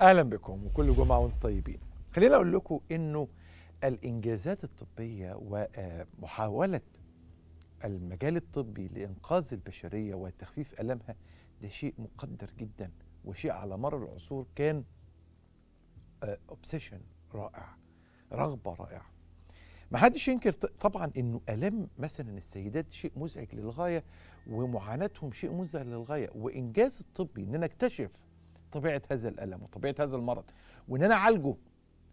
اهلا بكم وكل جمعه وانتم طيبين خلينا اقول لكم انه الانجازات الطبيه ومحاوله المجال الطبي لانقاذ البشريه وتخفيف المها ده شيء مقدر جدا وشيء على مر العصور كان اوبسيشن آه، رائع رغبه رائعه ما حدش ينكر طبعا انه الام مثلا السيدات شيء مزعج للغايه ومعاناتهم شيء مزعج للغايه وانجاز الطبي ان نكتشف طبيعه هذا الالم وطبيعه هذا المرض وان انا اعالجه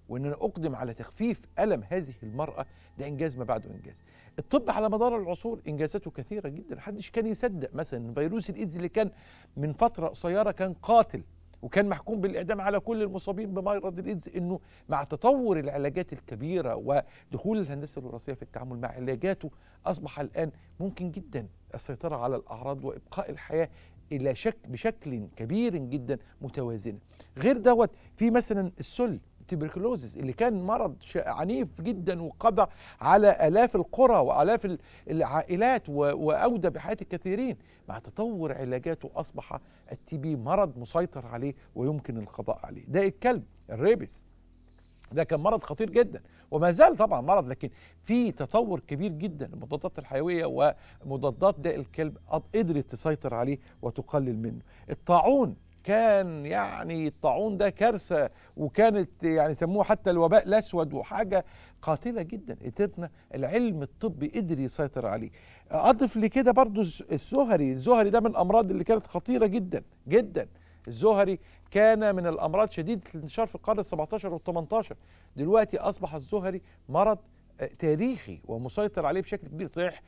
وان انا اقدم على تخفيف الم هذه المراه ده انجاز ما بعده انجاز الطب على مدار العصور انجازاته كثيره جدا محدش كان يصدق مثلا ان فيروس الايدز اللي كان من فتره قصيره كان قاتل وكان محكوم بالاعدام على كل المصابين بمرض الايدز انه مع تطور العلاجات الكبيره ودخول الهندسه الوراثيه في التعامل مع علاجاته اصبح الان ممكن جدا السيطره على الاعراض وابقاء الحياه الى شك بشكل كبير جدا متوازنه غير دوت في مثلا السل التبركلوزيس اللي كان مرض عنيف جدا وقضى على الاف القرى والاف العائلات واودى بحياه الكثيرين مع تطور علاجاته اصبح التي بي مرض مسيطر عليه ويمكن القضاء عليه ده الكلب الريبس ده كان مرض خطير جدا وما زال طبعا مرض لكن في تطور كبير جدا المضادات الحيويه ومضادات داء الكلب قدرت تسيطر عليه وتقلل منه الطاعون كان يعني الطاعون ده كارثه وكانت يعني سموه حتى الوباء الاسود وحاجه قاتله جدا قدرنا العلم الطبي قدر يسيطر عليه اضف لكده برضو الزهري الزهري ده من الامراض اللي كانت خطيره جدا جدا الزهري كان من الامراض شديده الانتشار في القرن ال17 وال18 دلوقتي اصبح الزهري مرض آه، تاريخي ومسيطر عليه بشكل كبير صحيح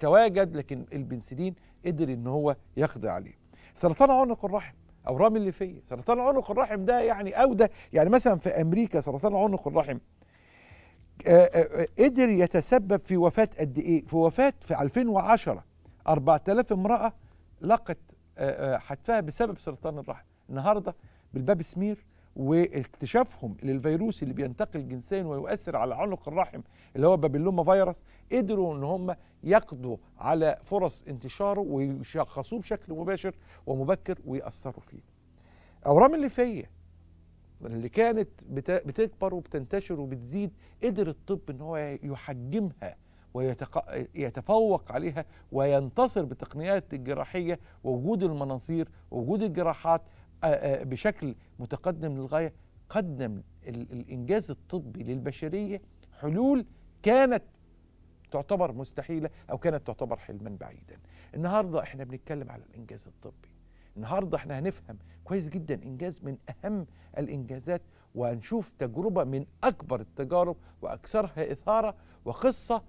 تواجد لكن البنسلين قدر ان هو يقضي عليه سرطان عنق الرحم او رامي الليفيه سرطان عنق الرحم ده يعني او ده يعني مثلا في امريكا سرطان عنق الرحم آه، آه، قدر يتسبب في وفاه قد ايه في وفاه في 2010 4000 امراه لقت آه، آه، حتفها بسبب سرطان الرحم النهارده بالباب سمير واكتشافهم للفيروس اللي بينتقل جنسيا ويؤثر على عنق الرحم اللي هو بابيلوما فيروس قدروا ان هم يقضوا على فرص انتشاره ويشخصوه بشكل مباشر ومبكر ويأثروا فيه. اورام الليفيه اللي كانت بتكبر وبتنتشر وبتزيد قدر الطب ان هو يحجمها ويتفوق عليها وينتصر بالتقنيات الجراحية ووجود المناصير ووجود الجراحات بشكل متقدم للغاية قدم الإنجاز الطبي للبشرية حلول كانت تعتبر مستحيلة أو كانت تعتبر حلما بعيدا النهاردة احنا بنتكلم على الإنجاز الطبي النهاردة احنا هنفهم كويس جدا إنجاز من أهم الإنجازات وهنشوف تجربة من أكبر التجارب وأكثرها إثارة وقصة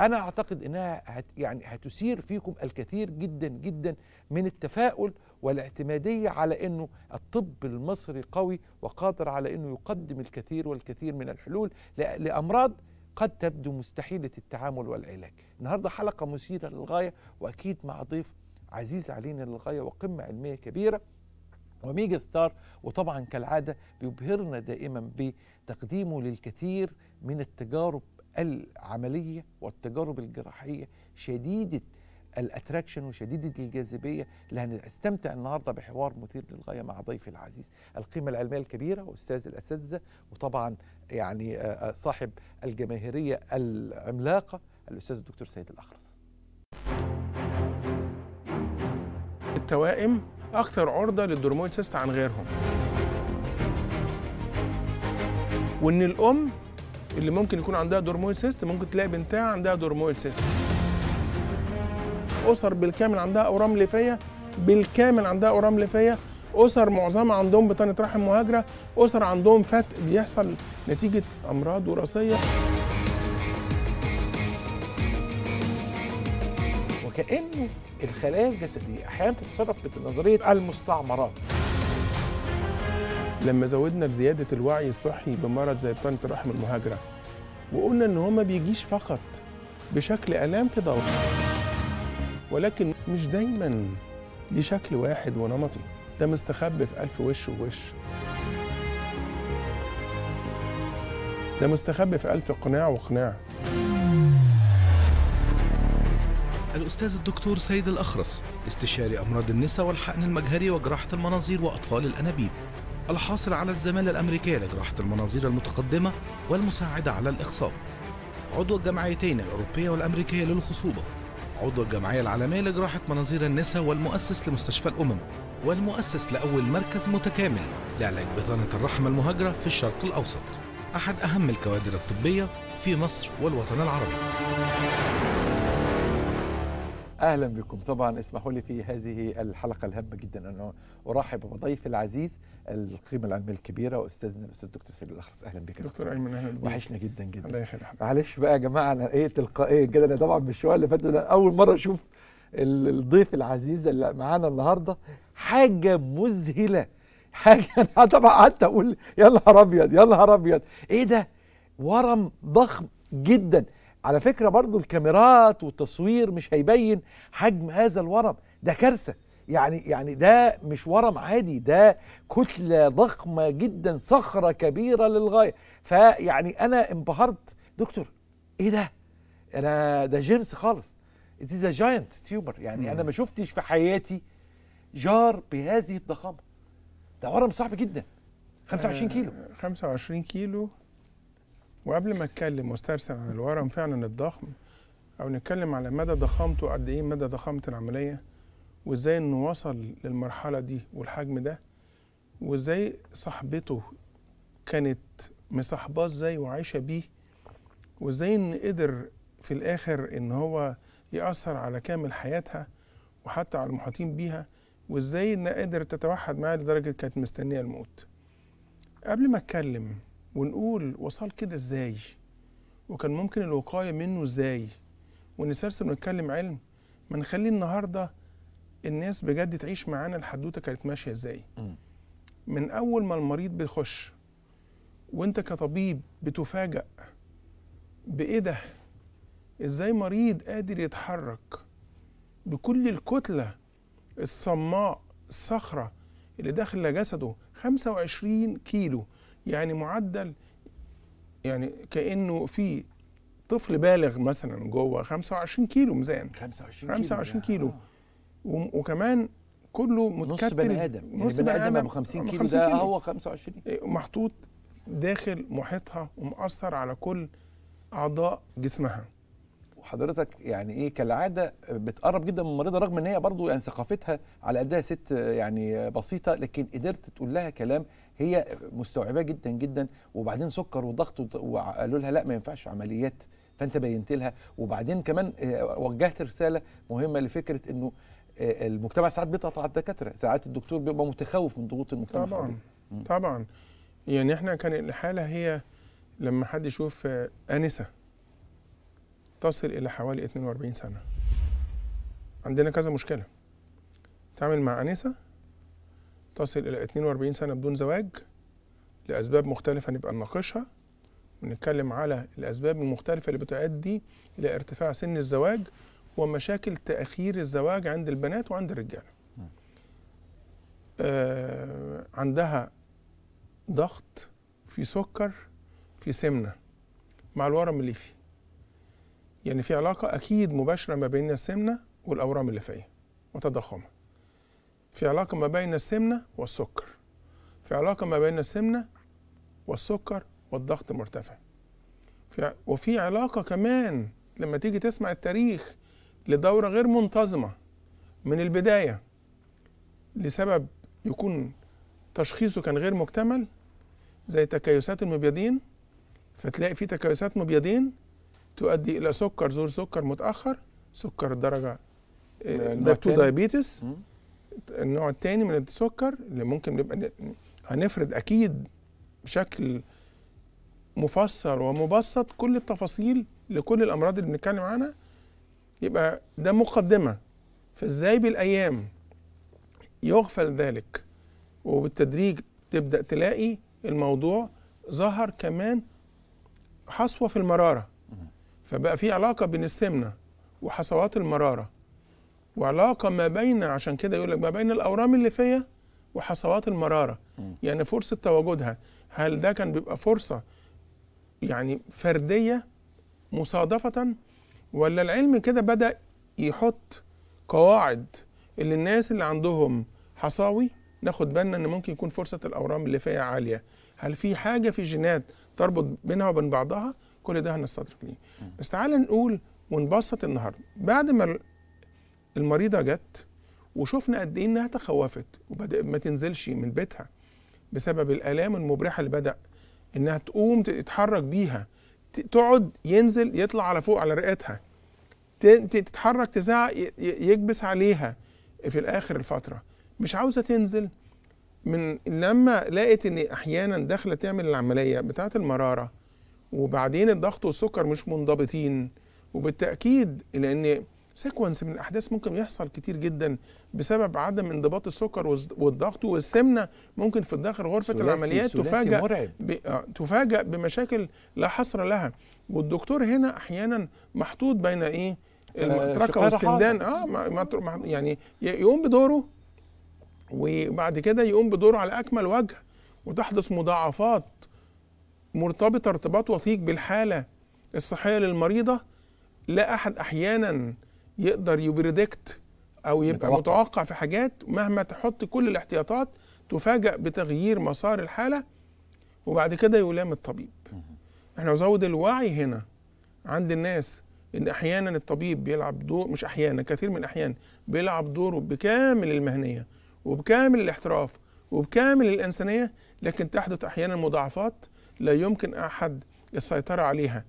انا اعتقد انها هت يعني هتثير فيكم الكثير جدا جدا من التفاؤل والاعتماديه على انه الطب المصري قوي وقادر على انه يقدم الكثير والكثير من الحلول لامراض قد تبدو مستحيله التعامل والعلاج. النهارده حلقه مثيره للغايه واكيد مع ضيف عزيز علينا للغايه وقمه علميه كبيره وميجا ستار وطبعا كالعاده بيبهرنا دائما بتقديمه للكثير من التجارب العمليه والتجارب الجراحيه شديده الاتراكشن وشديده الجاذبيه اللي هنستمتع النهارده بحوار مثير للغايه مع ضيفي العزيز القيمه العلميه الكبيره واستاذ الاساتذه وطبعا يعني آه، آه، صاحب الجماهيريه العملاقه الاستاذ الدكتور سيد الاخرس التوائم اكثر عرضه للدرمويد سيست عن غيرهم وان الام اللي ممكن يكون عندها دورمويل سيست ممكن تلاقي بنتها عندها دورمويل سيست اسر بالكامل عندها اورام ليفيه بالكامل عندها اورام ليفيه اسر معظمها عندهم بطانه رحم مهاجره اسر عندهم فتق بيحصل نتيجه امراض وراثيه وكانه الخلايا الجسديه احيانا تتصرف بنظريه المستعمرات لما زودنا بزياده الوعي الصحي بمرض زي بطانه الرحم المهاجره وقلنا ان هو ما بيجيش فقط بشكل الام في ضوء ولكن مش دايما لشكل واحد ونمطي ده مستخبي في ألف وش ووش ده مستخبي في ألف قناع وقناع الأستاذ الدكتور سيد الأخرس استشاري أمراض النساء والحقن المجهري وجراحة المناظير وأطفال الأنابيب الحاصل على الزمالة الأمريكية لجراحة المناظير المتقدمة والمساعدة على الإخصاب عضو الجمعيتين الأوروبية والأمريكية للخصوبة عضو الجمعية العالمية لجراحة مناظير النساء والمؤسس لمستشفى الأمم والمؤسس لأول مركز متكامل لعلاج بطانة الرحم المهاجرة في الشرق الأوسط أحد أهم الكوادر الطبية في مصر والوطن العربي اهلا بكم طبعا اسمحوا لي في هذه الحلقه الهامه جدا ان ارحب بضيفي العزيز القيمه العلميه الكبيره واستاذنا الاستاذ دكتور سيد الاخرس اهلا بك دكتور ايمن اهلا بك وحشنا جدا جدا الله يخليك معلش بقى يا جماعه انا ايه تلقائيا كده انا طبعا مش الشويه اللي فاتوا اول مره اشوف الضيف العزيز اللي معانا النهارده حاجه مذهله حاجه انا طبعا قعدت اقول يا نهار ابيض يا نهار ابيض ايه ده ورم ضخم جدا على فكره برضو الكاميرات والتصوير مش هيبين حجم هذا الورم ده كارثه يعني يعني ده مش ورم عادي ده كتله ضخمه جدا صخره كبيره للغايه فيعني انا انبهرت دكتور ايه ده انا ده جيمس خالص اتز ا جاينت tumor يعني مم. انا ما شفتش في حياتي جار بهذه الضخامه ده ورم صعب جدا 25 كيلو 25 آه، كيلو وقبل ما اتكلم واسترسل عن الورم فعلا الضخم او نتكلم على مدى ضخامته قد ايه مدى ضخامه العمليه وازاي انه وصل للمرحله دي والحجم ده وازاي صاحبته كانت مصاحباه ازاي وعايشه بيه وازاي ان قدر في الاخر ان هو ياثر على كامل حياتها وحتى على المحيطين بيها وازاي انها قدر تتوحد معاه لدرجه كانت مستنيه الموت قبل ما اتكلم ونقول وصل كده ازاي وكان ممكن الوقايه منه ازاي ونسلسل نتكلم علم ما نخليه النهارده الناس بجد تعيش معانا الحدوته كانت ماشيه ازاي من اول ما المريض بيخش وانت كطبيب بتفاجأ بايه ده ازاي مريض قادر يتحرك بكل الكتله الصماء الصخره اللي داخل جسده 25 كيلو يعني معدل يعني كانه في طفل بالغ مثلا جوه 25 كيلو ميزان 25 كيلو 25 كيلو, كيلو. آه. وكمان كله متكتل نص بني ادم يعني نص بني ادم ابو 50 كيلو, كيلو هو 25 إيه، محطوط داخل محيطها ومأثر على كل اعضاء جسمها وحضرتك يعني ايه كالعاده بتقرب جدا من المريضه رغم ان هي برضه يعني ثقافتها على قدها ست يعني بسيطه لكن قدرت تقول لها كلام هي مستوعباه جدا جدا وبعدين سكر وضغط وقالوا لها لا ما ينفعش عمليات فانت بينت لها وبعدين كمان آه، وجهت رساله مهمه لفكره انه المجتمع ساعات بيضغط على الدكاتره ساعات الدكتور بيبقى متخوف من ضغوط المجتمع طبعا طبعا يعني احنا كان الحاله هي لما حد يشوف انسه تصل الى حوالي 42 سنه عندنا كذا مشكله تعمل مع انسه تصل الى 42 سنه بدون زواج لاسباب مختلفه نبقى نناقشها ونتكلم على الاسباب المختلفه اللي بتؤدي الى ارتفاع سن الزواج ومشاكل تأخير الزواج عند البنات وعند الرجال آه عندها ضغط في سكر في سمنة مع الورم الليفي يعني في علاقة أكيد مباشرة ما بين السمنة والأورام الليفية وتضخمها في علاقة ما بين السمنة والسكر في علاقة ما بين السمنة والسكر والضغط المرتفع في وفي علاقة كمان لما تيجي تسمع التاريخ لدورة غير منتظمة من البداية لسبب يكون تشخيصه كان غير مكتمل زي تكيسات المبيضين فتلاقي في تكيسات مبيضين تؤدي إلى سكر زور سكر متأخر سكر الدرجة ده دايبيتس دايابيتس النوع الثاني من السكر اللي ممكن نبقى هنفرد أكيد بشكل مفسر ومبسط كل التفاصيل لكل الأمراض اللي بنتكلم عنها يبقى ده مقدمة فازاي بالأيام يغفل ذلك وبالتدريج تبدأ تلاقي الموضوع ظهر كمان حصوة في المرارة فبقى في علاقة بين السمنة وحصوات المرارة وعلاقة ما بين عشان كده يقول لك ما بين الأورام اللي فيا وحصوات المرارة يعني فرصة تواجدها هل ده كان بيبقى فرصة يعني فردية مصادفة ولا العلم كده بدأ يحط قواعد اللي الناس اللي عندهم حصاوي ناخد بالنا ان ممكن يكون فرصه الاورام اللي فيها عاليه هل في حاجه في الجينات تربط بينها وبين بعضها كل ده هنستدرك ليه بس تعالى نقول ونبسط النهارده بعد ما المريضه جت وشفنا قد ايه انها تخوفت وبدأ ما تنزلش من بيتها بسبب الالام المبرحه اللي بدا انها تقوم تتحرك بيها تقعد ينزل يطلع على فوق على رئتها تتحرك تزعق يكبس عليها في الاخر الفتره مش عاوزه تنزل من لما لقيت ان احيانا داخله تعمل العمليه بتاعه المراره وبعدين الضغط والسكر مش منضبطين وبالتاكيد لان سيكونس من الاحداث ممكن يحصل كتير جدا بسبب عدم انضباط السكر والضغط والسمنه ممكن في داخل غرفه سلاسي العمليات تفاجأ ب... آه، تفاجأ بمشاكل لا حصر لها والدكتور هنا احيانا محطوط بين ايه آه، المطرقه والسندان اه يعني يقوم بدوره وبعد كده يقوم بدوره على اكمل وجه وتحدث مضاعفات مرتبطه ارتباط وثيق بالحاله الصحيه للمريضه لا احد احيانا يقدر يبريدكت او يبقى متوقع. متوقع في حاجات مهما تحط كل الاحتياطات تفاجأ بتغيير مسار الحاله وبعد كده يلام الطبيب احنا نزود الوعي هنا عند الناس ان احيانا الطبيب بيلعب دور مش احيانا كثير من الاحيان بيلعب دوره بكامل المهنيه وبكامل الاحتراف وبكامل الانسانيه لكن تحدث احيانا مضاعفات لا يمكن احد السيطره عليها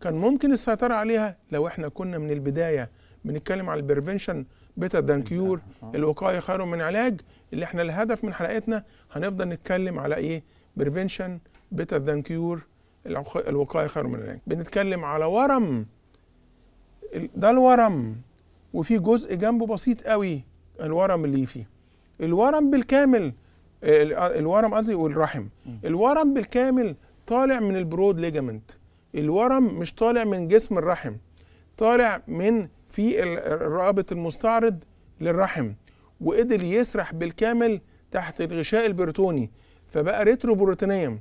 كان ممكن السيطره عليها لو احنا كنا من البدايه بنتكلم على البريفنشن بيتر دان كيور الوقايه خير من علاج اللي احنا الهدف من حلقتنا هنفضل نتكلم على ايه بريفنشن بيتر دان كيور الوقايه خير من العلاج بنتكلم على ورم ده الورم وفي جزء جنبه بسيط قوي الورم اللي فيه الورم بالكامل الورم قصدي والرحم الورم بالكامل طالع من البرود ليجامنت الورم مش طالع من جسم الرحم طالع من في الرابط المستعرض للرحم وقدر يسرح بالكامل تحت الغشاء البريتوني فبقى ريترو بروتينيوم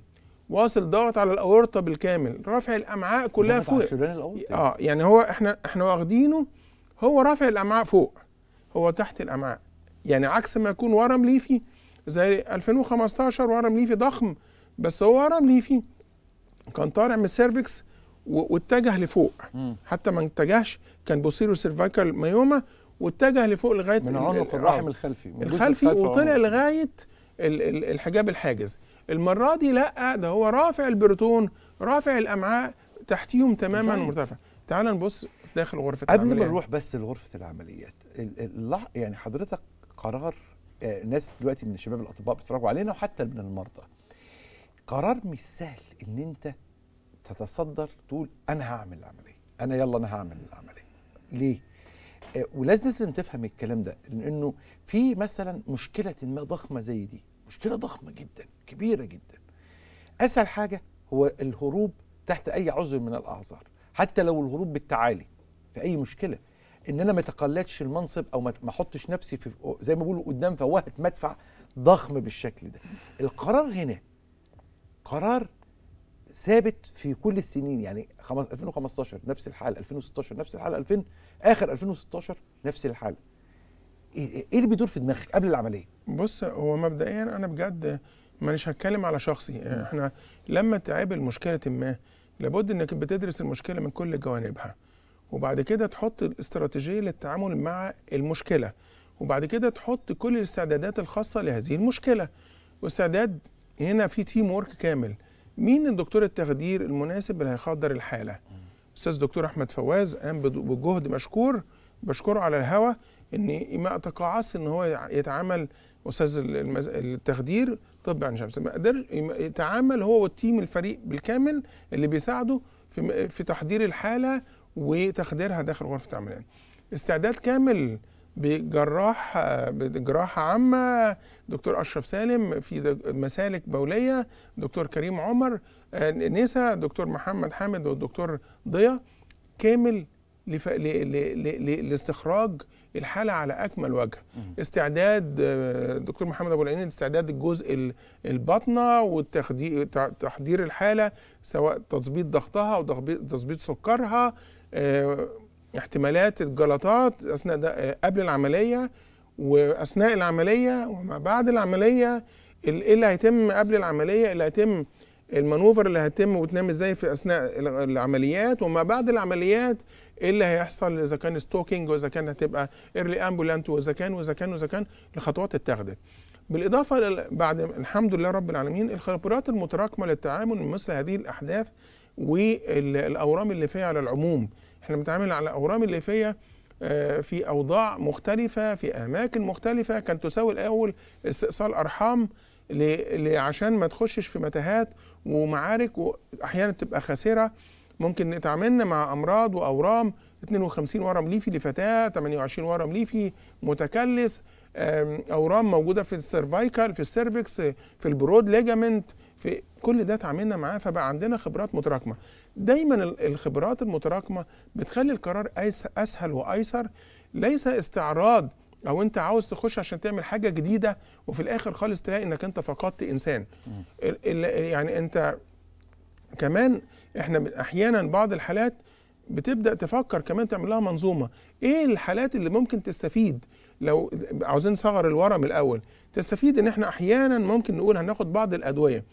واصل ضغط على الاورطه بالكامل رافع الامعاء كلها فوق اه يعني هو احنا احنا واخدينه هو رافع الامعاء فوق هو تحت الامعاء يعني عكس ما يكون ورم ليفي زي 2015 ورم ليفي ضخم بس هو ورم ليفي كان طالع من السيرفكس واتجه لفوق مم. حتى ما اتجهش كان بوسيرو سيرفايكال مايوما واتجه لفوق لغايه من عنق الرحم آه. الخلفي من الخلفي وطلع لغايه الحجاب الحاجز المره دي لا ده هو رافع البروتون رافع الامعاء تحتيهم تماما مرتفع تعال نبص داخل غرفه قبل العمليات قبل ما نروح بس لغرفه العمليات يعني حضرتك قرار آه، ناس دلوقتي من الشباب الاطباء بيتفرجوا علينا وحتى من المرضى قرار مش سهل ان انت تتصدر تقول انا هعمل العمليه انا يلا انا هعمل العمليه ليه آه، ولازم تفهم الكلام ده لانه في مثلا مشكله ما ضخمه زي دي مشكله ضخمه جدا كبيره جدا اسهل حاجه هو الهروب تحت اي عذر من الاعذار حتى لو الهروب بالتعالي في اي مشكله ان انا ما تقلتش المنصب او ما احطش نفسي في زي ما بيقولوا قدام فوهه مدفع ضخم بالشكل ده القرار هنا قرار ثابت في كل السنين يعني 2015 نفس الحال 2016 نفس الحال 2000 اخر 2016 نفس الحال إيه-, إيه-, ايه اللي بيدور في دماغك قبل العمليه بص هو مبدئيا انا بجد مانيش هتكلم على شخصي احنا لما تقابل مشكله ما لابد انك بتدرس المشكله من كل جوانبها وبعد كده تحط الاستراتيجيه للتعامل مع المشكله وبعد كده تحط كل الاستعدادات الخاصه لهذه المشكله واستعداد هنا في تيم وورك كامل مين الدكتور التخدير المناسب اللي هيخدر الحاله استاذ دكتور احمد فواز قام بجهد مشكور بشكره على الهوى ان ما تقاعس ان هو يتعامل استاذ المز... التخدير طب عين شمس ما قدرش يتعامل هو والتيم الفريق بالكامل اللي بيساعده في في تحضير الحاله وتخديرها داخل غرفه العمليات استعداد كامل بجراح بجراحة عامة دكتور أشرف سالم في مسالك بولية دكتور كريم عمر آه، نسا دكتور محمد حامد والدكتور ضيا كامل لف... ل... ل... ل... لاستخراج الحالة على أكمل وجه استعداد آه، دكتور محمد أبو العين استعداد الجزء البطنة وتحضير الحالة سواء تظبيط ضغطها أو تظبيط سكرها آه، احتمالات الجلطات اثناء ده آه، قبل العمليه واثناء العمليه وما بعد العمليه ايه اللي هيتم قبل العمليه اللي هيتم المانوفر اللي هيتم وتنام ازاي في اثناء العمليات وما بعد العمليات ايه اللي هيحصل اذا كان ستوكينج واذا كان هتبقى ايرلي امبولانت واذا كان واذا كان واذا كان الخطوات اتخذت بالاضافه بعد الحمد لله رب العالمين الخبرات المتراكمه للتعامل من مثل هذه الاحداث والاورام اللي فيها على العموم احنا بنتعامل على اورام الليفيه آه، في اوضاع مختلفه في اماكن مختلفه كانت تساوي الاول استئصال ارحام عشان ما تخشش في متاهات ومعارك واحيانا تبقى خاسره ممكن اتعاملنا مع امراض واورام 52 ورم ليفي لفتاه 28 ورم ليفي متكلس اورام موجوده في السيرفايكال في السيرفكس في البرود ليجامنت في كل ده تعاملنا معاه فبقى عندنا خبرات متراكمه دايما الخبرات المتراكمه بتخلي القرار اسهل وايسر ليس استعراض او انت عاوز تخش عشان تعمل حاجه جديده وفي الاخر خالص تلاقي انك انت فقدت انسان يعني انت كمان احنا احيانا بعض الحالات بتبدا تفكر كمان تعمل لها منظومه ايه الحالات اللي ممكن تستفيد لو عاوزين صغر الورم الاول تستفيد ان احنا احيانا ممكن نقول هناخد بعض الادويه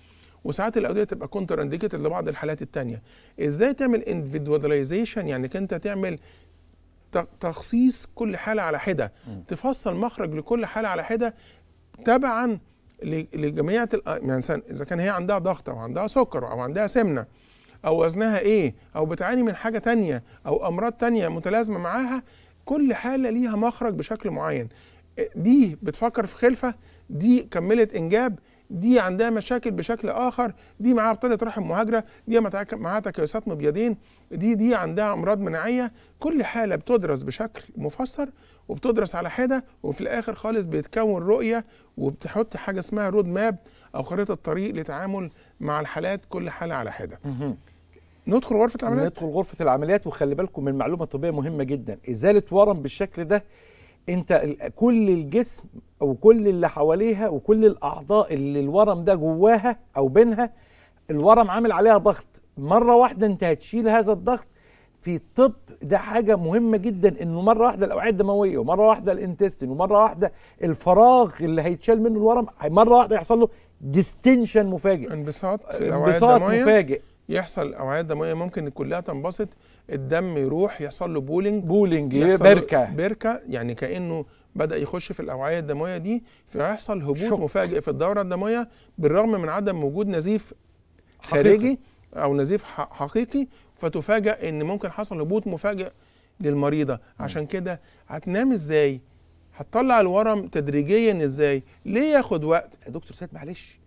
وساعات الاوديه تبقى كونتر انديكيتد لبعض الحالات الثانيه ازاي تعمل اندفيدواليزيشن يعني انت تعمل تخصيص كل حاله على حده تفصل مخرج لكل حاله على حده تبعا لجميع يعني اذا كان هي عندها ضغط او عندها سكر او عندها سمنه او وزنها ايه او بتعاني من حاجه تانية او امراض تانية متلازمه معاها كل حاله ليها مخرج بشكل معين إيه، دي بتفكر في خلفه دي كملت انجاب دي عندها مشاكل بشكل اخر دي معاها بطله رحم مهاجره دي معاها تكيسات مبيضين دي دي عندها امراض مناعيه كل حاله بتدرس بشكل مفسر وبتدرس على حده وفي الاخر خالص بيتكون رؤيه وبتحط حاجه اسمها رود ماب او خريطه طريق لتعامل مع الحالات كل حاله على حده ندخل غرفه العمليات ندخل غرفه العمليات وخلي بالكم من معلومه طبيه مهمه جدا ازاله ورم بالشكل ده انت كل الجسم وكل اللي حواليها وكل الاعضاء اللي الورم ده جواها او بينها الورم عامل عليها ضغط مره واحده انت هتشيل هذا الضغط في الطب ده حاجه مهمه جدا انه مره واحده الاوعيه الدمويه ومره واحده الانتستين ومره واحده الفراغ اللي هيتشال منه الورم مره واحده يحصل له ديستنشن مفاجئ انبساط الاوعيه الدمويه مفاجئ يحصل الاوعيه الدمويه ممكن كلها تنبسط الدم يروح يحصل له بولينج بولينج بركه بركه يعني كانه بدا يخش في الاوعيه الدمويه دي فيحصل هبوط شك. مفاجئ في الدوره الدمويه بالرغم من عدم وجود نزيف خارجي حقيقي. او نزيف حقيقي فتفاجئ ان ممكن حصل هبوط مفاجئ للمريضه عشان كده هتنام ازاي هتطلع الورم تدريجيا ازاي ليه ياخد وقت يا دكتور سيد معلش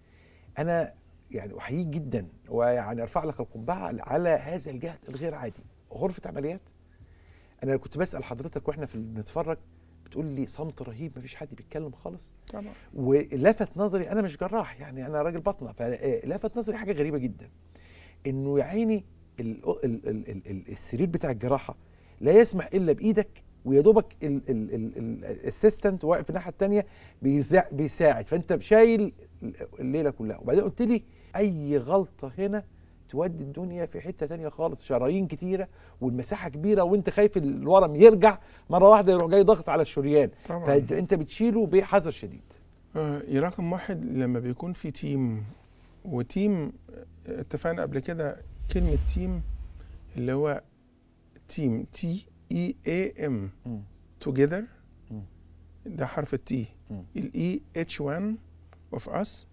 انا يعني احييك جدا ويعني ارفع لك القبعه على هذا الجهد الغير عادي غرفه عمليات انا كنت بسال حضرتك واحنا في بنتفرج بتقول لي صمت رهيب مفيش حد بيتكلم خالص طبعا ولفت نظري انا مش جراح يعني انا راجل بطنه فلفت آه، نظري حاجه غريبه جدا انه يا عيني السرير بتاع الجراحه لا يسمح الا بايدك ويا دوبك الاسيستنت واقف الناحيه الثانيه بيساعد فانت شايل الليله كلها وبعدين قلت لي اي غلطه هنا تودي الدنيا في حته تانية خالص شرايين كتيره والمساحه كبيره وانت خايف الورم يرجع مره واحده يروح جاي ضاغط على الشريان طبعا فانت بتشيله بحذر شديد آه رقم واحد لما بيكون في تيم وتيم آه، اتفقنا قبل كده كلمه تيم اللي هو تيم تي اي اي ام توجذر ده حرف التي الاي اتش 1 اوف اس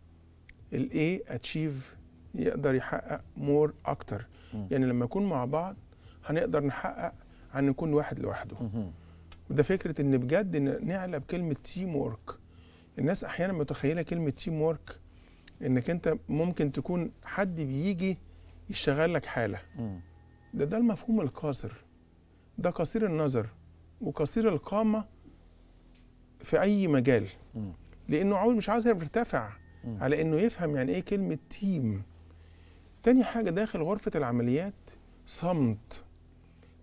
الاي اتشيف يقدر يحقق مور اكتر م. يعني لما يكون مع بعض هنقدر نحقق عن نكون واحد لوحده وده فكره ان بجد نعلى بكلمه تيم وورك الناس احيانا متخيله كلمه تيم وورك انك انت ممكن تكون حد بيجي يشغل لك حاله م. ده ده المفهوم القاصر ده قصير النظر وقصير القامه في اي مجال م. لانه عاوز مش عاوز يرتفع على انه يفهم يعني ايه كلمه تيم تاني حاجة داخل غرفة العمليات صمت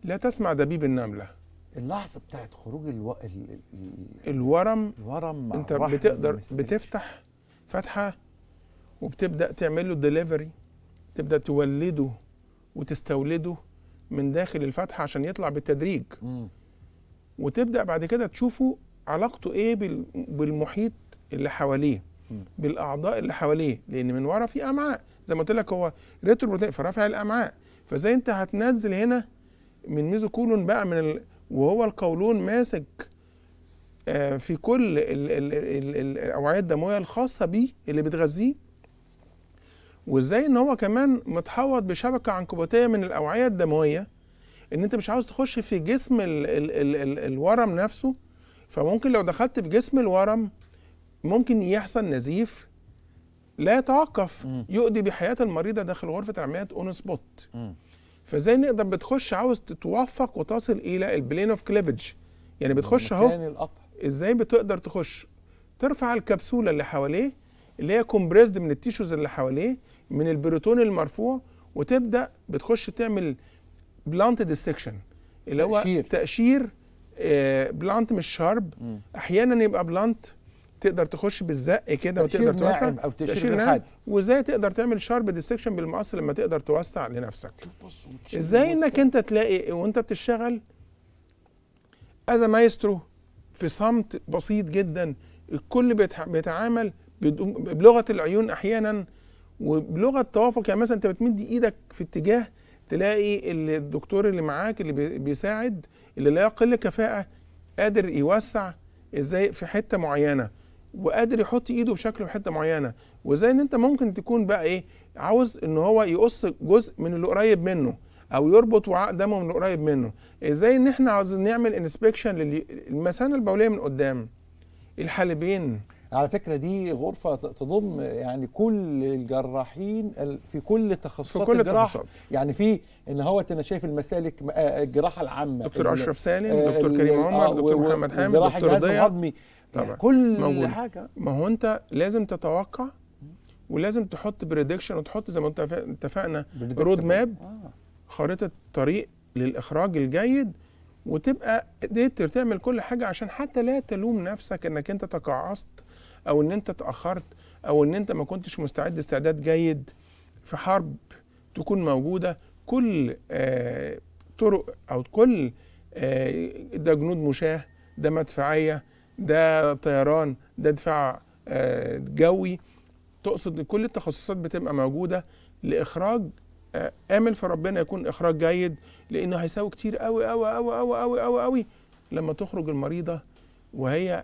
لا تسمع دبيب النملة اللحظة بتاعت خروج الو... ال... ال... الورم الورم انت بتقدر بتفتح فتحة وبتبدأ تعمل له ديليفري تبدأ تولده وتستولده من داخل الفتحة عشان يطلع بالتدريج م. وتبدأ بعد كده تشوفه علاقته ايه بالمحيط اللي حواليه بالاعضاء اللي حواليه لان من ورا في امعاء زي ما قلت لك هو ريترو بروتين فرافع الامعاء فازاي انت هتنزل هنا من ميزوكولون بقى من ال... وهو القولون ماسك آه في كل ال... ال... ال... الاوعيه الدمويه الخاصه بيه اللي بتغذيه وازاي ان هو كمان متحوط بشبكه عنكبوتيه من الاوعيه الدمويه ان انت مش عاوز تخش في جسم ال... ال... ال... الورم نفسه فممكن لو دخلت في جسم الورم ممكن يحصل نزيف لا يتوقف يؤدي بحياه المريضه داخل غرفه العمليات اون سبوت فازاي نقدر بتخش عاوز تتوفق وتصل الى البلين اوف كليفج يعني بتخش اهو ازاي بتقدر تخش ترفع الكبسوله اللي حواليه اللي هي كومبريزد من التيشوز اللي حواليه من البروتون المرفوع وتبدا بتخش تعمل بلانت ديسكشن اللي هو تقشير, تأشير بلانت آه، مش شارب احيانا يبقى بلانت تقدر تخش بالزق كده وتقدر توسع او تشيل ناعم وازاي تقدر تعمل شارب ديستكشن بالمقص لما تقدر توسع لنفسك ازاي انك انت تلاقي وانت بتشتغل از مايسترو في صمت بسيط جدا الكل بيتعامل بلغه العيون احيانا وبلغه توافق يعني مثلا انت بتمد ايدك في اتجاه تلاقي الدكتور اللي معاك اللي بيساعد اللي لا يقل كفاءه قادر يوسع ازاي في حته معينه وقادر يحط ايده بشكل في حته معينه وازاي ان انت ممكن تكون بقى ايه عاوز ان هو يقص جزء من اللي قريب منه او يربط وعاء دمه من اللي قريب منه ازاي ان احنا عاوزين نعمل انسبكشن للمثانه البوليه من قدام الحالبين على فكره دي غرفه تضم يعني كل الجراحين في كل تخصصات في كل الجراحه يعني في ان هو انا شايف المسالك آه، الجراحه العامه دكتور اشرف سالم آه، دكتور كريم عمر آه، دكتور محمد حامد دكتور ضياء طبعا يعني كل موجود. حاجه ما هو انت لازم تتوقع ولازم تحط بريدكشن وتحط زي ما اتفقنا رود ماب آه. خريطه طريق للاخراج الجيد وتبقى قدرت تعمل كل حاجه عشان حتى لا تلوم نفسك انك انت تقاعست او ان انت تاخرت او ان انت ما كنتش مستعد استعداد جيد في حرب تكون موجوده كل آه طرق او كل آه ده جنود مشاه ده مدفعيه ده طيران ده دفاع آه، جوي تقصد ان كل التخصصات بتبقى موجوده لاخراج آه، امل في ربنا يكون اخراج جيد لانه هيساوي كتير قوي قوي قوي قوي قوي قوي قوي لما تخرج المريضه وهي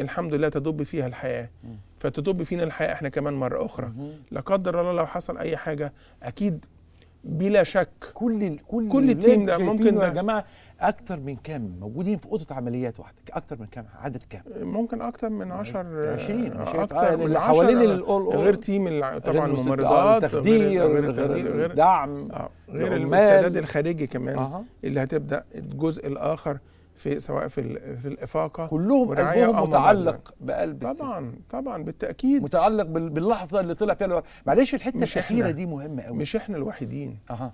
الحمد لله تدب فيها الحياه فتدب فينا الحياه احنا كمان مره اخرى لا قدر الله لو حصل اي حاجه اكيد بلا شك كل كل, كل التيم ده ممكن ده يا جماعه اكتر من كام موجودين في اوضه عمليات واحده اكتر من كام عدد كام ممكن اكتر من 10 20 اكثر من حوالين غير تيم طبعا آه، الممرضات تخدير غير, غير, غير دعم غير السداد آه، الخارجي كمان آه. اللي هتبدا الجزء الاخر في سواء في في الافاقه كلهم قلبهم متعلق بقلب طبعا طبعا بالتاكيد متعلق باللحظه اللي طلع فيها معلش الحته الاخيره دي مهمه قوي مش احنا الوحيدين اها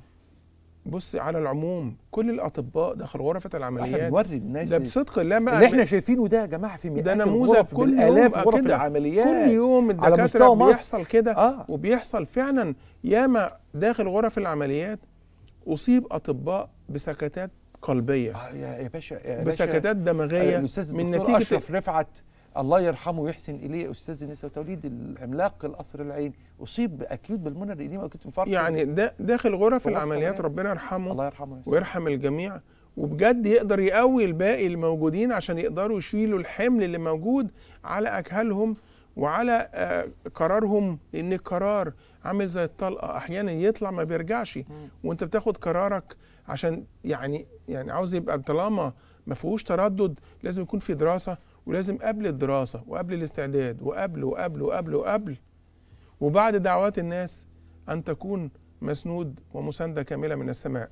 بص على العموم كل الاطباء دخلوا غرفه العمليات بنوري الناس ده إيه؟ بصدق الله بقى اللي احنا شايفينه ده يا جماعه في مئات ده نموذج كل الاف غرف كده. العمليات كل يوم الدكاتره بيحصل كده آه. وبيحصل فعلا ياما داخل غرف العمليات اصيب اطباء بسكتات قلبيه آه يا باشا يا باشا بسكتات دماغيه آه، من نتيجه اشرف رفعت الله يرحمه ويحسن اليه استاذ النساء وتوليد العملاق القصر العيني اصيب باكيوت بالمنى القديمه واكيوت انفرط يعني داخل غرف العمليات ربنا يرحمه الله يرحمه يسلم. ويرحم الجميع وبجد يقدر يقوي الباقي الموجودين عشان يقدروا يشيلوا الحمل اللي موجود على اكهالهم وعلى آه، قرارهم لان القرار عامل زي الطلقه احيانا يطلع ما بيرجعش وانت بتاخد قرارك عشان يعني يعني عاوز يبقى طالما ما فيهوش تردد لازم يكون في دراسه ولازم قبل الدراسه وقبل الاستعداد وقبل وقبل وقبل وقبل وبعد دعوات الناس ان تكون مسنود ومسانده كامله من السماء.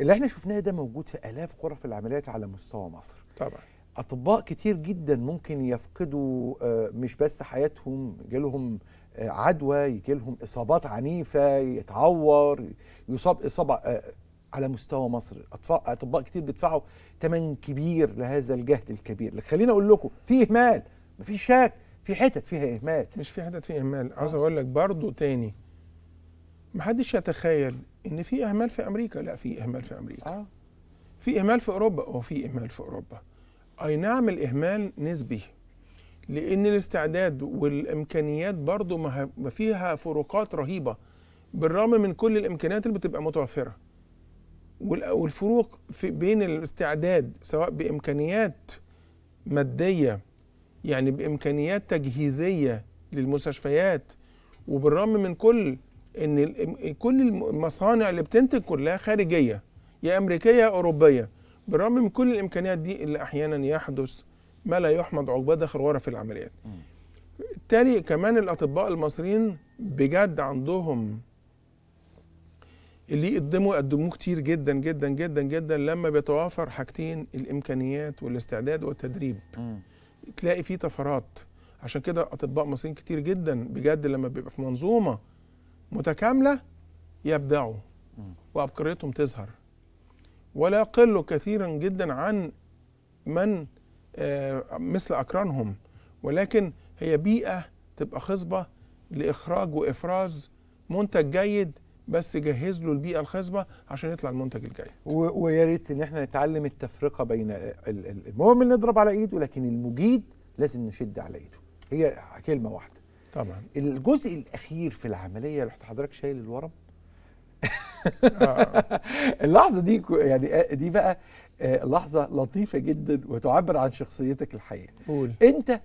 اللي احنا شفناه ده موجود في الاف غرف العمليات على مستوى مصر. طبعا. اطباء كتير جدا ممكن يفقدوا آه، مش بس حياتهم يجيلهم آه، عدوى يجيلهم اصابات عنيفه يتعور يصاب اصابه آه، على مستوى مصر اطباء كتير بيدفعوا ثمن كبير لهذا الجهد الكبير خليني اقول لكم في اهمال مفيش شك في حتت فيها اهمال مش في حتت فيها اهمال عاوز اقول لك برضه تاني محدش يتخيل ان في اهمال في امريكا لا في اهمال في امريكا آه. في اهمال في اوروبا اه أو في اهمال في اوروبا اي نعم الاهمال نسبي لان الاستعداد والامكانيات برضه ما فيها فروقات رهيبه بالرغم من كل الامكانيات اللي بتبقى متوفره والفروق في بين الاستعداد سواء بامكانيات ماديه يعني بامكانيات تجهيزيه للمستشفيات وبالرغم من كل ان كل المصانع اللي بتنتج كلها خارجيه يا امريكيه يا اوروبيه بالرغم من كل الامكانيات دي اللي احيانا يحدث ما لا يحمد عقباه داخل ورا في العمليات. بالتالي كمان الاطباء المصريين بجد عندهم اللي يقدموا قدموه كتير جدا جدا جدا جدا لما بيتوافر حاجتين الامكانيات والاستعداد والتدريب م. تلاقي فيه طفرات عشان كده اطباء مصريين كتير جدا بجد لما بيبقى في منظومه متكامله يبدعوا م. تظهر ولا يقل كثيرا جدا عن من آه، مثل اكرانهم ولكن هي بيئه تبقى خصبه لاخراج وافراز منتج جيد بس جهز له البيئه الخصبه عشان يطلع المنتج الجاي ويا ريت ان احنا نتعلم التفرقه بين المهم اللي نضرب على ايده لكن المجيد لازم نشد على ايده هي كلمه واحده طبعا الجزء الاخير في العمليه رحت حضرتك شايل الورم آه. اللحظه دي يعني آه، دي بقى آه، لحظه لطيفه جدا وتعبر عن شخصيتك الحقيقيه قول انت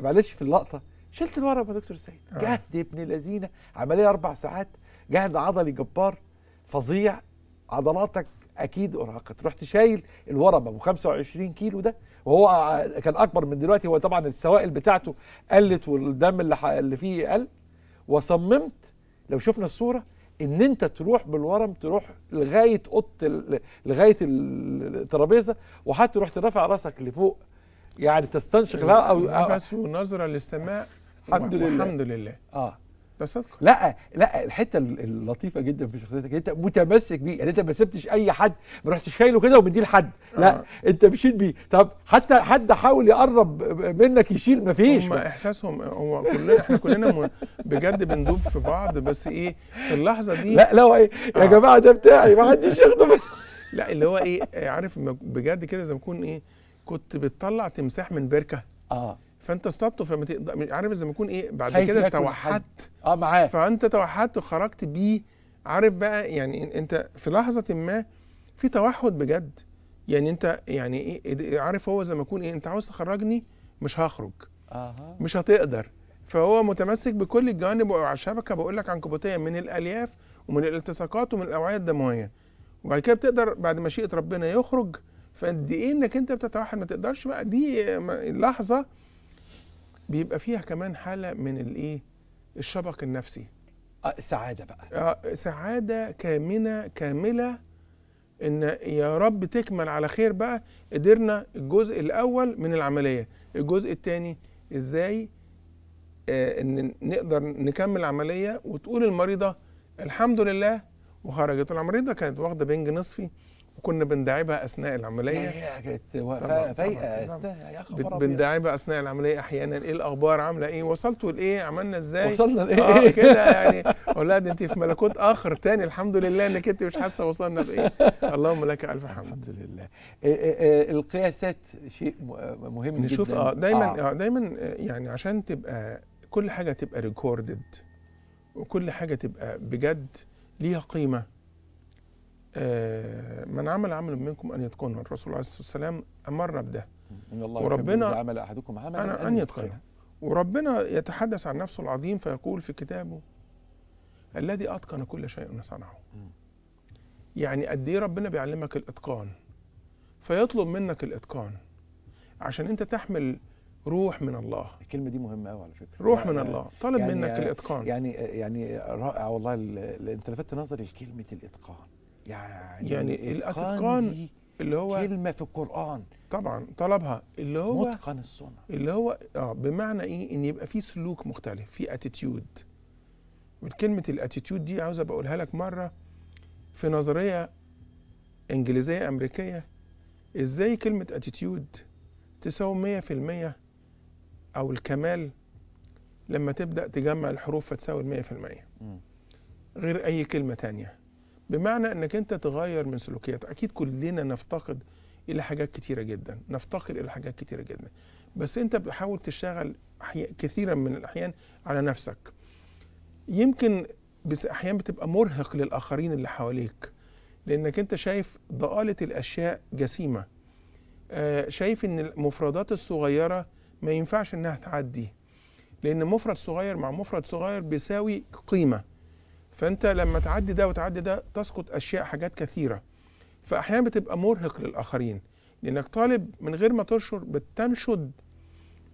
معلش في اللقطه شلت الورم يا دكتور سيد جهد ابن لذينه عمليه اربع ساعات جهد عضلي جبار فظيع عضلاتك اكيد ارهقت رحت شايل الورم ابو 25 كيلو ده وهو كان اكبر من دلوقتي هو طبعا السوائل بتاعته قلت والدم اللي, اللي فيه قل وصممت لو شفنا الصوره ان انت تروح بالورم تروح لغايه اوضه لغايه الترابيزه وحتى رحت رافع راسك لفوق يعني تستنشق الهواء او نفس ونظره للسماء الحمد لله الحمد لله اه تصدق لا لا الحته اللطيفه جدا في شخصيتك انت متمسك بيه يعني انت ما سبتش اي حد ما رحتش شايله كده ومديه لحد لا آه. انت مشيت بيه طب حتى حد حاول يقرب منك يشيل ما فيش هم احساسهم هو كلنا احنا كلنا بجد بندوب في بعض بس ايه في اللحظه دي لا لا ايه يا آه. جماعه ده بتاعي ما حدش ياخده لا اللي هو ايه عارف بجد كده زي ما اكون ايه كنت بتطلع تمساح من بركه اه فانت اصطدته فما تقدر عارف زي ما يكون ايه بعد كده توحدت اه معاه فانت توحدت وخرجت بيه عارف بقى يعني انت في لحظه ما في توحد بجد يعني انت يعني ايه عارف هو زي ما يكون ايه انت عاوز تخرجني مش هخرج آه. مش هتقدر فهو متمسك بكل الجوانب وعلى الشبكه بقول لك عنكبوتيه من الالياف ومن الالتصاقات ومن الاوعيه الدمويه وبعد كده بتقدر بعد مشيئه ربنا يخرج فقد ايه انك انت بتتوحد ما تقدرش بقى دي لحظه بيبقى فيها كمان حاله من الايه الشبق النفسي آه، سعاده بقى آه، سعاده كامنه كامله ان يا رب تكمل على خير بقى قدرنا الجزء الاول من العمليه الجزء الثاني ازاي آه ان نقدر نكمل العمليه وتقول المريضه الحمد لله وخرجت المريضه كانت واخده بنج نصفي وكنا بنداعبها اثناء العمليه هي كانت فايقه استاذ يا بنداعبها اثناء العمليه احيانا ايه الاخبار عامله ايه وصلتوا لايه عملنا ازاي وصلنا لايه اه كده يعني اقول لها انت في ملكوت اخر تاني الحمد لله انك انت مش حاسه وصلنا لايه اللهم لك الف حمد الحمد لله إيه، إيه، إيه، القياسات شيء مهم جدا نشوف اه دايما اه, آه، دايما آه، يعني عشان تبقى كل حاجه تبقى ريكوردد وكل حاجه تبقى بجد ليها قيمه آه، من عمل عمل منكم ان يتقنه الرسول عليه الصلاه والسلام امرنا بده ان الله وربنا عمل احدكم عملا أنا ان يتقنه وربنا يتحدث عن نفسه العظيم فيقول في كتابه الذي اتقن كل شيء صنعه يعني قد ايه ربنا بيعلمك الاتقان فيطلب منك الاتقان عشان انت تحمل روح من الله الكلمه دي مهمه قوي على فكره روح من الله طلب يعني منك الاتقان يعني يعني رائع والله انت لفتت نظري لكلمه الاتقان يعني يعني الاتقان اللي هو كلمه في القران طبعا طلبها اللي هو متقن الصنع اللي هو اه بمعنى ايه ان يبقى في سلوك مختلف في اتيتيود وكلمه الاتيتيود دي عاوز بقولها لك مره في نظريه انجليزيه امريكيه ازاي كلمه اتيتيود تساوي 100% او الكمال لما تبدا تجمع الحروف فتساوي 100% غير اي كلمه تانية بمعنى انك انت تغير من سلوكيات اكيد كلنا نفتقد الى حاجات كتيره جدا نفتقر الى حاجات كتيره جدا بس انت بتحاول تشتغل كثيرا من الاحيان على نفسك يمكن بس احيانا بتبقى مرهق للاخرين اللي حواليك لانك انت شايف ضآلة الاشياء جسيمه آه شايف ان المفردات الصغيره ما ينفعش انها تعدي لان مفرد صغير مع مفرد صغير بيساوي قيمه فانت لما تعدي ده وتعدي ده تسقط اشياء حاجات كثيره فاحيانا بتبقى مرهق للاخرين لانك طالب من غير ما تنشر بتنشد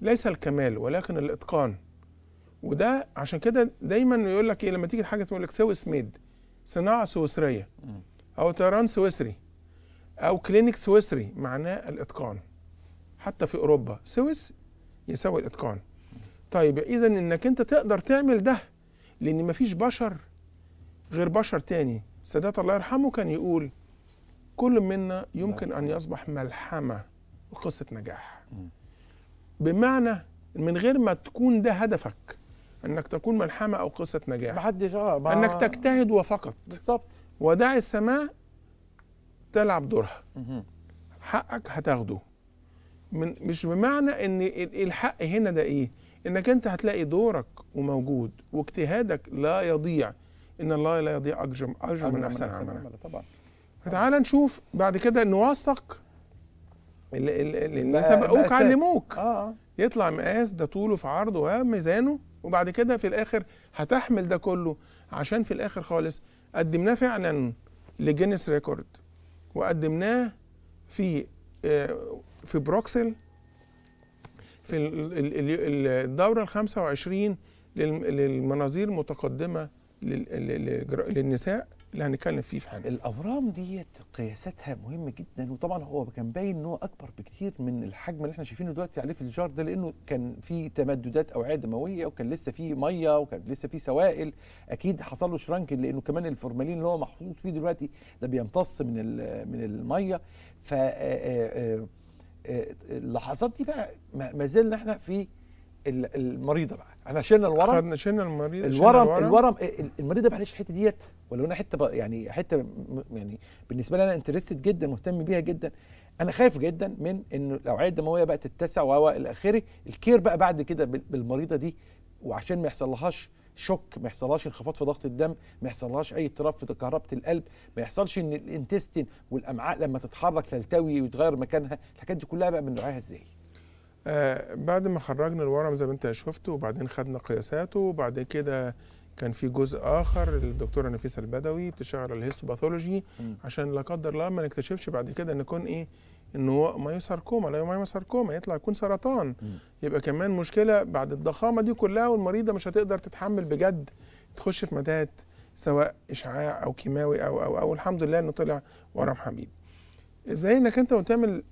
ليس الكمال ولكن الاتقان وده عشان كده دايما يقول لك ايه لما تيجي حاجه تقول لك سويس ميد صناعه سويسريه او طيران سويسري او كلينيك سويسري معناه الاتقان حتى في اوروبا سويس يساوي الاتقان طيب اذا انك انت تقدر تعمل ده لان مفيش بشر غير بشر تاني السادات الله يرحمه كان يقول كل منا يمكن ان يصبح ملحمه وقصه نجاح بمعنى من غير ما تكون ده هدفك انك تكون ملحمه او قصه نجاح محدش اه مع... انك تجتهد وفقط بالظبط ودع السماء تلعب دورها حقك هتاخده من مش بمعنى ان الحق هنا ده ايه انك انت هتلاقي دورك وموجود واجتهادك لا يضيع ان الله لا يضيع اجر اجر من احسن عملا طبعا فتعال نشوف بعد كده نوثق اللي سبقوك علموك آه. يطلع مقاس ده طوله في عرضه وميزانه وبعد كده في الاخر هتحمل ده كله عشان في الاخر خالص قدمناه فعلا لجينيس ريكورد وقدمناه في آه، في بروكسل في الدوره ال 25 للمناظير المتقدمه للنساء اللي هنتكلم فيه في حاجه الاورام ديت قياساتها مهمه جدا وطبعا هو كان باين ان هو اكبر بكتير من الحجم اللي احنا شايفينه دلوقتي عليه في الجار ده لانه كان في تمددات اوعيه دمويه وكان لسه في ميه وكان لسه في سوائل اكيد حصل له شرنك لانه كمان الفورمالين اللي هو محطوط فيه دلوقتي ده بيمتص من من الميه ف اللحظات دي بقى ما زلنا احنا في المريضه بقى احنا شلنا الورم خدنا شلنا المريضه الورم شلنا الورم, الورم المريضه معلش الحته ديت ولو انا حته يعني حته يعني بالنسبه لي انا انترستد جدا مهتم بيها جدا انا خايف جدا من ان الاوعيه الدمويه بقى تتسع و الى اخره الكير بقى بعد كده بالمريضه دي وعشان ما يحصلهاش شوك ما يحصلهاش انخفاض في ضغط الدم ما يحصلهاش اي اضطراب في كهربه القلب ما يحصلش ان الانتستين والامعاء لما تتحرك تلتوي ويتغير مكانها الحاجات دي كلها بقى بنراعيها ازاي آه بعد ما خرجنا الورم زي ما انت شفت وبعدين خدنا قياساته وبعد كده كان في جزء اخر الدكتوره نفيسه البدوي بتشتغل الهيستوباثولوجي عشان لا قدر الله ما نكتشفش بعد كده ان يكون ايه ان هو مايوساركوما لا مايوساركوما يطلع يكون سرطان م. يبقى كمان مشكله بعد الضخامه دي كلها والمريضه مش هتقدر تتحمل بجد تخش في متاهه سواء اشعاع او كيماوي او او او الحمد لله انه طلع ورم حميد ازاي انك انت وتعمل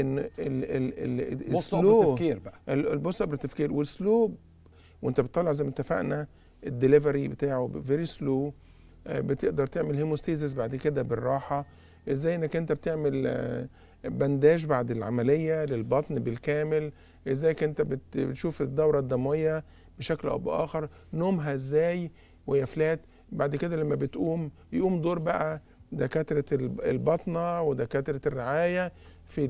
ان ال ال ال السلو بقى البوست اب التفكير والسلو وانت بتطلع زي ما اتفقنا الدليفري بتاعه فيري سلو آه، بتقدر تعمل هيموستيزس بعد كده بالراحه ازاي انك انت بتعمل آه، بنداج بعد العمليه للبطن بالكامل ازاي انت بتشوف الدوره الدمويه بشكل او باخر نومها ازاي وهي فلات بعد كده لما بتقوم يقوم دور بقى دكاتره البطنه ودكاتره الرعايه في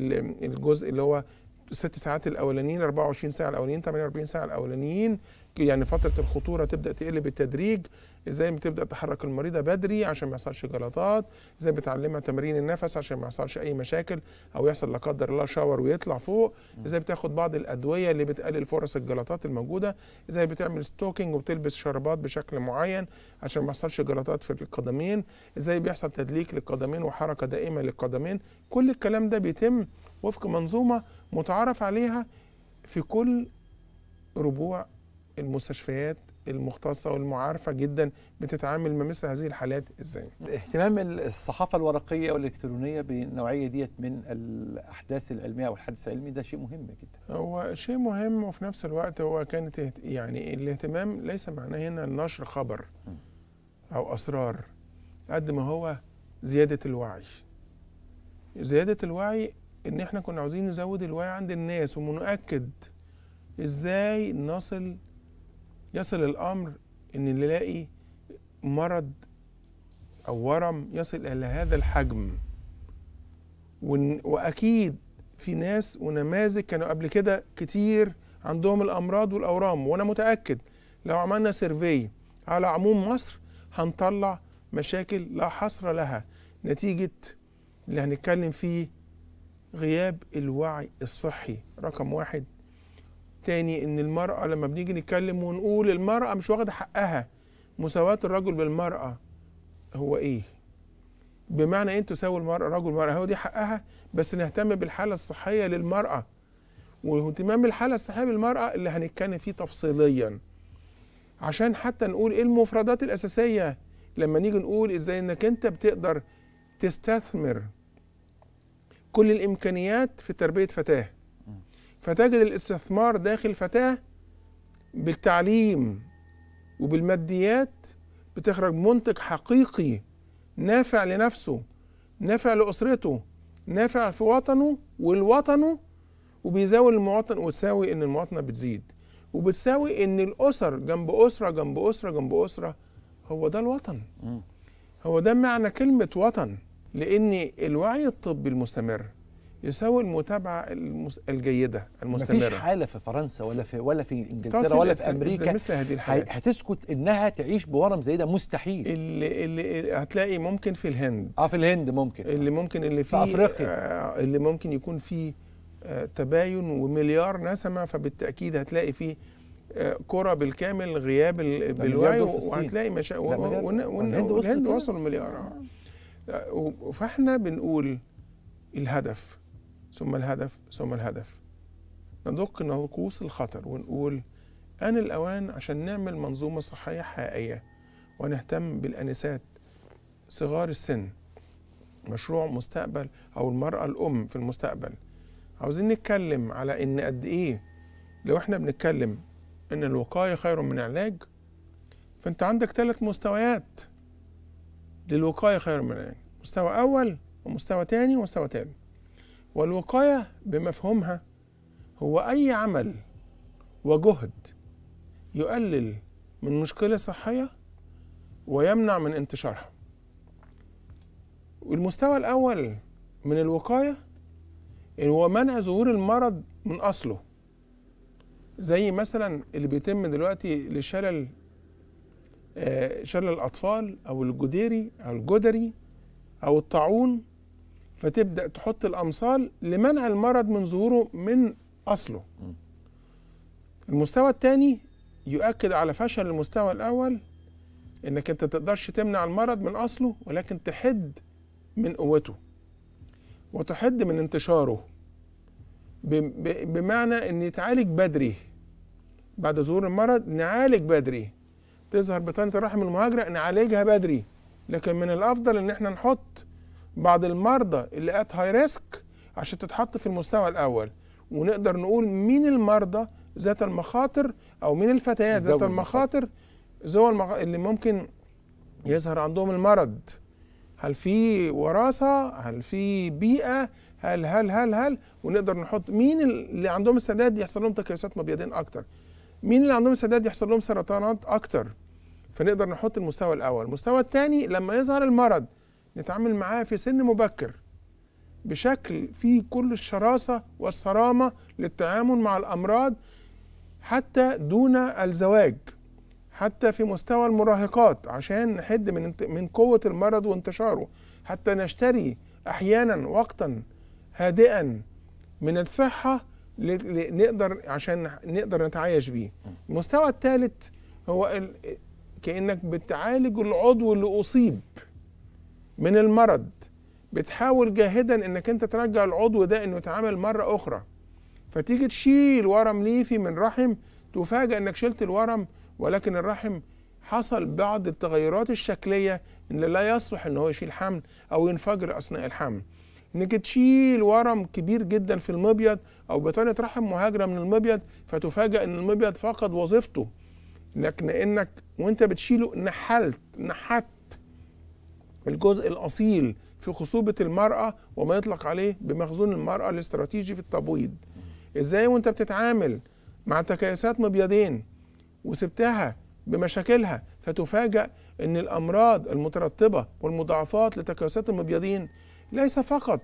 الجزء اللي هو الست ساعات الاولانيين 24 ساعه الاولانيين 48 ساعه الاولانيين يعني فتره الخطوره تبدا تقل بالتدريج ازاي بتبدا تحرك المريضه بدري عشان ما يحصلش جلطات ازاي بتعلمها تمارين النفس عشان ما يحصلش اي مشاكل او يحصل لا قدر الله شاور ويطلع فوق ازاي بتاخد بعض الادويه اللي بتقلل فرص الجلطات الموجوده ازاي بتعمل ستوكينج وبتلبس شربات بشكل معين عشان ما يحصلش جلطات في القدمين ازاي بيحصل تدليك للقدمين وحركه دائمه للقدمين كل الكلام ده بيتم وفق منظومه متعارف عليها في كل ربوع المستشفيات المختصه والمعارفه جدا بتتعامل مع مثل هذه الحالات ازاي؟ اهتمام الصحافه الورقيه والالكترونيه بالنوعيه ديت من الاحداث العلميه او الحدث العلمي ده شيء مهم جدا. هو شيء مهم وفي نفس الوقت هو كانت يعني الاهتمام ليس معناه هنا نشر خبر او اسرار قد ما هو زياده الوعي. زياده الوعي ان احنا كنا عاوزين نزود الوعي عند الناس ونؤكد ازاي نصل يصل الامر ان نلاقي مرض او ورم يصل الى هذا الحجم واكيد في ناس ونماذج كانوا قبل كده كتير عندهم الامراض والاورام وانا متاكد لو عملنا سيرفي على عموم مصر هنطلع مشاكل لا حصر لها نتيجه اللي هنتكلم فيه غياب الوعي الصحي رقم واحد تاني ان المراه لما بنيجي نتكلم ونقول المراه مش واخده حقها مساواه الرجل بالمراه هو ايه بمعنى ايه تساوي المراه رجل ومراه هو دي حقها بس نهتم بالحاله الصحيه للمراه واهتمام بالحاله الصحيه بالمراه اللي هنتكلم فيه تفصيليا عشان حتى نقول ايه المفردات الاساسيه لما نيجي نقول ازاي انك انت بتقدر تستثمر كل الامكانيات في تربيه فتاه فتجد الاستثمار داخل فتاة بالتعليم وبالماديات بتخرج منتج حقيقي نافع لنفسه نافع لأسرته نافع في وطنه والوطنه وبيزاول المواطن وتساوي ان المواطنه بتزيد وبتساوي ان الاسر جنب اسره جنب اسره جنب اسره هو ده الوطن هو ده معنى كلمه وطن لان الوعي الطبي المستمر يساوي المتابعه الجيده المستمره مفيش حاله في فرنسا ولا في ولا في انجلترا ولا في امريكا مثل هذه الحالات هتسكت انها تعيش بورم زي ده مستحيل اللي, اللي هتلاقي ممكن في الهند اه في الهند ممكن اللي ممكن اللي في, في افريقيا آه اللي ممكن يكون فيه آه تباين ومليار نسمه فبالتاكيد هتلاقي فيه آه، كره بالكامل غياب بالوعي وهتلاقي مشا... آه، الهند وصل مليار آه. فاحنا بنقول الهدف ثم الهدف ثم الهدف ندق ناقوس الخطر ونقول آن الأوان عشان نعمل منظومة صحية حقيقية ونهتم بالأنسات صغار السن مشروع مستقبل أو المرأة الأم في المستقبل عاوزين نتكلم على إن قد إيه لو إحنا بنتكلم إن الوقاية خير من العلاج فأنت عندك ثلاث مستويات للوقاية خير من العلاج مستوى أول ومستوى تاني ومستوى تالت والوقاية بمفهومها هو أي عمل وجهد يقلل من مشكلة صحية ويمنع من انتشارها والمستوى الأول من الوقاية هو منع ظهور المرض من أصله زي مثلا اللي بيتم دلوقتي لشلل آه، شلل الأطفال أو الجديري أو الجدري أو الطاعون فتبدا تحط الامصال لمنع المرض من ظهوره من اصله المستوى الثاني يؤكد على فشل المستوى الاول انك انت تقدرش تمنع المرض من اصله ولكن تحد من قوته وتحد من انتشاره بمعنى ان يتعالج بدري بعد ظهور المرض نعالج بدري تظهر بطانه الرحم المهاجره نعالجها بدري لكن من الافضل ان احنا نحط بعض المرضى اللي ات هاي ريسك عشان تتحط في المستوى الاول ونقدر نقول مين المرضى ذات المخاطر او مين الفتيات ذات المخاطر ذو المخ... اللي ممكن يظهر عندهم المرض هل في وراثه هل في بيئه هل هل هل هل ونقدر نحط مين اللي عندهم استعداد يحصل لهم تكيسات مبيضين اكتر مين اللي عندهم استعداد يحصل لهم سرطانات اكتر فنقدر نحط المستوى الاول المستوى الثاني لما يظهر المرض نتعامل معاه في سن مبكر بشكل فيه كل الشراسة والصرامة للتعامل مع الأمراض حتى دون الزواج حتى في مستوى المراهقات عشان نحد من من قوة المرض وانتشاره حتى نشتري أحيانا وقتا هادئا من الصحة نقدر عشان نقدر نتعايش بيه المستوى الثالث هو كأنك بتعالج العضو اللي أصيب من المرض بتحاول جاهدا انك انت ترجع العضو ده انه يتعامل مره اخرى فتيجي تشيل ورم ليفي من رحم تفاجئ انك شلت الورم ولكن الرحم حصل بعض التغيرات الشكليه اللي لا يصلح ان هو يشيل حمل او ينفجر اثناء الحمل انك تشيل ورم كبير جدا في المبيض او بطانه رحم مهاجره من المبيض فتفاجئ ان المبيض فقد وظيفته لكن انك وانت بتشيله نحلت نحت الجزء الأصيل في خصوبة المرأة وما يطلق عليه بمخزون المرأة الاستراتيجي في التبويض إزاي وأنت بتتعامل مع تكيسات مبيضين وسبتها بمشاكلها فتفاجأ أن الأمراض المترتبة والمضاعفات لتكيسات المبيضين ليس فقط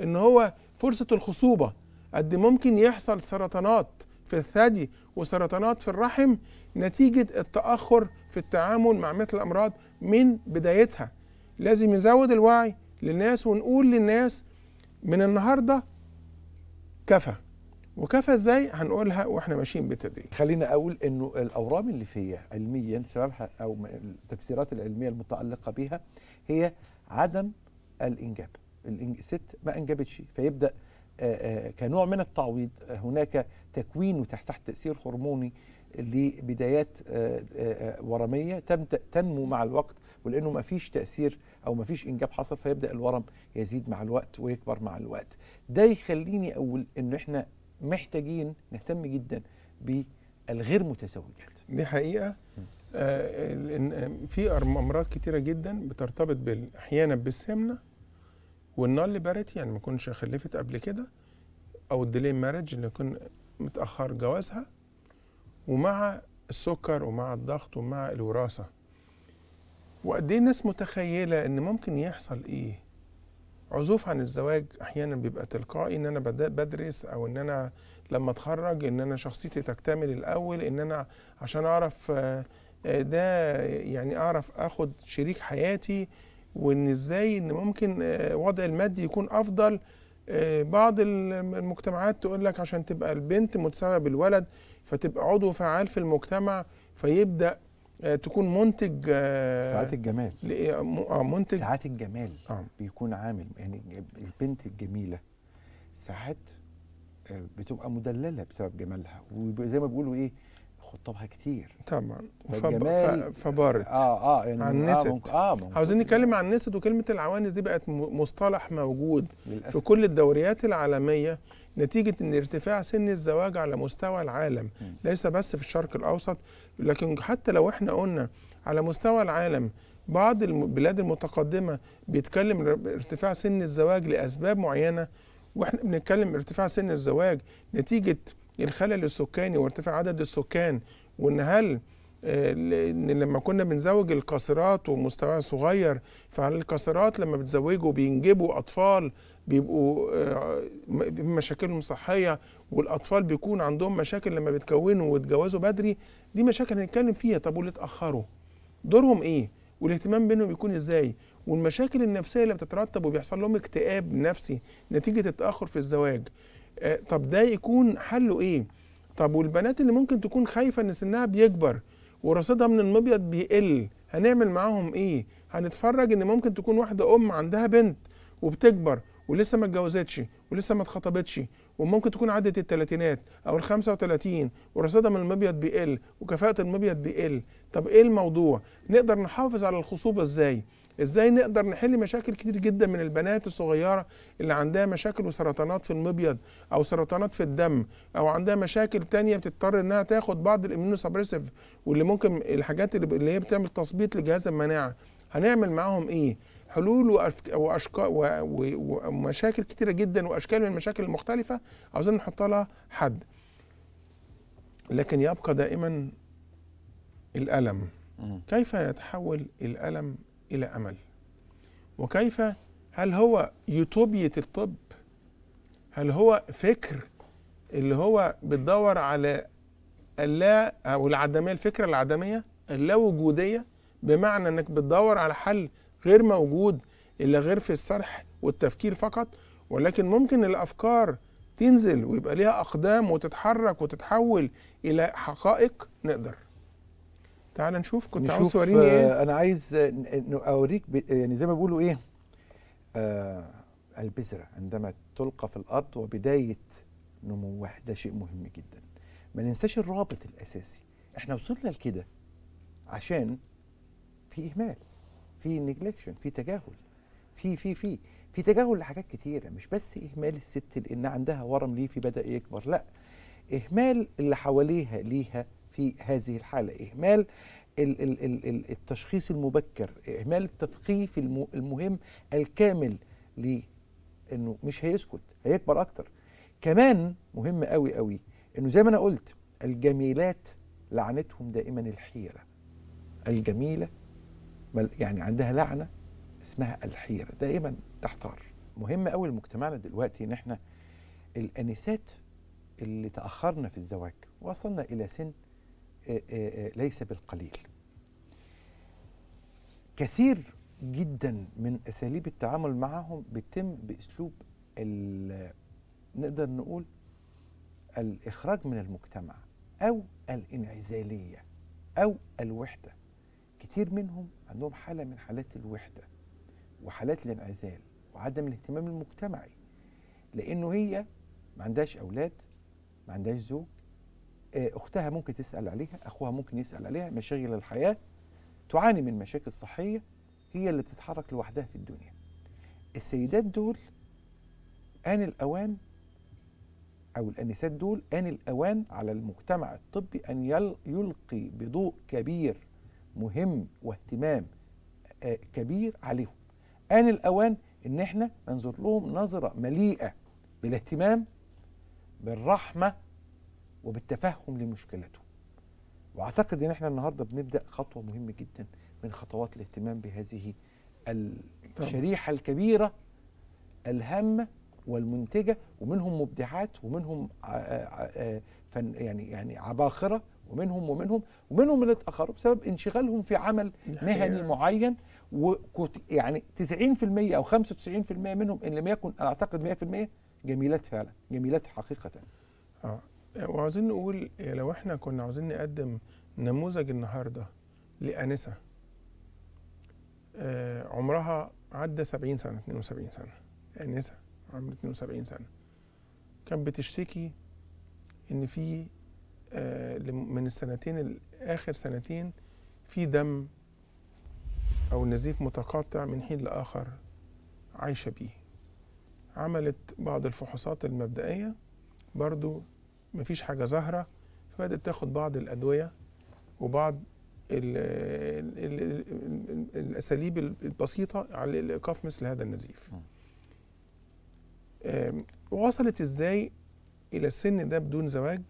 أن هو فرصة الخصوبة قد ممكن يحصل سرطانات في الثدي وسرطانات في الرحم نتيجة التأخر في التعامل مع مثل الأمراض من بدايتها لازم نزود الوعي للناس ونقول للناس من النهارده كفى وكفى ازاي هنقولها واحنا ماشيين بالتدريج خلينا اقول انه الاورام اللي فيها علميا سببها او التفسيرات العلميه المتعلقه بها هي عدم الانجاب الست ما انجبتش فيبدا كنوع من التعويض هناك تكوين وتحت تاثير هرموني لبدايات ورميه تنمو مع الوقت ولانه ما فيش تاثير او ما فيش انجاب حصل فيبدا الورم يزيد مع الوقت ويكبر مع الوقت ده يخليني اقول ان احنا محتاجين نهتم جدا بالغير متزوجات دي حقيقه آه،, آه في امراض كتيره جدا بترتبط احيانا بالسمنه باريتي يعني ما تكونش خلفت قبل كده او الديلي مارج اللي يكون متاخر جوازها ومع السكر ومع الضغط ومع الوراثه وقد ايه الناس متخيله ان ممكن يحصل ايه عزوف عن الزواج احيانا بيبقى تلقائي ان انا بدرس او ان انا لما اتخرج ان انا شخصيتي تكتمل الاول ان انا عشان اعرف آه، ده يعني اعرف اخد شريك حياتي وان ازاي ان ممكن آه، وضع المادي يكون افضل آه، بعض المجتمعات تقول لك عشان تبقى البنت متساويه بالولد فتبقى عضو فعال في المجتمع فيبدا آه، تكون منتج آه، ساعات الجمال آه،, اه منتج ساعات الجمال آه. بيكون عامل يعني البنت الجميله ساعات بتبقى مدلله بسبب جمالها وزي ما بيقولوا ايه خطابها كتير طبعا فالجمال فبارت اه اه يعني نسد اه, ممكن آه ممكن عاوزين نتكلم عن نسد وكلمه العوانس دي بقت مصطلح موجود للأسف. في كل الدوريات العالميه نتيجه ان ارتفاع سن الزواج على مستوى العالم م. ليس بس في الشرق الاوسط لكن حتى لو احنا قلنا على مستوى العالم بعض البلاد المتقدمه بيتكلم ارتفاع سن الزواج لاسباب معينه واحنا بنتكلم ارتفاع سن الزواج نتيجه الخلل السكاني وارتفاع عدد السكان وان هل آه، ان لما كنا بنزوج القاصرات ومستواها صغير فعلى القاصرات لما بتزوجوا بينجبوا اطفال بيبقوا آه، مشاكلهم صحيه والاطفال بيكون عندهم مشاكل لما بيتكونوا ويتجوزوا بدري دي مشاكل هنتكلم فيها طب واللي اتاخروا دورهم ايه والاهتمام بينهم يكون ازاي والمشاكل النفسيه اللي بتترتب وبيحصل لهم اكتئاب نفسي نتيجه التاخر في الزواج آه، طب ده يكون حله ايه طب والبنات اللي ممكن تكون خايفه ان سنها بيكبر ورصيدها من المبيض بيقل هنعمل معاهم ايه هنتفرج ان ممكن تكون واحده ام عندها بنت وبتكبر ولسه ما اتجوزتش ولسه ما اتخطبتش وممكن تكون عدت الثلاثينات او ال 35 من المبيض بيقل وكفاءه المبيض بيقل طب ايه الموضوع نقدر نحافظ على الخصوبه ازاي ازاي نقدر نحل مشاكل كتير جدا من البنات الصغيره اللي عندها مشاكل وسرطانات في المبيض او سرطانات في الدم او عندها مشاكل تانية بتضطر انها تاخد بعض الاميونوسابريسيف واللي ممكن الحاجات اللي هي بتعمل تثبيط لجهاز المناعه هنعمل معاهم ايه حلول واشكال ومشاكل كتيره جدا واشكال من المشاكل المختلفه عاوزين نحط لها حد لكن يبقى دائما الالم كيف يتحول الالم الى امل وكيف هل هو يوتوبيه الطب هل هو فكر اللي هو بتدور على اللا او العدميه الفكره العدميه اللا وجوديه بمعنى انك بتدور على حل غير موجود إلا غير في السرح والتفكير فقط ولكن ممكن الأفكار تنزل ويبقى ليها أقدام وتتحرك وتتحول إلى حقائق نقدر تعال نشوف كنت عاوز توريني ايه آه، انا عايز آه، آه، اوريك يعني زي ما بيقولوا ايه آه البذره عندما تلقى في الارض وبدايه نموها ده شيء مهم جدا ما ننساش الرابط الاساسي احنا وصلنا لكده عشان في اهمال في نجلكشن في تجاهل في في في في تجاهل لحاجات كتيره مش بس اهمال الست لان عندها ورم ليفي بدا يكبر لا اهمال اللي حواليها ليها في هذه الحاله اهمال التشخيص المبكر اهمال التثقيف المهم الكامل ليه انه مش هيسكت هيكبر اكتر كمان مهم قوي قوي انه زي ما انا قلت الجميلات لعنتهم دائما الحيره الجميله يعني عندها لعنه اسمها الحيره دائما تحتار مهم قوي لمجتمعنا دلوقتي ان احنا الانسات اللي تاخرنا في الزواج وصلنا الى سن ليس بالقليل كثير جدا من اساليب التعامل معهم بتم باسلوب نقدر نقول الاخراج من المجتمع او الانعزاليه او الوحده كتير منهم عندهم حالة من حالات الوحدة وحالات الانعزال وعدم الاهتمام المجتمعي لأنه هي ما عندهاش أولاد ما عندهاش زوج آه، أختها ممكن تسأل عليها أخوها ممكن يسأل عليها مشاغل الحياة تعاني من مشاكل صحية هي اللي بتتحرك لوحدها في الدنيا السيدات دول آن الأوان أو الأنسات دول آن الأوان على المجتمع الطبي أن يلقي بضوء كبير مهم واهتمام آه، كبير عليهم آن الأوان إن إحنا ننظر لهم نظرة مليئة بالاهتمام بالرحمة وبالتفهم لمشكلتهم وأعتقد إن إحنا النهاردة بنبدأ خطوة مهمة جدا من خطوات الاهتمام بهذه الشريحة الكبيرة الهامة والمنتجة ومنهم مبدعات ومنهم آه، آه، يعني يعني عباقرة ومنهم ومنهم ومنهم اللي اتاخروا بسبب انشغالهم في عمل مهني معين و يعني 90% او 95% منهم ان لم يكن انا اعتقد 100% جميلات فعلا جميلات حقيقه اه وعاوزين نقول إيه، لو احنا كنا عاوزين نقدم نموذج النهارده لانسه آه عمرها عدى 70 سنه 72 سنه انسه عمرها 72 سنه كانت بتشتكي ان في آه، من السنتين اخر سنتين في دم او نزيف متقاطع من حين لاخر عايشه بيه عملت بعض الفحوصات المبدئيه برضو مفيش حاجه ظاهره فبدات تاخد بعض الادويه وبعض الاساليب البسيطه على الايقاف مثل هذا النزيف وصلت ازاي الى السن ده بدون زواج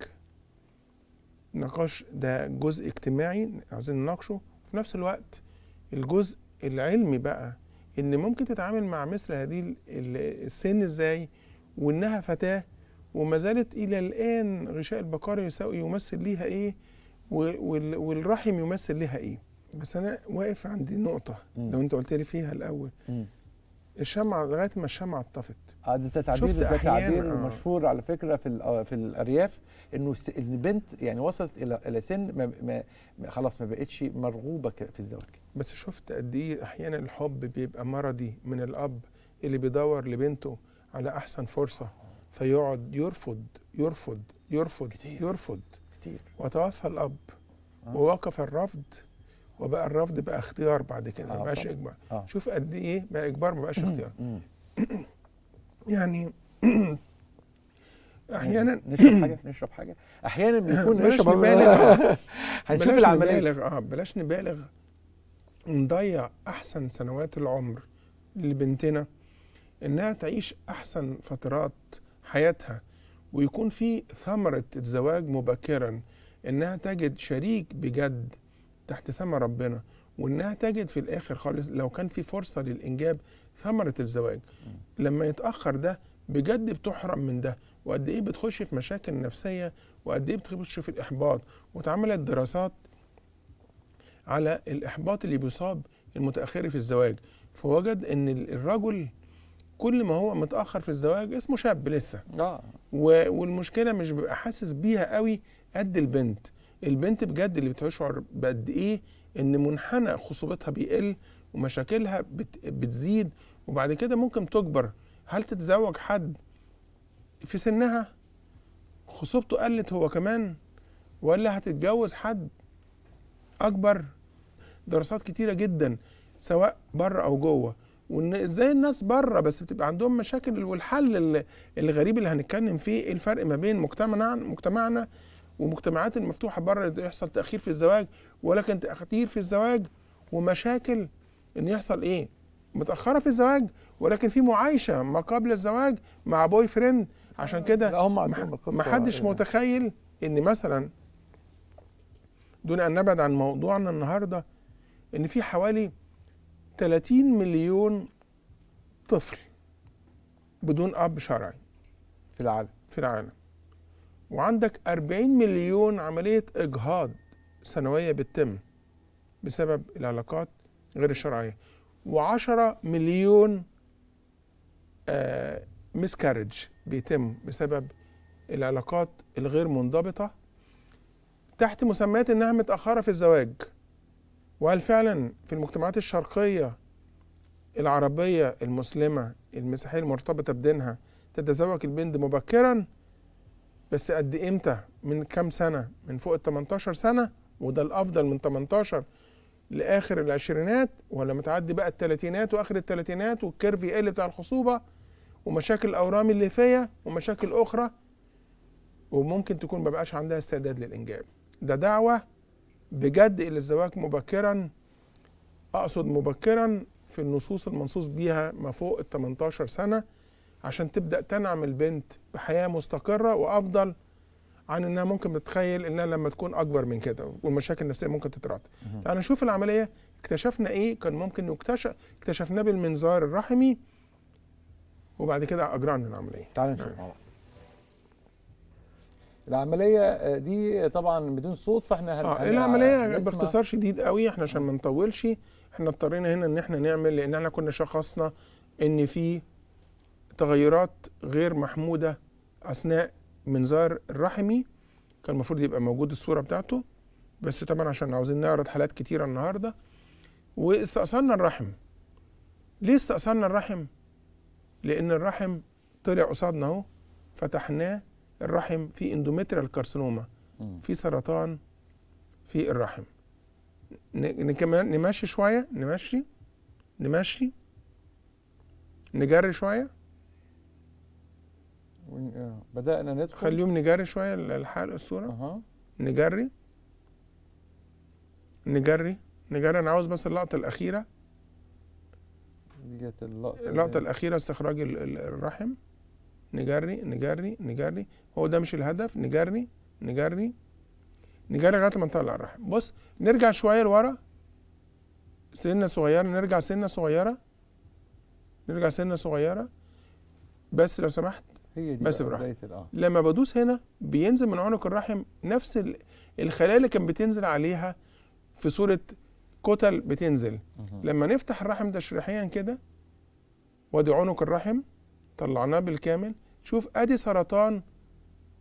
نقاش ده جزء اجتماعي عايزين نناقشه في نفس الوقت الجزء العلمي بقى ان ممكن تتعامل مع مثل هذه السن ازاي وانها فتاه وما زالت الى الان غشاء البقره يمثل ليها ايه والرحم يمثل ليها ايه بس انا واقف عند نقطه لو انت قلت لي فيها الاول م. الشمعه لغايه ما الشمعه طفت اه ده تعبير ده تعبير آه. مشهور على فكره في آه، في الارياف انه البنت يعني وصلت الى الى سن ما ما خلاص ما بقتش مرغوبه في الزواج بس شفت قد ايه احيانا الحب بيبقى مرضي من الاب اللي بيدور لبنته على احسن فرصه فيقعد يرفض يرفض يرفض كتير يرفض كتير وتوفى الاب آه. ووقف الرفض وبقى الرفض بقى اختيار بعد كده آه ما بقاش اجبار آه. شوف قد ايه بقى اجبار ما بقاش اختيار يعني احيانا نشرب حاجه نشرب حاجه احيانا بيكون نشرب نبالغ هنشوف العمليه نبالغ اه بلاش نبالغ نضيع احسن سنوات العمر لبنتنا انها تعيش احسن فترات حياتها ويكون في ثمره الزواج مبكرا انها تجد شريك بجد تحت سماء ربنا وانها تجد في الاخر خالص لو كان في فرصه للانجاب ثمره الزواج لما يتاخر ده بجد بتحرم من ده وقد ايه بتخش في مشاكل نفسيه وقد ايه بتخش في الاحباط واتعملت دراسات على الاحباط اللي بيصاب المتاخر في الزواج فوجد ان الرجل كل ما هو متاخر في الزواج اسمه شاب لسه آه. والمشكله مش بيبقى حاسس بيها قوي قد البنت البنت بجد اللي بتشعر بقد ايه ان منحنى خصوبتها بيقل ومشاكلها بت بتزيد وبعد كده ممكن تكبر هل تتزوج حد في سنها خصوبته قلت هو كمان ولا هتتجوز حد اكبر دراسات كتيره جدا سواء بره او جوه وان ازاي الناس بره بس بتبقى عندهم مشاكل والحل الغريب اللي هنتكلم فيه إيه الفرق ما بين مجتمعنا مجتمعنا ومجتمعات المفتوحه بره يحصل تاخير في الزواج ولكن تاخير في الزواج ومشاكل ان يحصل ايه متاخره في الزواج ولكن في معايشه ما قبل الزواج مع بوي فريند عشان آه، كده ما حدش يعني. متخيل ان مثلا دون ان نبعد عن موضوعنا النهارده ان في حوالي 30 مليون طفل بدون اب شرعي في العالم في العالم وعندك 40 مليون عملية إجهاض سنوية بتتم بسبب العلاقات غير الشرعية و10 مليون آه مسكارج بيتم بسبب العلاقات الغير منضبطة تحت مسميات إنها متأخرة في الزواج وهل فعلا في المجتمعات الشرقية العربية المسلمة المسيحية المرتبطة بدينها تتزوج البنت مبكرا بس قد امتى من كام سنه من فوق ال 18 سنه وده الافضل من 18 لاخر العشرينات ولما تعدي بقى الثلاثينات واخر الثلاثينات والكيرف يقل بتاع الخصوبه ومشاكل اورام الليفيه ومشاكل اخرى وممكن تكون ما بقاش عندها استعداد للانجاب ده دعوه بجد الى الزواج مبكرا اقصد مبكرا في النصوص المنصوص بيها ما فوق ال 18 سنه عشان تبدا تنعم البنت بحياه مستقره وافضل عن انها ممكن تتخيل انها لما تكون اكبر من كده والمشاكل النفسيه ممكن تترد انا نشوف العمليه اكتشفنا ايه كان ممكن يكتشف اكتشفناه بالمنظار الرحمي وبعد كده اجرانا العمليه تعال نشوف نعم. العمليه آه، دي طبعا بدون صوت فاحنا هن... آه العمليه باختصار شديد قوي احنا عشان ما نطولش احنا اضطرينا هنا ان احنا نعمل لان احنا كنا شخصنا ان في تغيرات غير محمودة أثناء منظار الرحمي كان المفروض يبقى موجود الصورة بتاعته بس طبعا عشان عاوزين نعرض حالات كتيرة النهاردة واستأصلنا الرحم ليه استأصلنا الرحم؟ لأن الرحم طلع قصادنا أهو فتحناه الرحم في اندوميتريال كارسينوما في سرطان في الرحم نكمل نمشي شوية نمشي نمشي نجري شوية آه، بدأنا ندخل خليهم نجري شوية الحال الصورة أه. نجري نجري نجري أنا عاوز بس اللقطة الأخيرة ديت اللقطة اللقطة الأخيرة استخراج الرحم نجري نجري نجري هو ده مش الهدف نجري نجري نجري لغاية ما نطلع الرحم بص نرجع شوية لورا سنة صغيرة نرجع سنة صغيرة نرجع سنة صغيرة بس لو سمحت هي دي بس براحتي لما بدوس هنا بينزل من عنق الرحم نفس الخلايا اللي كان بتنزل عليها في صوره كتل بتنزل لما نفتح الرحم تشريحيا كده وادي عنق الرحم طلعناه بالكامل شوف ادي سرطان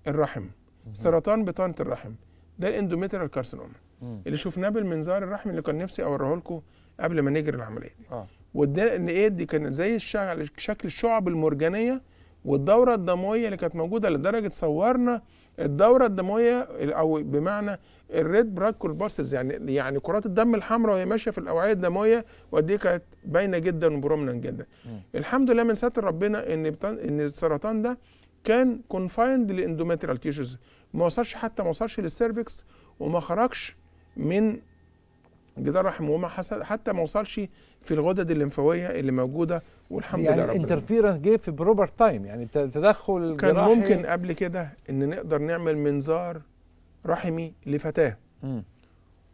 الرحم سرطان بطانه الرحم ده الاندوميتريال كارسينوما اللي شفناه بالمنظار الرحم اللي كان نفسي اوريه لكم قبل ما نجري العمليه دي آه. وده ان ايه دي كان زي الشكل الشعب المرجانيه والدوره الدمويه اللي كانت موجوده لدرجه صورنا الدوره الدمويه او بمعنى الريد براد كورباسلز يعني يعني كرات الدم الحمراء وهي ماشيه في الاوعيه الدمويه وقد ايه كانت باينه جدا وبرومنان جدا مم. الحمد لله من ساتر ربنا ان ان السرطان ده كان كونفايند لاندوميتريال تيشوز ما وصلش حتى ما وصلش للسيرفكس وما خرجش من جدار رحم وما حصل حتى ما وصلش في الغدد الليمفاويه اللي موجوده والحمد لله يعني رب انترفيرنس جه في بروبر تايم يعني تدخل الجراحي كان ممكن قبل كده ان نقدر نعمل منظار رحمي لفتاه م.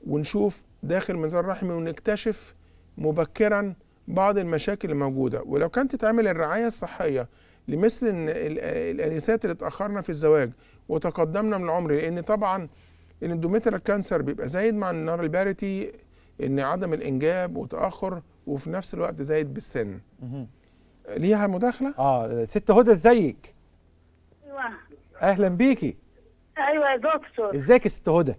ونشوف داخل منظار رحمي ونكتشف مبكرا بعض المشاكل الموجوده ولو كانت تتعمل الرعايه الصحيه لمثل الانسات اللي اتاخرنا في الزواج وتقدمنا من العمر لان طبعا الاندوميترال كانسر بيبقى زايد مع النار البارتي ان عدم الانجاب وتاخر وفي نفس الوقت زايد بالسن ليها مداخله اه ست هدى ازيك ايوه اهلا بيكي ايوه يا دكتور ازيك يا ست هدى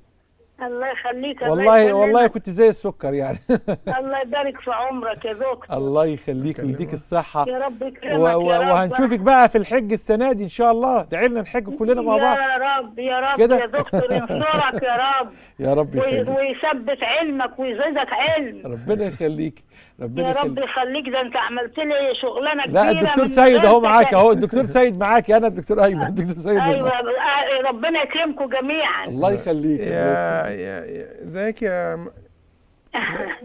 الله يخليك والله الله والله كنت زي السكر يعني الله يبارك في عمرك يا دكتور الله يخليك ويديك الصحه يا رب يكرمك و... و... وهنشوفك بقى في الحج السنه دي ان شاء الله ادعي لنا نحج كلنا مع بعض يا رب يا رب كده؟ يا دكتور ينصرك يا رب يا رب يخليك ويثبت علمك ويزيدك علم ربنا يخليك ربنا يا رب يخليك ده انت عملت لي شغلانه كبيره لا الدكتور سيد اهو معاك اهو الدكتور سيد معاك انا الدكتور ايمن ايوه، الدكتور سيد ايوه آه، ربنا يكرمكم جميعا الله يخليك يا يا ازيك يا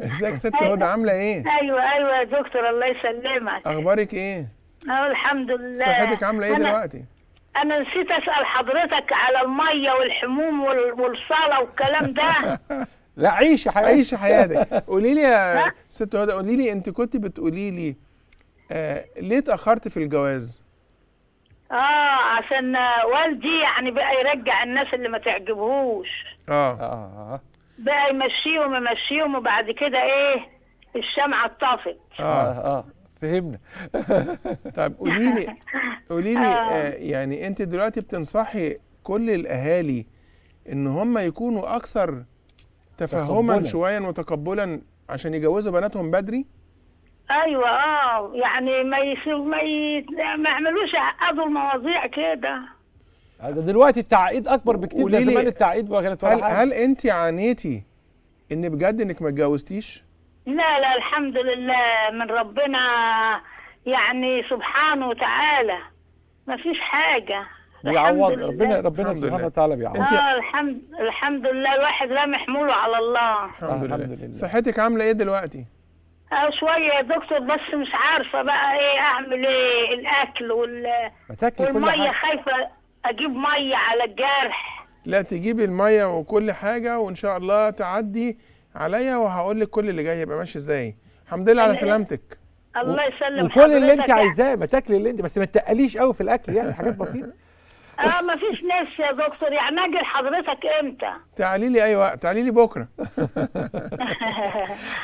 ازيك يا ست أيوة. هدى عامله ايه؟ ايوه ايوه يا دكتور الله يسلمك اخبارك ايه؟ اه الحمد لله صحتك عامله ايه دلوقتي؟ انا نسيت اسال حضرتك على الميه والحموم والصاله والكلام ده لا عيشي حياتك عيشي حياتك قولي لي يا ست هدى قولي لي انت كنت بتقولي لي آه ليه اتاخرت في الجواز؟ اه عشان والدي يعني بقى يرجع الناس اللي ما تعجبهوش اه اه بقى يمشيهم يمشيهم وبعد كده ايه الشمعه اتطفت اه اه, آه، فهمنا طب قولي لي قولي لي آه. آه يعني انت دلوقتي بتنصحي كل الاهالي ان هم يكونوا اكثر تفهما شويا وتقبلا عشان يجوزوا بناتهم بدري ايوه اه يعني ما يسيب ما, ي... ما يعملوش يعقدوا المواضيع كده دلوقتي التعقيد اكبر بكتير من زمان التعقيد كانت هل, هل انت عانيتي ان بجد انك ما اتجوزتيش لا لا الحمد لله من ربنا يعني سبحانه وتعالى ما فيش حاجه بيعوض ربنا ربنا سبحانه وتعالى بيعوض آه الحمد الحمد لله الواحد لا محموله على الله الحمد, لله. الحمد لله صحتك عامله ايه دلوقتي؟ آه، شويه يا دكتور بس مش عارفه بقى ايه اعمل ايه الاكل وال والميه خايفه اجيب ميه على الجرح لا تجيبي الميه وكل حاجه وان شاء الله تعدي عليا وهقول لك كل اللي جاي يبقى ماشي ازاي الحمد لله على سلامتك الله يسلمك وكل اللي انت عايزاه ما تاكلي اللي انت بس ما تقليش قوي في الاكل يعني حاجات بسيطه اه ما فيش ناس يا دكتور يعني اجي لحضرتك امتى تعالي لي اي أيوة. وقت تعالي لي بكره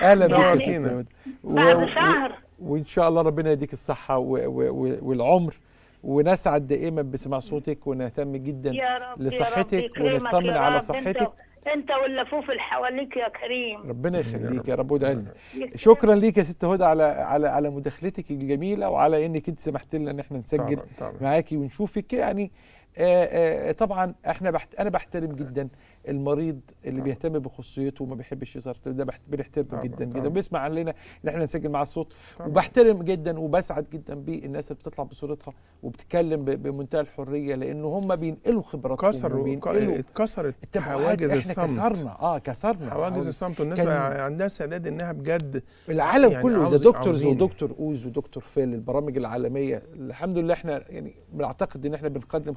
اهلا نورتينا يعني و... بعد شهر وان شاء الله ربنا يديك الصحه و... و... والعمر ونسعد دائما بسماع صوتك ونهتم جدا يا رب لصحتك ونطمن على صحتك انت... انت واللفوف اللي حواليك يا كريم ربنا يخليك يا رب وادعي لنا شكرا ليك يا ست هدى على على على مداخلتك الجميله وعلى انك انت سمحت لنا ان احنا نسجل معاكي ونشوفك يعني آه، آه، طبعا احنا بحت انا بحترم جدا المريض اللي طبعا. نعم. بيهتم بخصوصيته وما بيحبش يظهر ده بنحترمه جدا طبعا. جدا وبيسمع علينا ان احنا نسجل معاه الصوت طبعا. وبحترم جدا وبسعد جدا بالناس اللي بتطلع بصورتها وبتتكلم بمنتهى الحريه لان هم بينقلوا خبراتهم كسروا اتكسرت حواجز الصمت احنا كسرنا اه كسرنا حواجز الصمت والناس يعني عندها استعداد انها بجد العالم يعني كله ذا دكتورز ودكتور اوز ودكتور فيل البرامج العالميه الحمد لله احنا يعني بنعتقد ان احنا بنقدم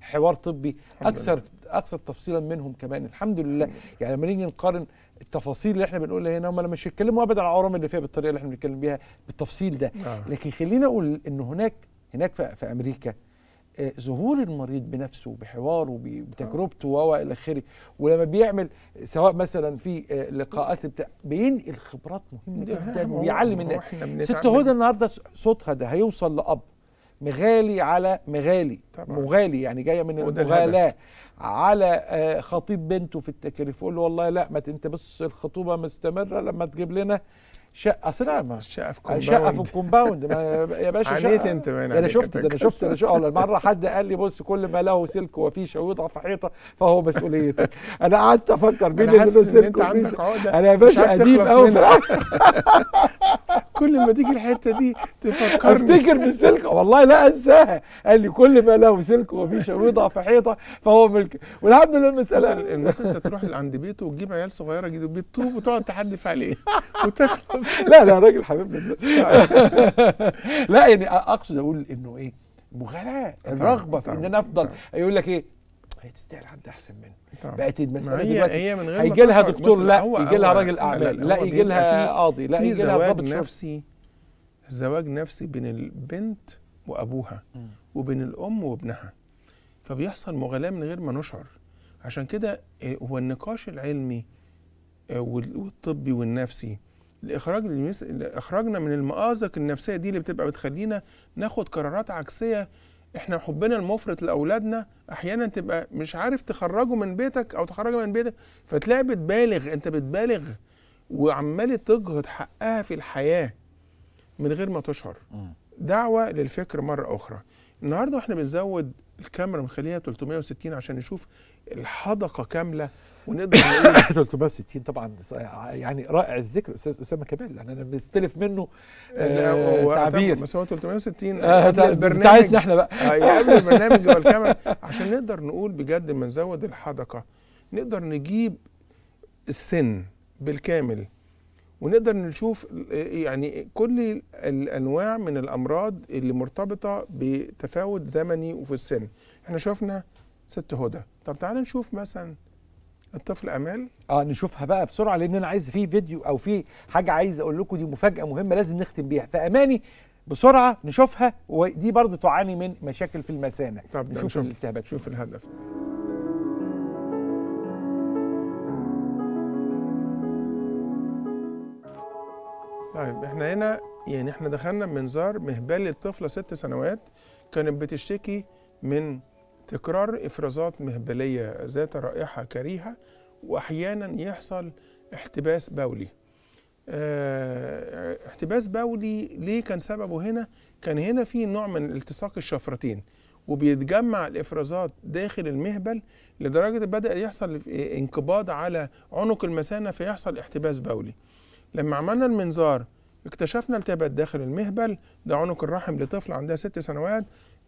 حوار طبي اكثر اكثر تفصيلا منهم كمان الحمد لله يعني لما نيجي نقارن التفاصيل اللي احنا بنقولها هنا هم مش هيتكلموا ابدا على الاورام اللي فيها بالطريقه اللي احنا بنتكلم بيها بالتفصيل ده آه. لكن خلينا اقول ان هناك هناك في, في امريكا آه، ظهور المريض بنفسه بحواره آه. بتجربته و الى اخره ولما بيعمل سواء مثلا في آه، لقاءات بتاع بينقل خبرات مهمه جدا ويعلم الناس ست هدى النهارده صوتها ده هيوصل لاب مغالي على مغالي طبعا. مغالي يعني جايه من المغالاه على آه، خطيب بنته في التكاليف يقول له والله لا ما انت بص الخطوبه مستمره لما تجيب لنا شقه انا شقه في كومباوند شقه في الكومباوند يا باشا عانيت انت من انا شفت انا شفت انا شفت مره حد قال لي بص كل ما له سلك وفيشه ويضع في حيطه فهو مسؤوليتك انا قعدت افكر مين اللي له سلك انت عندك عقده انا يا باشا قديم قوي كل ما تيجي الحته دي تفكرني افتكر بالسلك والله لا انساها قال لي كل ما له سلك وفيشه ويضع في حيطه فهو ملك والحمد لله المساله الناس انت تروح عند بيته وتجيب عيال صغيره جدا بتطوب وتقعد تحدف عليه وتخلص لا لا راجل حبيبنا لا يعني اقصد اقول انه ايه مغالاة الرغبة في ان انا افضل يقول لك ايه هي تستاهل حد احسن منه بقت المساله دلوقتي هي من غير هيجي لها دكتور لا يجي لها راجل اعمال لا يجي لها قاضي لا يجي لها ضابط نفسي زواج نفسي بين البنت وابوها م. وبين الام وابنها فبيحصل مغالاه من غير ما نشعر عشان كده إيه، هو النقاش العلمي آه، والطبي والنفسي لاخراج المس... لاخراجنا من المآزق النفسيه دي اللي بتبقى بتخلينا ناخد قرارات عكسيه احنا حبنا المفرط لاولادنا احيانا تبقى مش عارف تخرجه من بيتك او تخرجه من بيتك فتلاقي بتبالغ انت بتبالغ وعمال تجهض حقها في الحياه من غير ما تشعر دعوه للفكر مره اخرى النهارده احنا بنزود الكاميرا بنخليها 360 عشان نشوف الحدقه كامله ونقدر نقول 360 طبعا يعني رائع الذكر استاذ اسامه كمال يعني انا مستلف منه آه تعبير بس هو 360 آه البرنامج بتاعتنا احنا بقى آه، يعني قبل البرنامج جوه الكاميرا عشان نقدر نقول بجد ما نزود الحدقه نقدر نجيب السن بالكامل ونقدر نشوف آه، يعني كل الانواع من الامراض اللي مرتبطه بتفاوت زمني وفي السن احنا شفنا ست هدى طب تعالى نشوف مثلا الطفل امال اه نشوفها بقى بسرعه لان انا عايز في فيديو او في حاجه عايز اقول لكم دي مفاجاه مهمه لازم نختم بيها فاماني بسرعه نشوفها ودي برضه تعاني من مشاكل في المثانه طب نشوف الالتهابات شوف الهدف طيب احنا هنا يعني احنا دخلنا منظار مهبل الطفله ست سنوات كانت بتشتكي من تكرار إفرازات مهبلية ذات رائحة كريهة وأحيانا يحصل احتباس بولي اه احتباس بولي ليه كان سببه هنا كان هنا في نوع من التصاق الشفرتين وبيتجمع الافرازات داخل المهبل لدرجه بدا يحصل انقباض على عنق المثانه فيحصل احتباس بولي لما عملنا المنظار اكتشفنا التبات داخل المهبل ده عنق الرحم لطفل عندها ست سنوات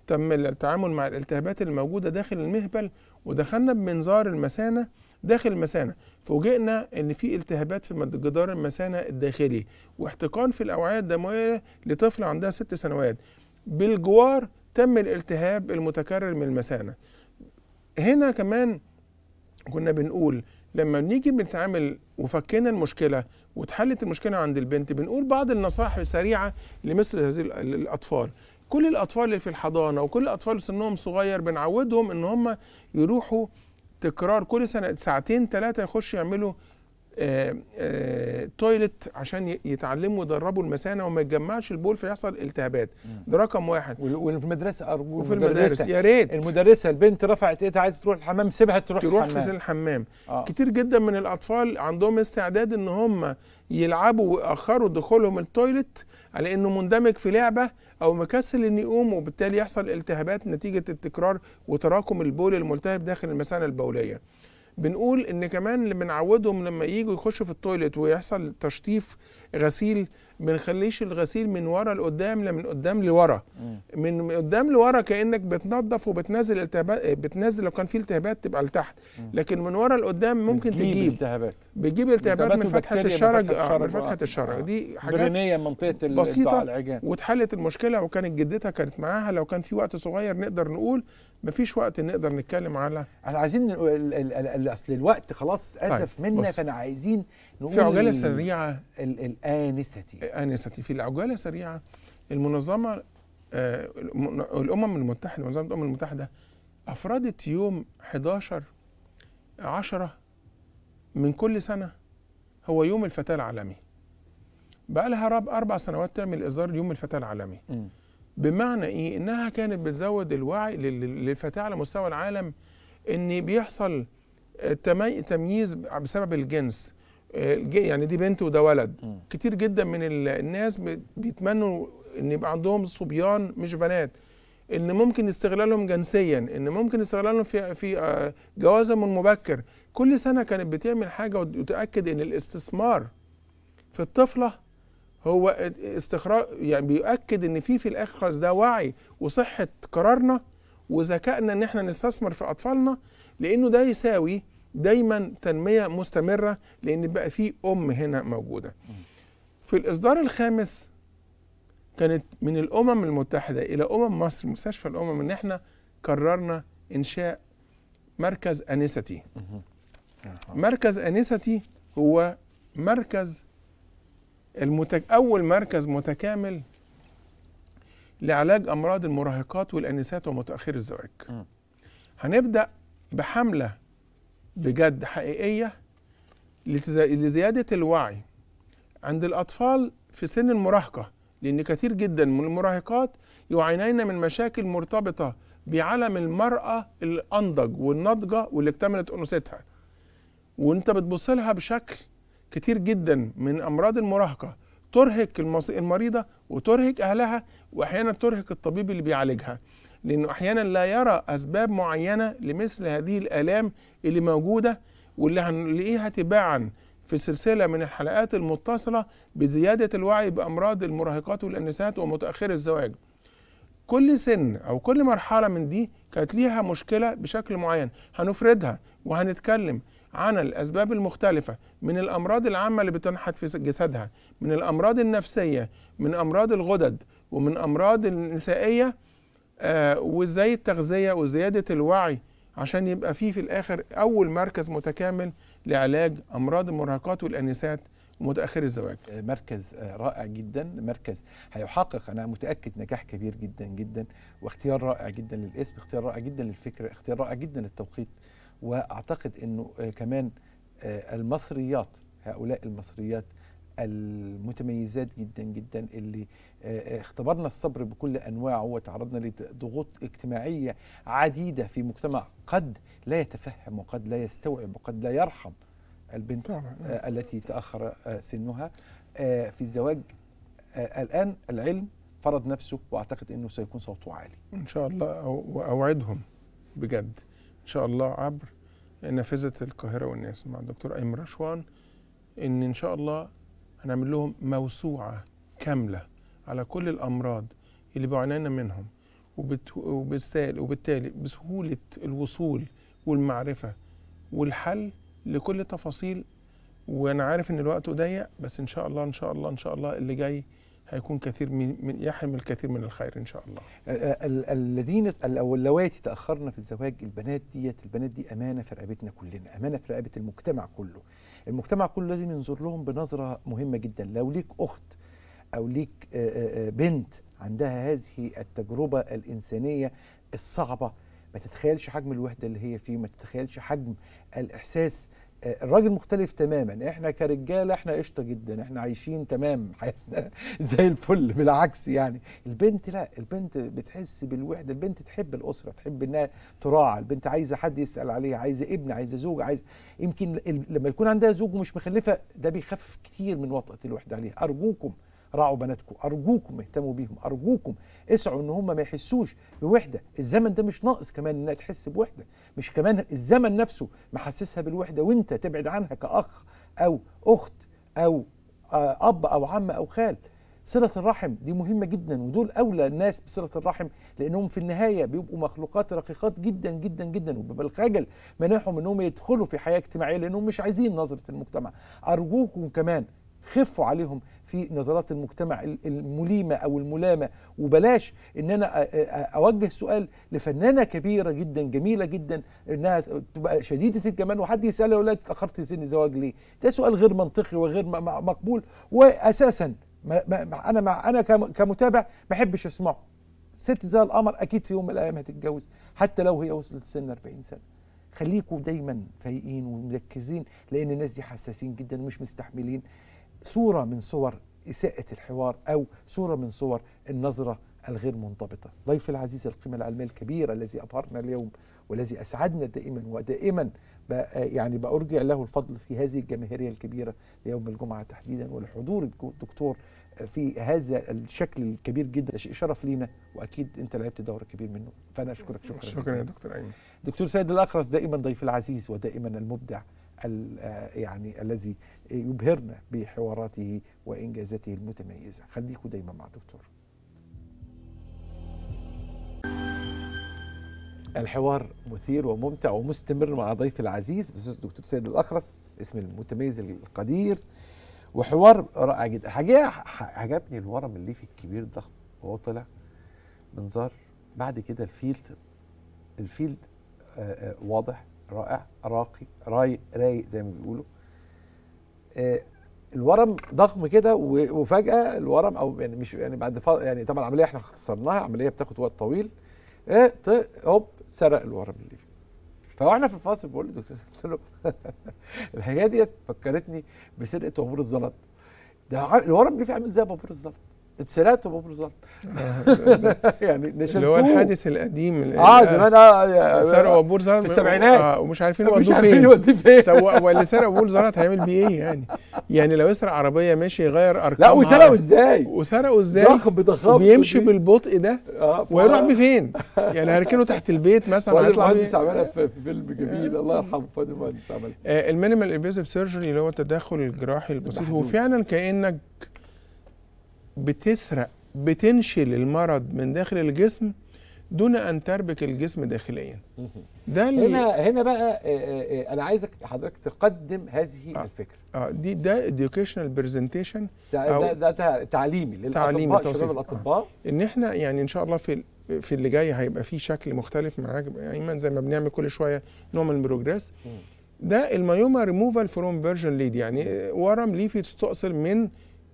تم التعامل مع الالتهابات الموجوده داخل المهبل ودخلنا بمنظار المثانه داخل المثانه فوجئنا ان في التهابات في جدار المثانه الداخلي واحتقان في الاوعيه الدمويه لطفل عندها ست سنوات بالجوار تم الالتهاب المتكرر من المثانه هنا كمان كنا بنقول لما بنيجي بنتعامل وفكينا المشكله واتحلت المشكله عند البنت بنقول بعض النصائح السريعه لمثل هذه الاطفال كل الاطفال اللي في الحضانه وكل الاطفال سنهم صغير بنعودهم ان هم يروحوا تكرار كل سنه ساعتين ثلاثه يخشوا يعملوا آآ آآ تويلت عشان يتعلموا ويدربوا المثانه وما يتجمعش البول فيحصل التهابات ده رقم واحد وفي المدرسه ارجو وفي المدارس يا ريت المدرسه البنت رفعت ايدها عايزه تروح الحمام سيبها تروح تروح الحمام تروح الحمام آه. كتير جدا من الاطفال عندهم استعداد ان هم يلعبوا ويأخروا دخولهم التويلت على انه مندمج في لعبه او مكسل ان يقوم وبالتالي يحصل التهابات نتيجه التكرار وتراكم البول الملتهب داخل المثانه البوليه بنقول ان كمان اللي بنعودهم لما يجوا يخشوا في التويلت ويحصل تشطيف غسيل ما نخليش الغسيل من ورا لقدام لا من قدام لورا من قدام لورا كانك بتنظف وبتنزل التهابات بتنزل لو كان في التهابات تبقى لتحت لكن من ورا لقدام ممكن بتجيب تجيب التهابات بتجيب التهابات من فتحه الشرج من فتحه آه، آه. الشرج دي حاجات منطقه بسيطه واتحلت المشكله وكانت جدتها كانت معاها لو كان في وقت صغير نقدر نقول مفيش وقت نقدر نتكلم على احنا عايزين اصل الوقت خلاص طيب، اسف طيب. منا فانا عايزين في عجاله سريعه الانسه انسه في العجاله سريعه المنظمه آه الامم المتحده منظمه الامم المتحده افردت يوم 11 10 من كل سنه هو يوم الفتاه العالمي بقى لها رب اربع سنوات تعمل اصدار يوم الفتاه العالمي م. بمعنى ايه انها كانت بتزود الوعي للفتاه على مستوى العالم ان بيحصل آه، تمييز بسبب الجنس يعني دي بنت وده ولد م. كتير جدا من الناس بيتمنوا ان يبقى عندهم صبيان مش بنات ان ممكن استغلالهم جنسيا ان ممكن استغلالهم في في آه، جوازهم مبكر كل سنه كانت بتعمل حاجه وتاكد ان الاستثمار في الطفله هو استخراج يعني بيؤكد ان في في الاخر خالص ده وعي وصحه قرارنا وذكائنا ان احنا نستثمر في اطفالنا لانه ده يساوي دايما تنميه مستمره لان بقى في ام هنا موجوده في الاصدار الخامس كانت من الامم المتحده الى امم مصر مستشفى الامم ان احنا قررنا انشاء مركز انستي مركز انستي هو مركز المتك... اول مركز متكامل لعلاج امراض المراهقات والانسات ومتاخري الزواج هنبدا بحمله بجد حقيقيه لزياده الوعي عند الاطفال في سن المراهقه لان كثير جدا من المراهقات يعانين من مشاكل مرتبطه بعالم المراه الانضج والناضجه واللي اكتملت انوثتها وانت بتبص لها بشكل كتير جدا من امراض المراهقه ترهق المريضه وترهق اهلها واحيانا ترهق الطبيب اللي بيعالجها لأنه أحيانا لا يرى أسباب معينة لمثل هذه الآلام اللي موجودة واللي هنلاقيها تباعا في سلسلة من الحلقات المتصلة بزيادة الوعي بأمراض المراهقات والأنسات ومتأخر الزواج كل سن أو كل مرحلة من دي كانت ليها مشكلة بشكل معين هنفردها وهنتكلم عن الأسباب المختلفة من الأمراض العامة اللي بتنحت في جسدها من الأمراض النفسية من أمراض الغدد ومن أمراض النسائية آه، وازاي التغذيه وزياده الوعي عشان يبقى فيه في الاخر اول مركز متكامل لعلاج امراض المراهقات والانسات ومتاخري الزواج. آه، مركز آه، رائع جدا، مركز هيحقق انا متاكد نجاح كبير جدا جدا واختيار رائع جدا للاسم، اختيار رائع جدا للفكره، اختيار رائع جدا للتوقيت واعتقد انه كمان المصريات هؤلاء المصريات المتميزات جدا جدا اللي آه، آه، اختبرنا الصبر بكل انواعه وتعرضنا لضغوط اجتماعيه عديده في مجتمع قد لا يتفهم وقد لا يستوعب وقد لا يرحم البنت طبعا. آه، التي تاخر سنها في الزواج الان العلم فرض نفسه واعتقد انه سيكون صوته عالي ان شاء الله واوعدهم بجد ان شاء الله عبر نافذه القاهره والناس مع الدكتور ايمن رشوان ان ان شاء الله هنعمل لهم موسوعة كاملة على كل الأمراض اللي بعانينا منهم وبالتالي وبالتالي بسهولة الوصول والمعرفة والحل لكل تفاصيل وانا عارف ان الوقت ضيق بس ان شاء الله ان شاء الله ان شاء الله اللي جاي هيكون كثير من يحمل الكثير من الخير ان شاء الله الذين او اللواتي تاخرنا في الزواج البنات ديت البنات دي امانه في رقبتنا كلنا امانه في رقبه المجتمع كله المجتمع كله لازم ينظر لهم بنظره مهمه جدا لو ليك اخت او ليك آه، آه، آه، بنت عندها هذه التجربه الانسانيه الصعبه ما تتخيلش حجم الوحده اللي هي فيه ما تتخيلش حجم الاحساس الراجل مختلف تماما احنا كرجاله احنا قشطه جدا احنا عايشين تمام حياتنا زي الفل بالعكس يعني البنت لا البنت بتحس بالوحده البنت تحب الاسره تحب انها تراعى البنت عايزه حد يسال عليها عايزه ابن عايزه زوج عايز يمكن لما يكون عندها زوج ومش مخلفه ده بيخفف كتير من وطأة الوحده عليها ارجوكم راعوا بناتكم ارجوكم اهتموا بيهم ارجوكم اسعوا ان هم ما يحسوش بوحده الزمن ده مش ناقص كمان انها تحس بوحده مش كمان الزمن نفسه محسسها بالوحده وانت تبعد عنها كاخ او اخت او آه، اب او عم او خال صلة الرحم دي مهمة جدا ودول أولى الناس بصلة الرحم لأنهم في النهاية بيبقوا مخلوقات رقيقات جدا جدا جدا وبيبقى الخجل أنهم يدخلوا في حياة اجتماعية لأنهم مش عايزين نظرة المجتمع أرجوكم كمان خفوا عليهم في نظرات المجتمع المليمة أو الملامة وبلاش إن أنا أوجه سؤال لفنانة كبيرة جدا جميلة جدا إنها تبقى شديدة الجمال وحد يسألها ولا اتأخرت سن الزواج ليه ده سؤال غير منطقي وغير مقبول وأساسا أنا مع أنا كمتابع ما أحبش أسمعه ست زي القمر أكيد في يوم من الأيام هتتجوز حتى لو هي وصلت سن 40 سنة خليكم دايما فايقين ومركزين لأن الناس دي حساسين جدا ومش مستحملين صورة من صور إساءة الحوار أو صورة من صور النظرة الغير منضبطة ضيف العزيز القيمة العلمية الكبيرة الذي أبهرنا اليوم والذي أسعدنا دائما ودائما يعني بأرجع له الفضل في هذه الجماهيرية الكبيرة ليوم الجمعة تحديدا ولحضور الدكتور في هذا الشكل الكبير جدا شيء شرف لينا واكيد انت لعبت دور كبير منه فانا اشكرك شكرا شكرا يا دكتور ايمن دكتور سيد الاقرس دائما ضيف العزيز ودائما المبدع يعني الذي يبهرنا بحواراته وإنجازاته المتميزة خليكم دايما مع دكتور الحوار مثير وممتع ومستمر مع ضيف العزيز الاستاذ الدكتور سيد الأخرس اسم المتميز القدير وحوار رائع جدا حاجة عجبني الورم الليفي الكبير الضخم وهو طلع منظار بعد كده الفيلد الفيلد آه، آه، واضح رائع راقي رايق رايق زي ما بيقولوا آه، الورم ضخم كده وفجاه الورم او يعني مش يعني بعد يعني طبعا العمليه احنا اختصرناها عمليه بتاخد وقت طويل آه، هوب سرق الورم اللي فيه فاحنا في الفاصل بقول للدكتور قلت له الحكايه ديت فكرتني بسرقه بابور الزلط ده الورم اللي فيه عامل زي بابور الزلط اتسرقت بابلو يعني نشلتوه اللي هو الحادث القديم اه زمان اه سرقوا ابو زلط في السبعينات آه ومش عارفين يودوه فين مش عارفين فين طب واللي سرق ابو زلط هيعمل بيه ايه يعني؟ يعني لو يسرق عربيه ماشي يغير ارقامها لا وسرقوا ازاي؟ وسرقوا ازاي؟ ضخم بضخام بيمشي بالبطء ده آه وهيروح بيه فين؟ يعني هيركنه تحت البيت مثلا هيطلع بيه عملها في فيلم جميل الله يرحمه فاضي المهندس عملها آه، المينيمال انفيزيف سيرجري اللي هو التدخل الجراحي البسيط هو فعلا كانك بتسرق بتنشل المرض من داخل الجسم دون ان تربك الجسم داخليا ده اللي هنا هنا بقى آه، آه، آه، انا عايزك حضرتك تقدم هذه آه الفكره اه دي ده اديوكيشنال برزنتيشن ده, ده تعليمي للاطباء تعليمي شباب الاطباء آه. ان احنا يعني ان شاء الله في في اللي جاي هيبقى في شكل مختلف معاك ايمن زي ما بنعمل كل شويه نوع من البروجريس ده المايوما ريموفال فروم فيرجن ليد يعني ورم ليفي تستأصل من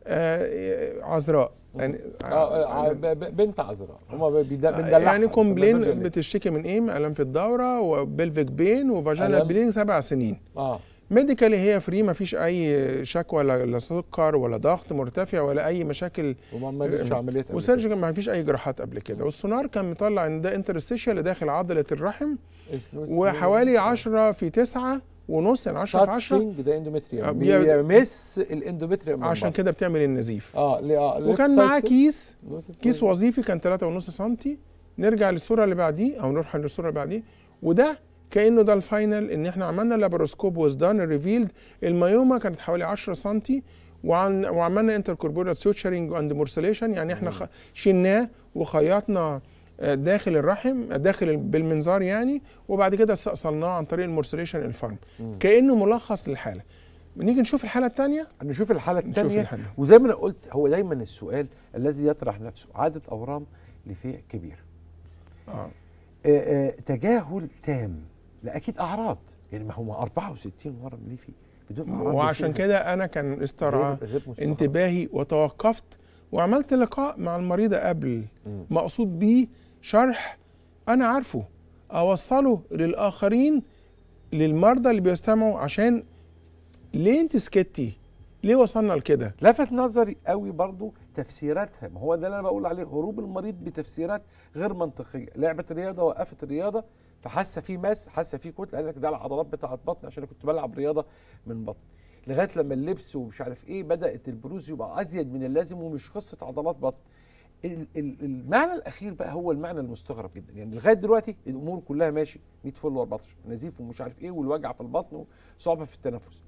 آه، عذراء يعني اه, آه،, آه، بنت عذراء هما بندلعها يعني كومبلين بتشتكي من ايه؟ الام في الدوره وبلفيك بين وفاجينا بلين سبع سنين اه ميديكالي هي فري ما فيش اي شكوى لا سكر ولا ضغط مرتفع ولا اي مشاكل وما عملتش عمليات وسيرجيكال ما فيش اي جراحات قبل كده والسونار كان مطلع ان ده انترستيشال داخل عضله الرحم وحوالي 10 في 9 ونص يعني 10 في 10 ده اندومتريوم بيمس الاندومتريوم عشان كده بتعمل النزيف اه اه وكان معاه كيس كيس وظيفي كان 3.5 سم نرجع للصوره اللي بعديه او نروح للصوره اللي بعديه وده كانه ده الفاينل ان احنا عملنا لابروسكوب ويز دان ريفيلد الميوما كانت حوالي 10 سم وعن وعملنا انتر سوتشرنج اند مرسليشن يعني احنا شلناه وخيطنا داخل الرحم داخل بالمنظار يعني وبعد كده استأصلناه عن طريق المرسليشن الفارم كانه ملخص للحاله نيجي نشوف الحاله الثانيه نشوف الحاله الثانيه وزي ما انا قلت هو دايما السؤال الذي يطرح نفسه عدد اورام لفئ كبير آه. آه. آه تجاهل تام لا اكيد اعراض يعني ما هو 64 ورم ليه بدون اعراض وعشان كده انا كان استرعى انتباهي وتوقفت وعملت لقاء مع المريضه قبل مقصود بيه شرح انا عارفه اوصله للاخرين للمرضى اللي بيستمعوا عشان ليه انت سكتي ليه وصلنا لكده لفت نظري قوي برضو تفسيراتها ما هو ده اللي انا بقول عليه هروب المريض بتفسيرات غير منطقيه لعبه الرياضه وقفت الرياضه فحاسه في ماس حاسه في كتله قال لك ده العضلات بتاعه بطن عشان كنت بلعب رياضه من بطن لغايه لما اللبس ومش عارف ايه بدات البروز يبقى ازيد من اللازم ومش قصه عضلات بطن المعنى الاخير بقى هو المعنى المستغرب جدا يعني لغايه دلوقتي الامور كلها ماشي 100 فل و14 نزيف ومش عارف ايه والوجع في البطن وصعوبه في التنفس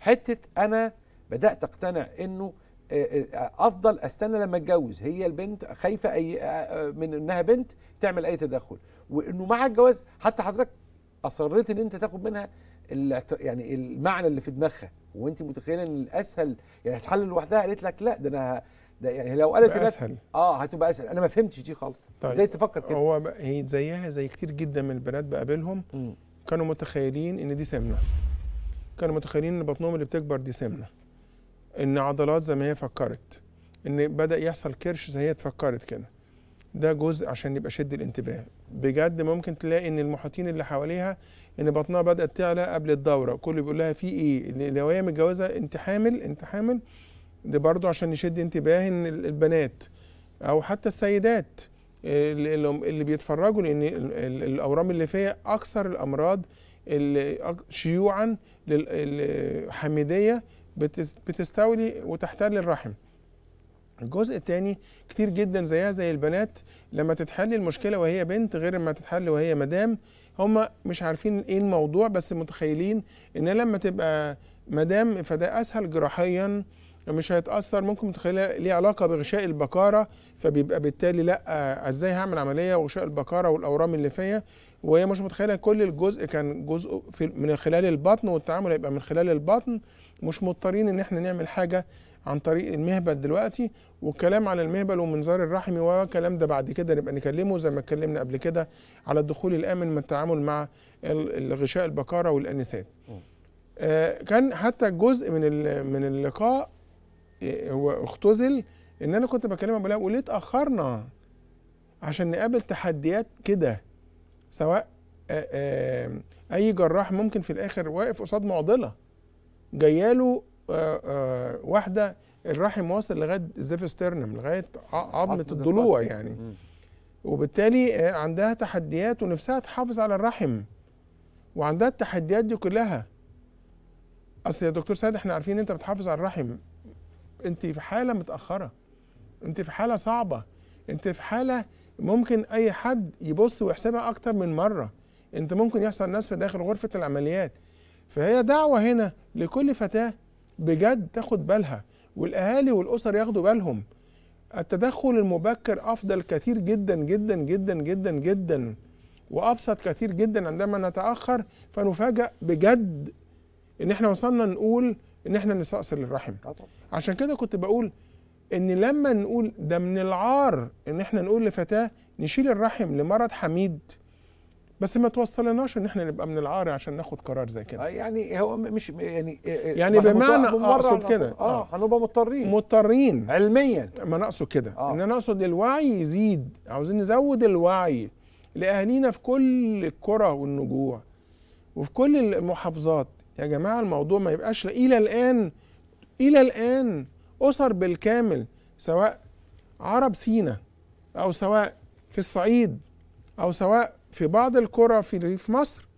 حته انا بدات اقتنع انه افضل استنى لما اتجوز هي البنت خايفه اي من انها بنت تعمل اي تدخل وانه مع الجواز حتى حضرتك اصريت ان انت تاخد منها يعني المعنى اللي في دماغها وانت متخيله ان الاسهل يعني هتحل لوحدها قالت لك لا ده انا ده يعني لو قالت هناك اسهل اه هتبقى اسهل انا ما فهمتش دي خالص طيب. ازاي تفكر كده هو هي زيها زي كتير جدا من البنات بقابلهم م. كانوا متخيلين ان دي سمنه كانوا متخيلين ان بطنهم اللي بتكبر دي سمنه ان عضلات زي ما هي فكرت ان بدا يحصل كرش زي هي تفكرت كده ده جزء عشان يبقى شد الانتباه بجد ممكن تلاقي ان المحيطين اللي حواليها ان بطنها بدات تعلى قبل الدوره كله بيقول لها في ايه لو هي متجوزه انت حامل انت حامل دي برضو عشان نشد انتباه ان البنات او حتى السيدات اللي بيتفرجوا لان الاورام الليفيه اكثر الامراض شيوعا حميديه بتستولي وتحتل الرحم الجزء الثاني كتير جدا زيها زي البنات لما تتحل المشكله وهي بنت غير لما تتحل وهي مدام هم مش عارفين ايه الموضوع بس متخيلين ان لما تبقى مدام فده اسهل جراحيا مش هيتاثر ممكن تخليها ليه علاقه بغشاء البكاره فبيبقى بالتالي لا ازاي هعمل عمليه وغشاء البكاره والاورام اللي فيا وهي مش متخيله كل الجزء كان جزء في من خلال البطن والتعامل هيبقى من خلال البطن مش مضطرين ان احنا نعمل حاجه عن طريق المهبل دلوقتي والكلام على المهبل والمنظار الرحمي والكلام ده بعد كده نبقى نكلمه زي ما اتكلمنا قبل كده على الدخول الامن من التعامل مع غشاء البكاره والانسات. آه كان حتى جزء من من اللقاء هو اختزل ان انا كنت بكلمها بقول وليه اتاخرنا عشان نقابل تحديات كده سواء آه، آه، اي جراح ممكن في الاخر واقف قصاد معضله له آه، واحده الرحم واصل لغايه زيف ستيرنم لغايه عظمه الضلوع يعني وبالتالي عندها تحديات ونفسها تحافظ على الرحم وعندها التحديات دي كلها اصل يا دكتور سيد احنا عارفين انت بتحافظ على الرحم انت في حاله متاخره انت في حاله صعبه انت في حاله ممكن اي حد يبص ويحسبها اكتر من مره انت ممكن يحصل ناس في داخل غرفه العمليات فهي دعوه هنا لكل فتاه بجد تاخد بالها والاهالي والاسر ياخدوا بالهم التدخل المبكر افضل كثير جدا جدا جدا جدا جدا وابسط كثير جدا عندما نتاخر فنفاجئ بجد ان احنا وصلنا نقول ان احنا نستأصل الرحم عشان كده كنت بقول ان لما نقول ده من العار ان احنا نقول لفتاه نشيل الرحم لمرض حميد بس ما توصلناش ان احنا نبقى من العار عشان ناخد قرار زي كده آه، يعني هو مش يعني آه، آه، يعني بمعنى اقصد كده اه هنبقى مضطرين مضطرين علميا ما انا اقصد كده آه. ان انا اقصد الوعي يزيد عاوزين نزود الوعي لاهالينا في كل القرى والنجوع وفي كل المحافظات يا جماعه الموضوع ما يبقاش الى الان الى الان اسر بالكامل سواء عرب سينا او سواء في الصعيد او سواء في بعض القرى في ريف مصر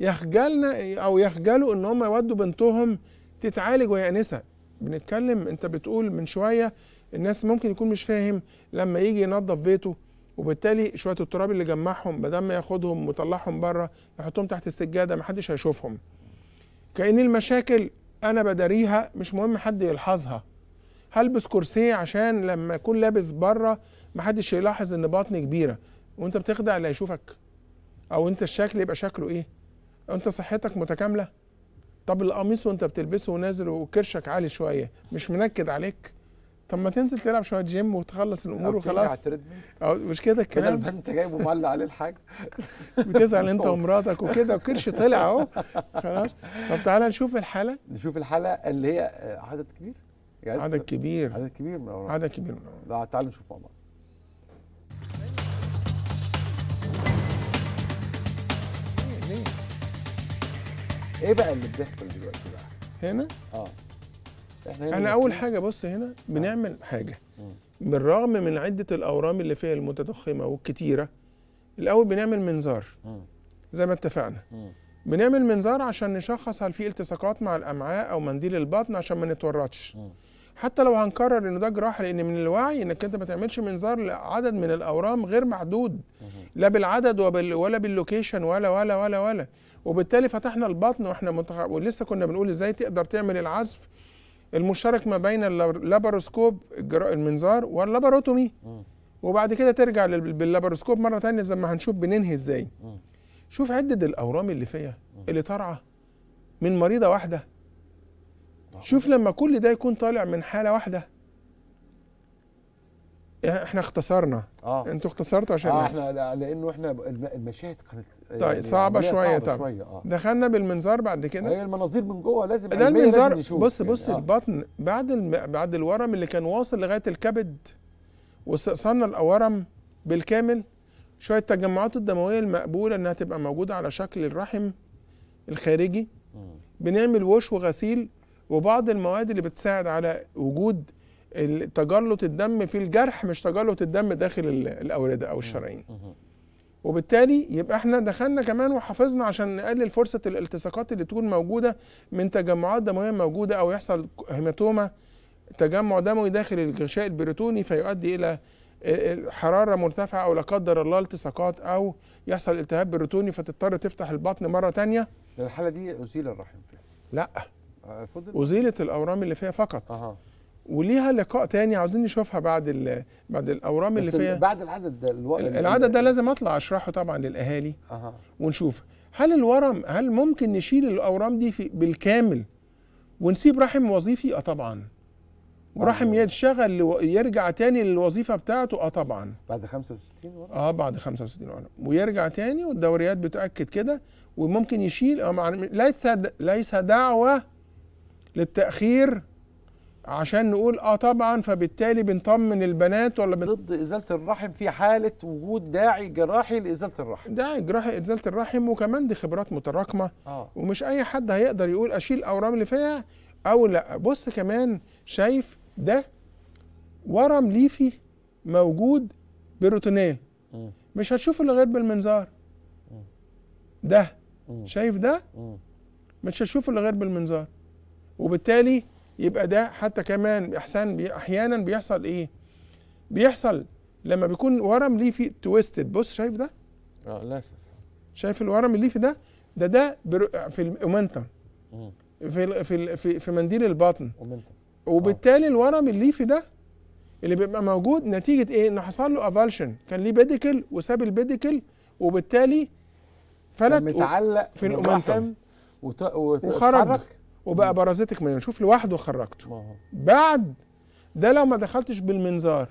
يخجلنا او يخجلوا ان هم يودوا بنتهم تتعالج وهي انسه بنتكلم انت بتقول من شويه الناس ممكن يكون مش فاهم لما يجي ينظف بيته وبالتالي شويه التراب اللي جمعهم بدل ما ياخدهم ويطلعهم بره يحطهم تحت السجاده محدش هيشوفهم كأن المشاكل انا بداريها مش مهم حد يلحظها هلبس كرسي عشان لما اكون لابس بره محدش يلاحظ ان بطني كبيره وانت بتخدع اللي هيشوفك او انت الشكل يبقى شكله ايه او انت صحتك متكامله طب القميص وانت بتلبسه ونازل وكرشك عالي شويه مش منكد عليك طب ما تنزل تلعب شويه جيم وتخلص الامور وخلاص اه مش كده الكلام ده انت جايب معلق عليه الحاج بتزعل انت ومراتك وكده وكرش طلع اهو خلاص طب تعالى نشوف الحاله نشوف الحاله اللي هي عدد كبير يعني عدد كبير عدد كبير من عدد كبير من تعالى نشوف مع بعض ايه بقى اللي بيحصل دلوقتي بقى هنا اه احنا اول حاجه بص هنا بنعمل آه. حاجه بالرغم من, عده الاورام اللي فيها المتضخمه والكتيره الاول بنعمل منظار زي ما اتفقنا بنعمل منظار عشان نشخص هل في التصاقات مع الامعاء او منديل البطن عشان ما نتورطش حتى لو هنكرر ان ده جراحه لان من الوعي انك انت ما تعملش منظار لعدد من الاورام غير محدود لا بالعدد ولا باللوكيشن ولا ولا ولا ولا وبالتالي فتحنا البطن واحنا متخ... ولسه كنا بنقول ازاي تقدر تعمل العزف المشترك ما بين اللابروسكوب المنظار واللابروتومي وبعد كده ترجع باللابروسكوب مره ثانيه زي ما هنشوف بننهي ازاي شوف عده الاورام اللي فيها اللي طالعه من مريضه واحده نعم. شوف لما كل ده يكون طالع من حاله واحده احنا اختصرنا اه انتوا اختصرتوا عشان اه احنا لانه احنا المشاهد كانت يعني طيب يعني صعبه شويه طيب آه. دخلنا بالمنظار بعد كده هي المناظير من جوه لازم ده المنظار لازم بص بص يعني آه. البطن بعد الم... بعد الورم اللي كان واصل لغايه الكبد واستئصلنا الورم بالكامل شويه التجمعات الدمويه المقبوله انها تبقى موجوده على شكل الرحم الخارجي م. بنعمل وش وغسيل وبعض المواد اللي بتساعد على وجود تجلط الدم في الجرح مش تجلط الدم داخل الاورده او الشرايين وبالتالي يبقى احنا دخلنا كمان وحافظنا عشان نقلل فرصه الالتصاقات اللي تكون موجوده من تجمعات دمويه موجوده او يحصل هيماتوما تجمع دموي داخل الغشاء البريتوني فيؤدي الى حراره مرتفعه او لا قدر الله التصاقات او يحصل التهاب بريتوني فتضطر تفتح البطن مره ثانيه الحاله دي ازيل الرحم فيها لا آه، أزيلت الأورام اللي فيها فقط أه. وليها لقاء تاني عاوزين نشوفها بعد بعد الاورام اللي فيها بعد العدد ده العدد ده لازم اطلع اشرحه طبعا للاهالي أه. ونشوف هل الورم هل ممكن نشيل الاورام دي في بالكامل ونسيب رحم وظيفي اه طبعا ورحم يشتغل أيوة. لو... يرجع تاني للوظيفه بتاعته اه طبعا بعد 65 ورم اه بعد 65 ورم ويرجع تاني والدوريات بتاكد كده وممكن يشيل آه ليس ليس دعوه للتاخير عشان نقول اه طبعا فبالتالي بنطمن البنات ولا بن... ضد ازاله الرحم في حاله وجود داعي جراحي لازاله الرحم داعي جراحي ازاله الرحم وكمان دي خبرات متراكمه آه. ومش اي حد هيقدر يقول اشيل اورام اللي فيها او لا بص كمان شايف ده ورم ليفي موجود بروتينين مش هتشوف الا غير بالمنظار ده شايف ده مش هتشوف الا غير بالمنظار وبالتالي يبقى ده حتى كمان احسان بي احيانا بيحصل ايه بيحصل لما بيكون ورم ليفي تويستد بص شايف ده اه لافف شايف الورم الليفي ده ده ده في الاومنتم في في في, في منديل البطن وبالتالي آه. الورم الليفي ده اللي بيبقى موجود نتيجه ايه ان حصل له افالشن كان ليه بيديكل وساب البيديكل وبالتالي فلت متعلق في الاومنتم وخرج وبقى بارازيتك مليون شوف لوحده خرجته بعد ده لو ما دخلتش بالمنظار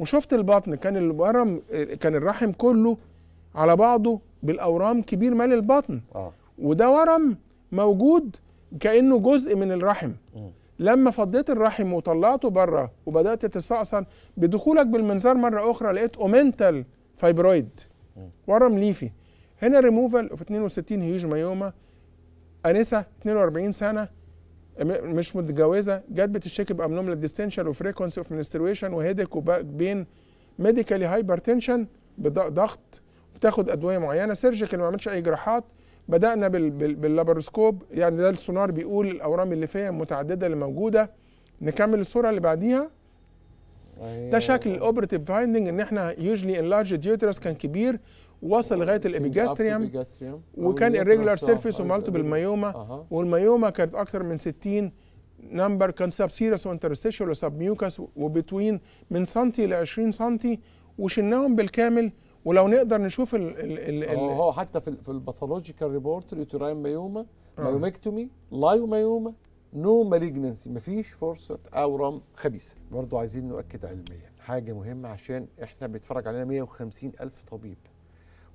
وشفت البطن كان الورم كان الرحم كله على بعضه بالاورام كبير مال البطن آه. وده ورم موجود كانه جزء من الرحم لما فضيت الرحم وطلعته بره وبدات تستأصل بدخولك بالمنظار مره اخرى لقيت اومنتال فايبرويد ورم ليفي هنا ريموفال في 62 هيوج مايوما انسه 42 سنه مش متجوزه جت بتشتكي بامنوملا ديستنشن وفريكونسي اوف منستريشن وهيدك وبين بين ميديكالي هايبرتنشن بضغط بتاخد ادويه معينه سيرجيكال ما عملتش اي جراحات بدانا باللابروسكوب يعني ده السونار بيقول الاورام اللي فيها المتعدده اللي موجوده نكمل الصوره اللي بعديها ده أيوة. شكل الاوبرتيف فايندنج ان احنا يوجلي انلارج ديوترس كان كبير وصل لغايه الابيجاستريوم وكان الريجولار سيرفيس ومالتيبل مايوما والمايوما كانت اكثر من 60 نمبر كان سب سيرس وانترستيشال وسب ميوكاس وبتوين من سنتي ل 20 سنتي وشلناهم بالكامل ولو نقدر نشوف ال ال ال هو حتى في في الباثولوجيكال ريبورت اليوتراين مايوما مايومكتومي مايوما نو مالجنسي مفيش فرصه اورام خبيثه برضه عايزين نؤكد علميا حاجه مهمه عشان احنا بيتفرج علينا 150 الف طبيب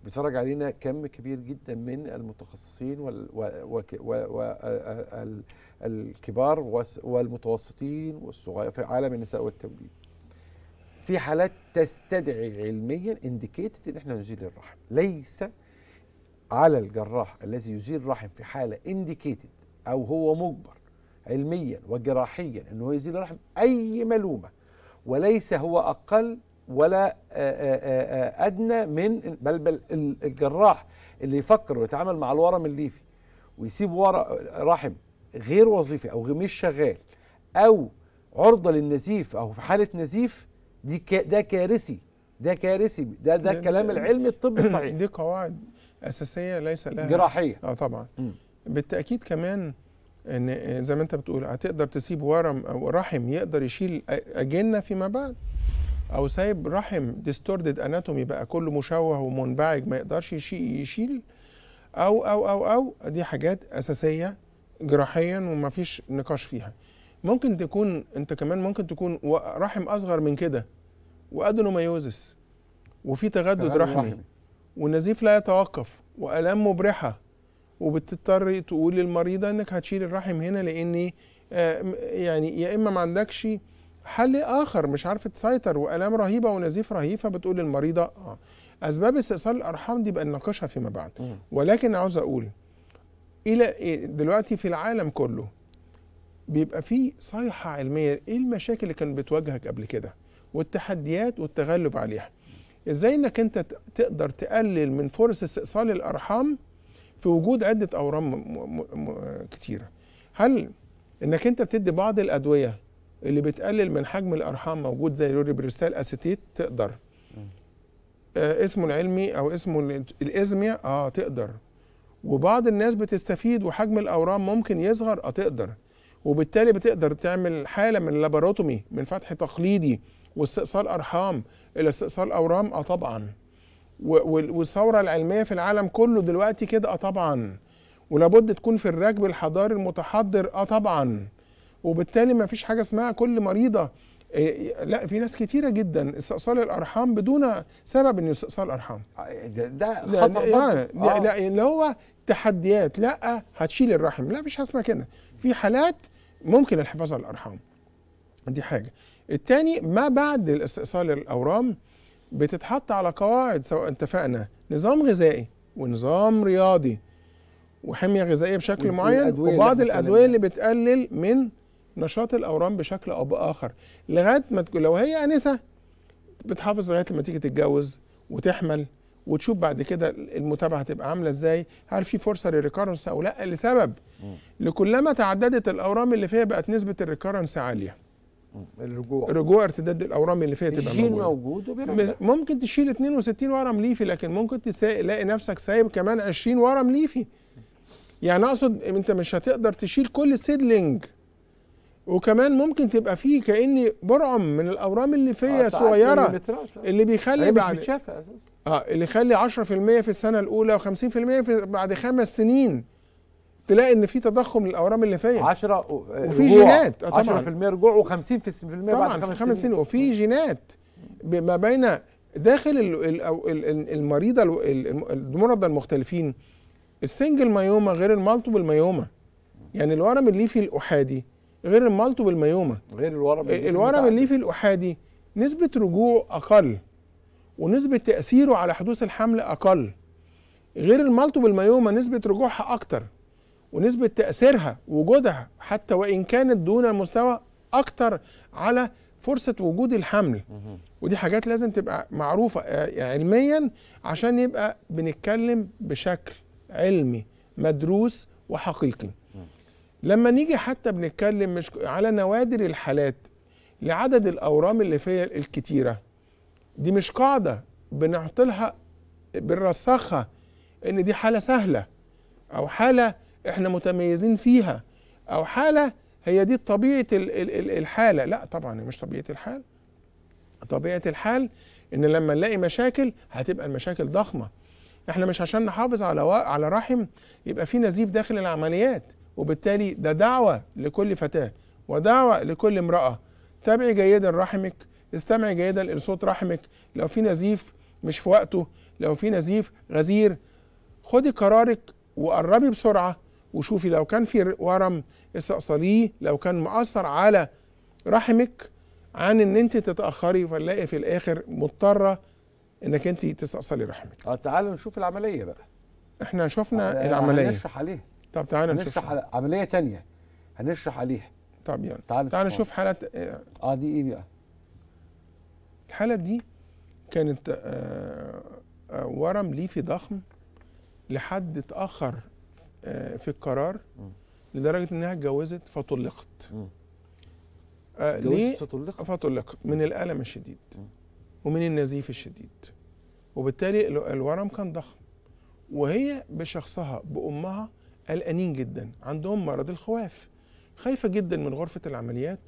بيتفرج علينا كم كبير جدا من المتخصصين والكبار والمتوسطين والصغير في عالم النساء والتوليد في حالات تستدعي علميا انديكيتد ان احنا نزيل الرحم ليس على الجراح الذي يزيل رحم في حاله انديكيتد او هو مجبر علميا وجراحيا انه يزيل الرحم اي ملومه وليس هو اقل ولا آه، آه، آه، ادنى من بل بل الجراح اللي يفكر ويتعامل مع الورم الليفي ويسيب ورم رحم غير وظيفي او مش شغال او عرضه للنزيف او في حاله نزيف دي ك... ده كارثي ده كارثي ده ده الكلام العلمي الطبي الصحيح دي قواعد اساسيه ليس لها جراحيه اه طبعا م. بالتاكيد كمان ان زي ما انت بتقول هتقدر تسيب ورم او رحم يقدر يشيل اجنه فيما بعد او سايب رحم ديستوردد اناتومي بقى كله مشوه ومنبعج ما يقدرش يشيل او او او او دي حاجات اساسيه جراحيا ومفيش نقاش فيها ممكن تكون انت كمان ممكن تكون رحم اصغر من كده وادنوميوزس وفي تغدد رحمي والنزيف لا يتوقف والام مبرحه وبتضطر تقول للمريضه انك هتشيل الرحم هنا لان آه، يعني يا اما ما عندكش حل اخر مش عارفه تسيطر والام رهيبه ونزيف رهيفه بتقول للمريضه اه اسباب استئصال الارحام دي بقى نناقشها فيما بعد ولكن عاوز اقول الى إيه، دلوقتي في العالم كله بيبقى في صيحه علميه ايه المشاكل اللي كانت بتواجهك قبل كده والتحديات والتغلب عليها ازاي انك انت تقدر تقلل من فرص استئصال الارحام في وجود عده اورام كتيره هل انك انت بتدي بعض الادويه اللي بتقلل من حجم الارحام موجود زي الريبريستال اسيتيت تقدر آه اسمه العلمي او اسمه الازميا اه تقدر وبعض الناس بتستفيد وحجم الاورام ممكن يصغر اه تقدر وبالتالي بتقدر تعمل حاله من لاباروتومي من فتح تقليدي واستئصال ارحام الى استئصال اورام اه طبعا والثوره العلميه في العالم كله دلوقتي كده اه طبعا ولابد تكون في الركب الحضاري المتحضر اه طبعا وبالتالي ما فيش حاجه اسمها كل مريضه آه، لا في ناس كتيره جدا استئصال الارحام بدون سبب ان استئصال الارحام آه، إيه، ده, خطا خطر لا, يعني، لا, آه. لا اللي هو تحديات لا هتشيل الرحم لا فيش حاجه اسمها كده في حالات ممكن الحفاظ على الارحام دي حاجه التاني ما بعد الاستئصال الاورام بتتحط على قواعد سواء اتفقنا نظام غذائي ونظام رياضي وحميه غذائيه بشكل معين وبعض الادويه اللي بتقلل من نشاط الاورام بشكل او باخر لغايه ما تكون لو هي انسه بتحافظ لغايه لما تيجي تتجوز وتحمل وتشوف بعد كده المتابعه هتبقى عامله ازاي هل في فرصه للريكارنس او لا لسبب لكلما تعددت الاورام اللي فيها بقت نسبه الريكارنس عاليه الرجوع رجوع ارتداد الاورام اللي فيها تبقى موجود موجود وبيرجع ممكن تشيل 62 ورم ليفي لكن ممكن تلاقي نفسك سايب كمان 20 ورم ليفي يعني اقصد انت مش هتقدر تشيل كل سيدلينج وكمان ممكن تبقى فيه كاني برعم من الاورام اللي فيا آه صغيره آه. اللي بيخلي بعد اساسا اه اللي يخلي 10% في السنه الاولى و50% في بعد خمس سنين تلاقي ان في تضخم للاورام اللي فيها 10 آه، وفي جينات آه طبعا 10% رجوع و50% بعد خمس, خمس سنين وفي جينات ما بين داخل المريضه المرضى المختلفين السنجل مايوما غير المالتوبل مايوما يعني الورم الليفي الاحادي غير المالتو بالميومه غير الورم الورم الليفي الاحادي نسبه رجوعه اقل ونسبه تاثيره على حدوث الحمل اقل غير المالتو بالميومه نسبه رجوعها اكتر ونسبه تاثيرها وجودها حتى وان كانت دون المستوى اكتر على فرصه وجود الحمل ودي حاجات لازم تبقى معروفه آه، علميا عشان يبقى بنتكلم بشكل علمي مدروس وحقيقي لما نيجي حتى بنتكلم مش على نوادر الحالات لعدد الاورام اللي فيها الكتيره دي مش قاعده بنعطلها بنرسخها ان دي حاله سهله او حاله احنا متميزين فيها او حاله هي دي طبيعه الحاله لا طبعا مش طبيعه الحال طبيعه الحال ان لما نلاقي مشاكل هتبقى المشاكل ضخمه احنا مش عشان نحافظ على على رحم يبقى في نزيف داخل العمليات وبالتالي ده دعوة لكل فتاة ودعوة لكل امرأة تابعي جيدا رحمك استمعي جيدا لصوت رحمك لو في نزيف مش في وقته لو في نزيف غزير خدي قرارك وقربي بسرعة وشوفي لو كان في ورم استأصليه لو كان مؤثر على رحمك عن ان انت تتأخري فنلاقي في الاخر مضطرة انك انت تستأصلي رحمك اه تعالوا نشوف العملية بقى احنا شفنا آه، العملية هنشرح عليها طب تعالى نشوف هنشرح عمليه تانية هنشرح عليها طب يلا تعالى تعال نشوف حاله اه دي ايه بقى الحاله دي كانت آه آه ورم ليفي ضخم لحد اتاخر آه في القرار لدرجه انها اتجوزت فطلقت آه ليه فطلقت فطلقت من الالم الشديد ومن النزيف الشديد وبالتالي الورم كان ضخم وهي بشخصها بامها قلقانين جدا عندهم مرض الخواف خايفه جدا من غرفه العمليات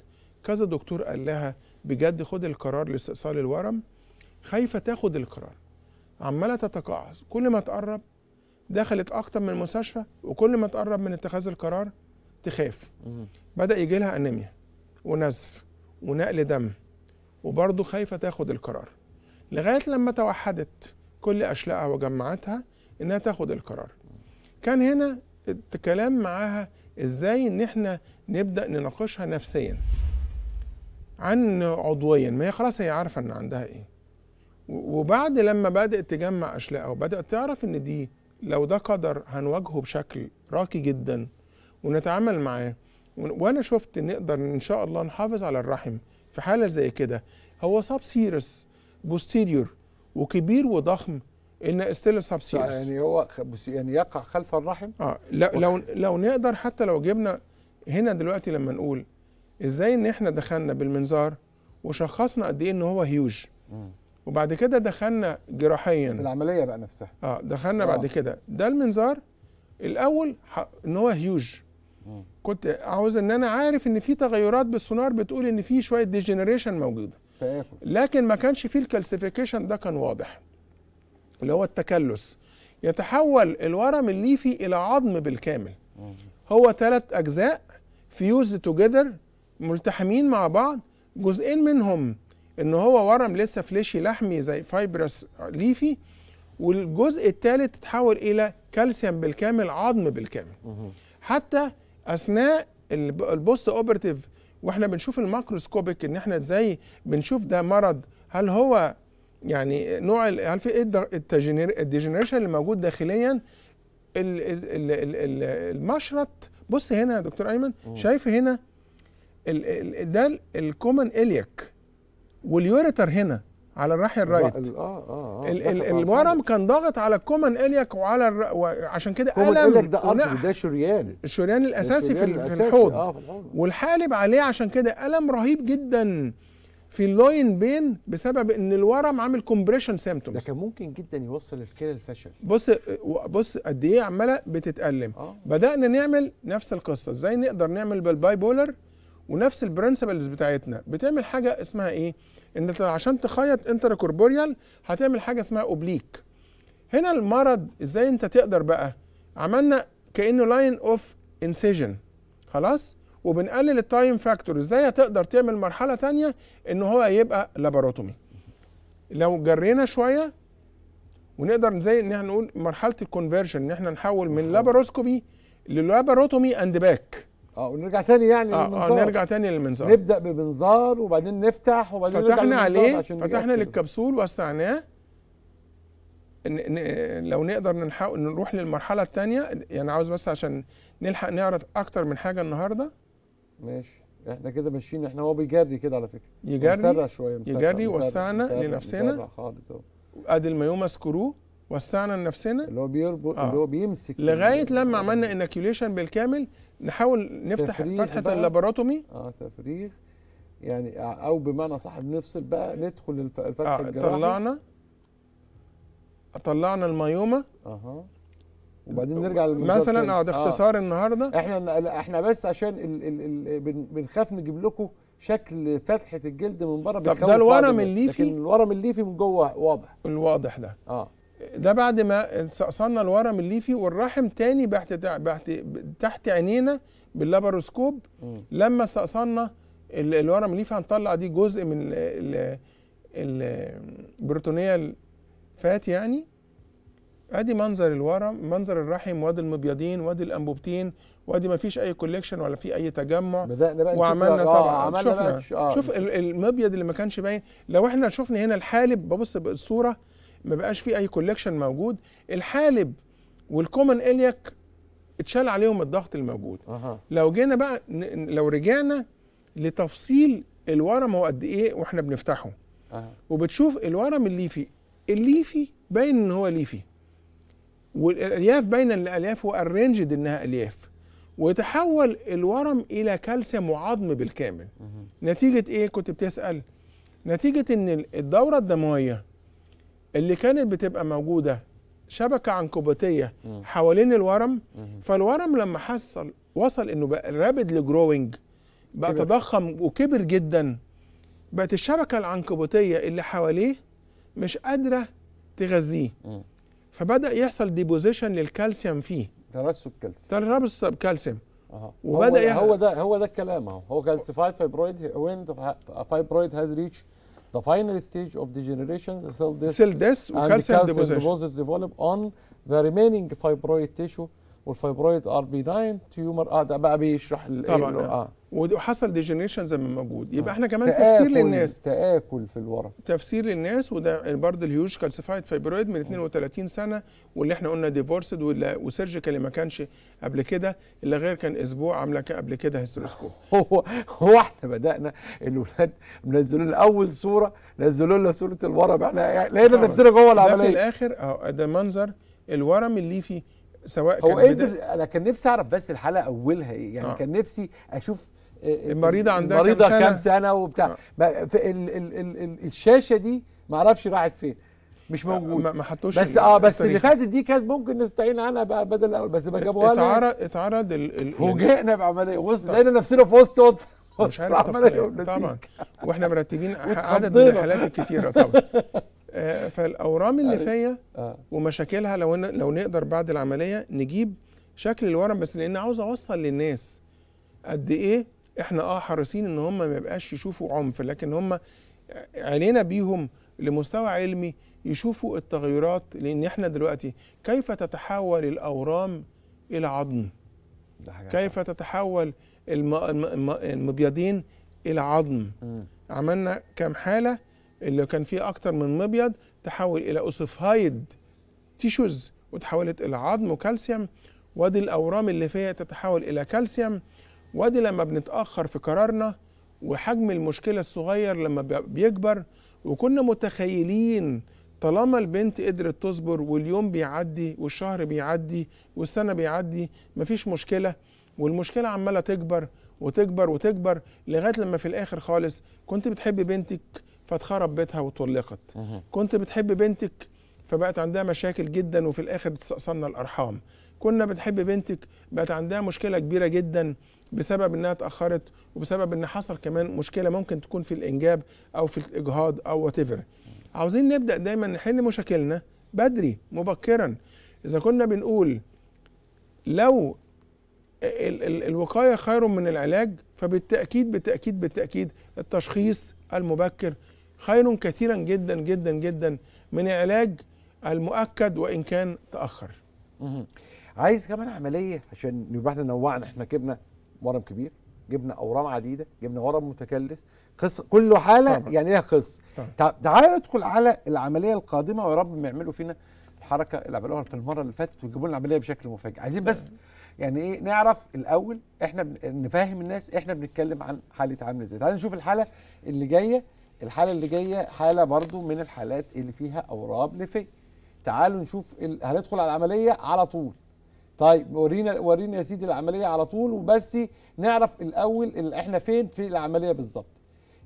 كذا دكتور قال لها بجد خد القرار لاستئصال الورم خايفه تاخد القرار عماله تتقاعس كل ما تقرب دخلت اكتر من المستشفى وكل ما تقرب من اتخاذ القرار تخاف بدا يجي لها انيميا ونزف ونقل دم وبرضه خايفه تاخد القرار لغايه لما توحدت كل اشلائها وجمعتها انها تاخد القرار كان هنا الكلام معاها ازاي ان احنا نبدا نناقشها نفسيا عن عضويا ما هي خلاص هي عارفه ان عندها ايه وبعد لما بدات تجمع او وبدات تعرف ان دي لو ده قدر هنواجهه بشكل راقي جدا ونتعامل معاه وانا شفت نقدر ان شاء الله نحافظ على الرحم في حاله زي كده هو سيرس بوستيريور وكبير وضخم ان ستيل سابسيرس يعني هو يعني يقع خلف الرحم اه لو لو نقدر حتى لو جبنا هنا دلوقتي لما نقول ازاي ان احنا دخلنا بالمنظار وشخصنا قد ايه ان هو هيوج وبعد كده دخلنا جراحيا العمليه بقى نفسها اه دخلنا آه. بعد كده ده المنظار الاول ان هو هيوج كنت عاوز ان انا عارف ان في تغيرات بالسونار بتقول ان في شويه ديجنريشن موجوده لكن ما كانش فيه الكالسيفيكيشن ده كان واضح اللي هو التكلس يتحول الورم الليفي الى عظم بالكامل هو ثلاث اجزاء فيوز توجذر ملتحمين مع بعض جزئين منهم ان هو ورم لسه فليشي لحمي زي فايبرس ليفي والجزء الثالث تتحول الى كالسيوم بالكامل عظم بالكامل حتى اثناء البوست اوبرتيف واحنا بنشوف الماكروسكوبيك ان احنا ازاي بنشوف ده مرض هل هو يعني نوع عارف ايه الديجنريشن اللي موجود داخليا المشرط بص هنا يا دكتور ايمن شايف هنا ده الكومن اليك واليوريتر هنا على الراحل الرايت اه اه, آه الورم كان ضاغط على الكومن اليك وعلى عشان كده الم ده ونقح. ده شريان الشريان الاساسي, الشريان في, الأساسي في الحوض آه، آه، آه. والحالب عليه عشان كده الم رهيب جدا في اللاين بين بسبب ان الورم عامل كومبريشن سيمتومز ده كان ممكن جدا يوصل الكلى الفشل بص بص قد ايه عماله بتتالم آه. بدانا نعمل نفس القصه ازاي نقدر نعمل بالباي بولر ونفس البرنسبلز بتاعتنا بتعمل حاجه اسمها ايه ان عشان تخيط انتركوربوريال هتعمل حاجه اسمها اوبليك هنا المرض ازاي انت تقدر بقى عملنا كانه لاين اوف انسيجن خلاص وبنقلل التايم فاكتور ازاي هتقدر تعمل مرحله ثانيه ان هو يبقى لاباروتومي لو جرينا شويه ونقدر زي ان احنا نقول مرحله الكونفرجن ان احنا نحول من لابروسكوبي للاباروتومي اند باك اه ونرجع تاني يعني آه, آه، للمنظار اه نرجع تاني للمنظار نبدا بمنظار وبعدين نفتح وبعدين فتحنا عليه فتحنا للكبسول وسعناه لو نقدر نروح للمرحله الثانيه يعني عاوز بس عشان نلحق نعرض اكتر من حاجه النهارده ماشي احنا كده ماشيين احنا هو بيجري كده على فكره يجري مسرع شويه مسرع يجري وسعنا لنفسنا خالص اهو ادي المايوم سكرو وسعنا لنفسنا اللي هو بيربط آه. اللي هو بيمسك لغايه لما عملنا انكيوليشن بالكامل نحاول نفتح فتحه اللابراتومي اه تفريغ يعني او بمعنى صح بنفصل بقى ندخل الفتحه آه الجراحيه طلعنا طلعنا المايومه اها وبعدين نرجع مثلا اه ده آه. اختصار آه. النهارده احنا احنا بس عشان ال ال ال بنخاف نجيب لكم شكل فتحه الجلد من بره طب ده الورم الليفي لكن الورم الليفي من جوه واضح الواضح ده اه ده بعد ما صقصنا الورم الليفي والرحم تاني بحت بحت تحت عينينا باللابروسكوب لما صقصنا الورم الليفي هنطلع دي جزء من البروتونيه الفات يعني ادي منظر الورم منظر الرحم وادي المبيضين وادي الانبوبتين وادي ما فيش اي كوليكشن ولا في اي تجمع بدأنا بقى وعملنا آه، طبعا عملنا شفنا آه. شوف المبيض اللي ما كانش باين لو احنا شفنا هنا الحالب ببص بالصوره ما بقاش في اي كوليكشن موجود الحالب والكومن اليك اتشال عليهم الضغط الموجود أه. لو جينا بقى لو رجعنا لتفصيل الورم هو قد ايه واحنا بنفتحه أه. وبتشوف الورم الليفي الليفي باين ان هو ليفي والالياف بين الالياف هو انها الياف ويتحول الورم الى كالسيوم وعظم بالكامل نتيجه ايه كنت بتسال نتيجه ان الدوره الدمويه اللي كانت بتبقى موجوده شبكه عنكبوتيه حوالين الورم فالورم لما حصل وصل انه بقى رابد جروينج بقى كبر. تضخم وكبر جدا بقت الشبكه العنكبوتيه اللي حواليه مش قادره تغذيه فبدا يحصل ديبوزيشن للكالسيوم فيه ترسب كالسيوم ترسب كالسيوم أه. وبدا هو, هو ده هو ده الكلام اهو هو كالسيفايد فيبرويد وين فيبرويد هاز ريتش ذا فاينل ستيج اوف ديجنريشن سيل ديث سيل ديث وكالسيوم ديبوزيشن ديبوزيشن ديفولب اون ذا ريمينينج فيبرويد تيشو والفيبرويد ار بي 9 تيومر اه ده بقى بيشرح طبعا اه وحصل ديجنريشن زي ما موجود يبقى آه. احنا كمان تأكل تفسير للناس تاكل في الورم تفسير للناس وده برضه الهيوج كالسيفايد فايبرويد من 32 سنه واللي احنا قلنا ديفورسد وسيرجيكال ما كانش قبل كده اللي غير كان اسبوع عامله قبل كده هيستروسكوب هو هو احنا بدانا الولاد منزلوا اول صوره نزلوا لنا صوره الورم احنا لقينا نفسنا جوه العمليه في الاخر اهو ده منظر الورم الليفي سواء هو كان ايه انا كان نفسي اعرف بس الحلقه اولها ايه يعني آه. كان نفسي اشوف المريضه عندها المريضه كام سنه, كم سنة وبتاع آه. الشاشه دي ما اعرفش راحت فين مش آه، موجود ما حطوش بس اه بس اللي فاتت دي كانت ممكن نستعين عنها بقى بدل الاول بس ما جابوها اتعرض اتعرض فوجئنا يعني بعمليه بص لقينا نفسنا في وسط وسط مش عارف تفصيل طبعا واحنا مرتبين عدد من الحالات الكتيره طبعا آه، فالاورام اللي فيا آه. ومشاكلها لو لو نقدر بعد العمليه نجيب شكل الورم بس لان عاوز اوصل للناس قد ايه احنا اه حريصين ان هم ما يبقاش يشوفوا عنف لكن هم عينينا بيهم لمستوى علمي يشوفوا التغيرات لان احنا دلوقتي كيف تتحول الاورام الى عظم كيف تتحول المبيضين الى عظم عملنا كام حاله اللي كان فيه اكتر من مبيض تحول الى اوسوفايد تيشوز وتحولت الى عظم وكالسيوم وادي الاورام اللي فيها تتحول الى كالسيوم وادي لما بنتاخر في قرارنا وحجم المشكله الصغير لما بيكبر وكنا متخيلين طالما البنت قدرت تصبر واليوم بيعدي والشهر بيعدي والسنه بيعدي مفيش مشكله والمشكله عماله تكبر وتكبر وتكبر لغايه لما في الاخر خالص كنت بتحب بنتك فاتخرب بيتها واتطلقت كنت بتحب بنتك فبقت عندها مشاكل جدا وفي الاخر استأصلنا الارحام كنا بتحب بنتك بقت عندها مشكله كبيره جدا بسبب انها اتاخرت وبسبب ان حصل كمان مشكله ممكن تكون في الانجاب او في الاجهاض او وات عاوزين نبدا دايما نحل مشاكلنا بدري مبكرا اذا كنا بنقول لو ال ال الوقايه خير من العلاج فبالتاكيد بالتاكيد بالتاكيد التشخيص المبكر خير كثيرا جدا جدا جدا من العلاج المؤكد وان كان تاخر. عايز كمان عمليه عشان نبقى احنا نوعنا احنا كبنا ورم كبير جبنا اورام عديده جبنا ورم متكلس قصه كل حاله طبعا. يعني لها قصه تعالى ندخل على العمليه القادمه ويا رب ما يعملوا فينا الحركه اللي عملوها في المره اللي فاتت ويجيبوا لنا العمليه بشكل مفاجئ عايزين بس يعني ايه نعرف الاول احنا نفهم الناس احنا بنتكلم عن حاله عامله ازاي تعالى نشوف الحاله اللي جايه الحاله اللي جايه حاله برضو من الحالات اللي فيها اورام ليفيه تعالوا نشوف هندخل على العمليه على طول طيب ورينا ورينا يا سيدي العمليه على طول وبس نعرف الاول احنا فين في العمليه بالظبط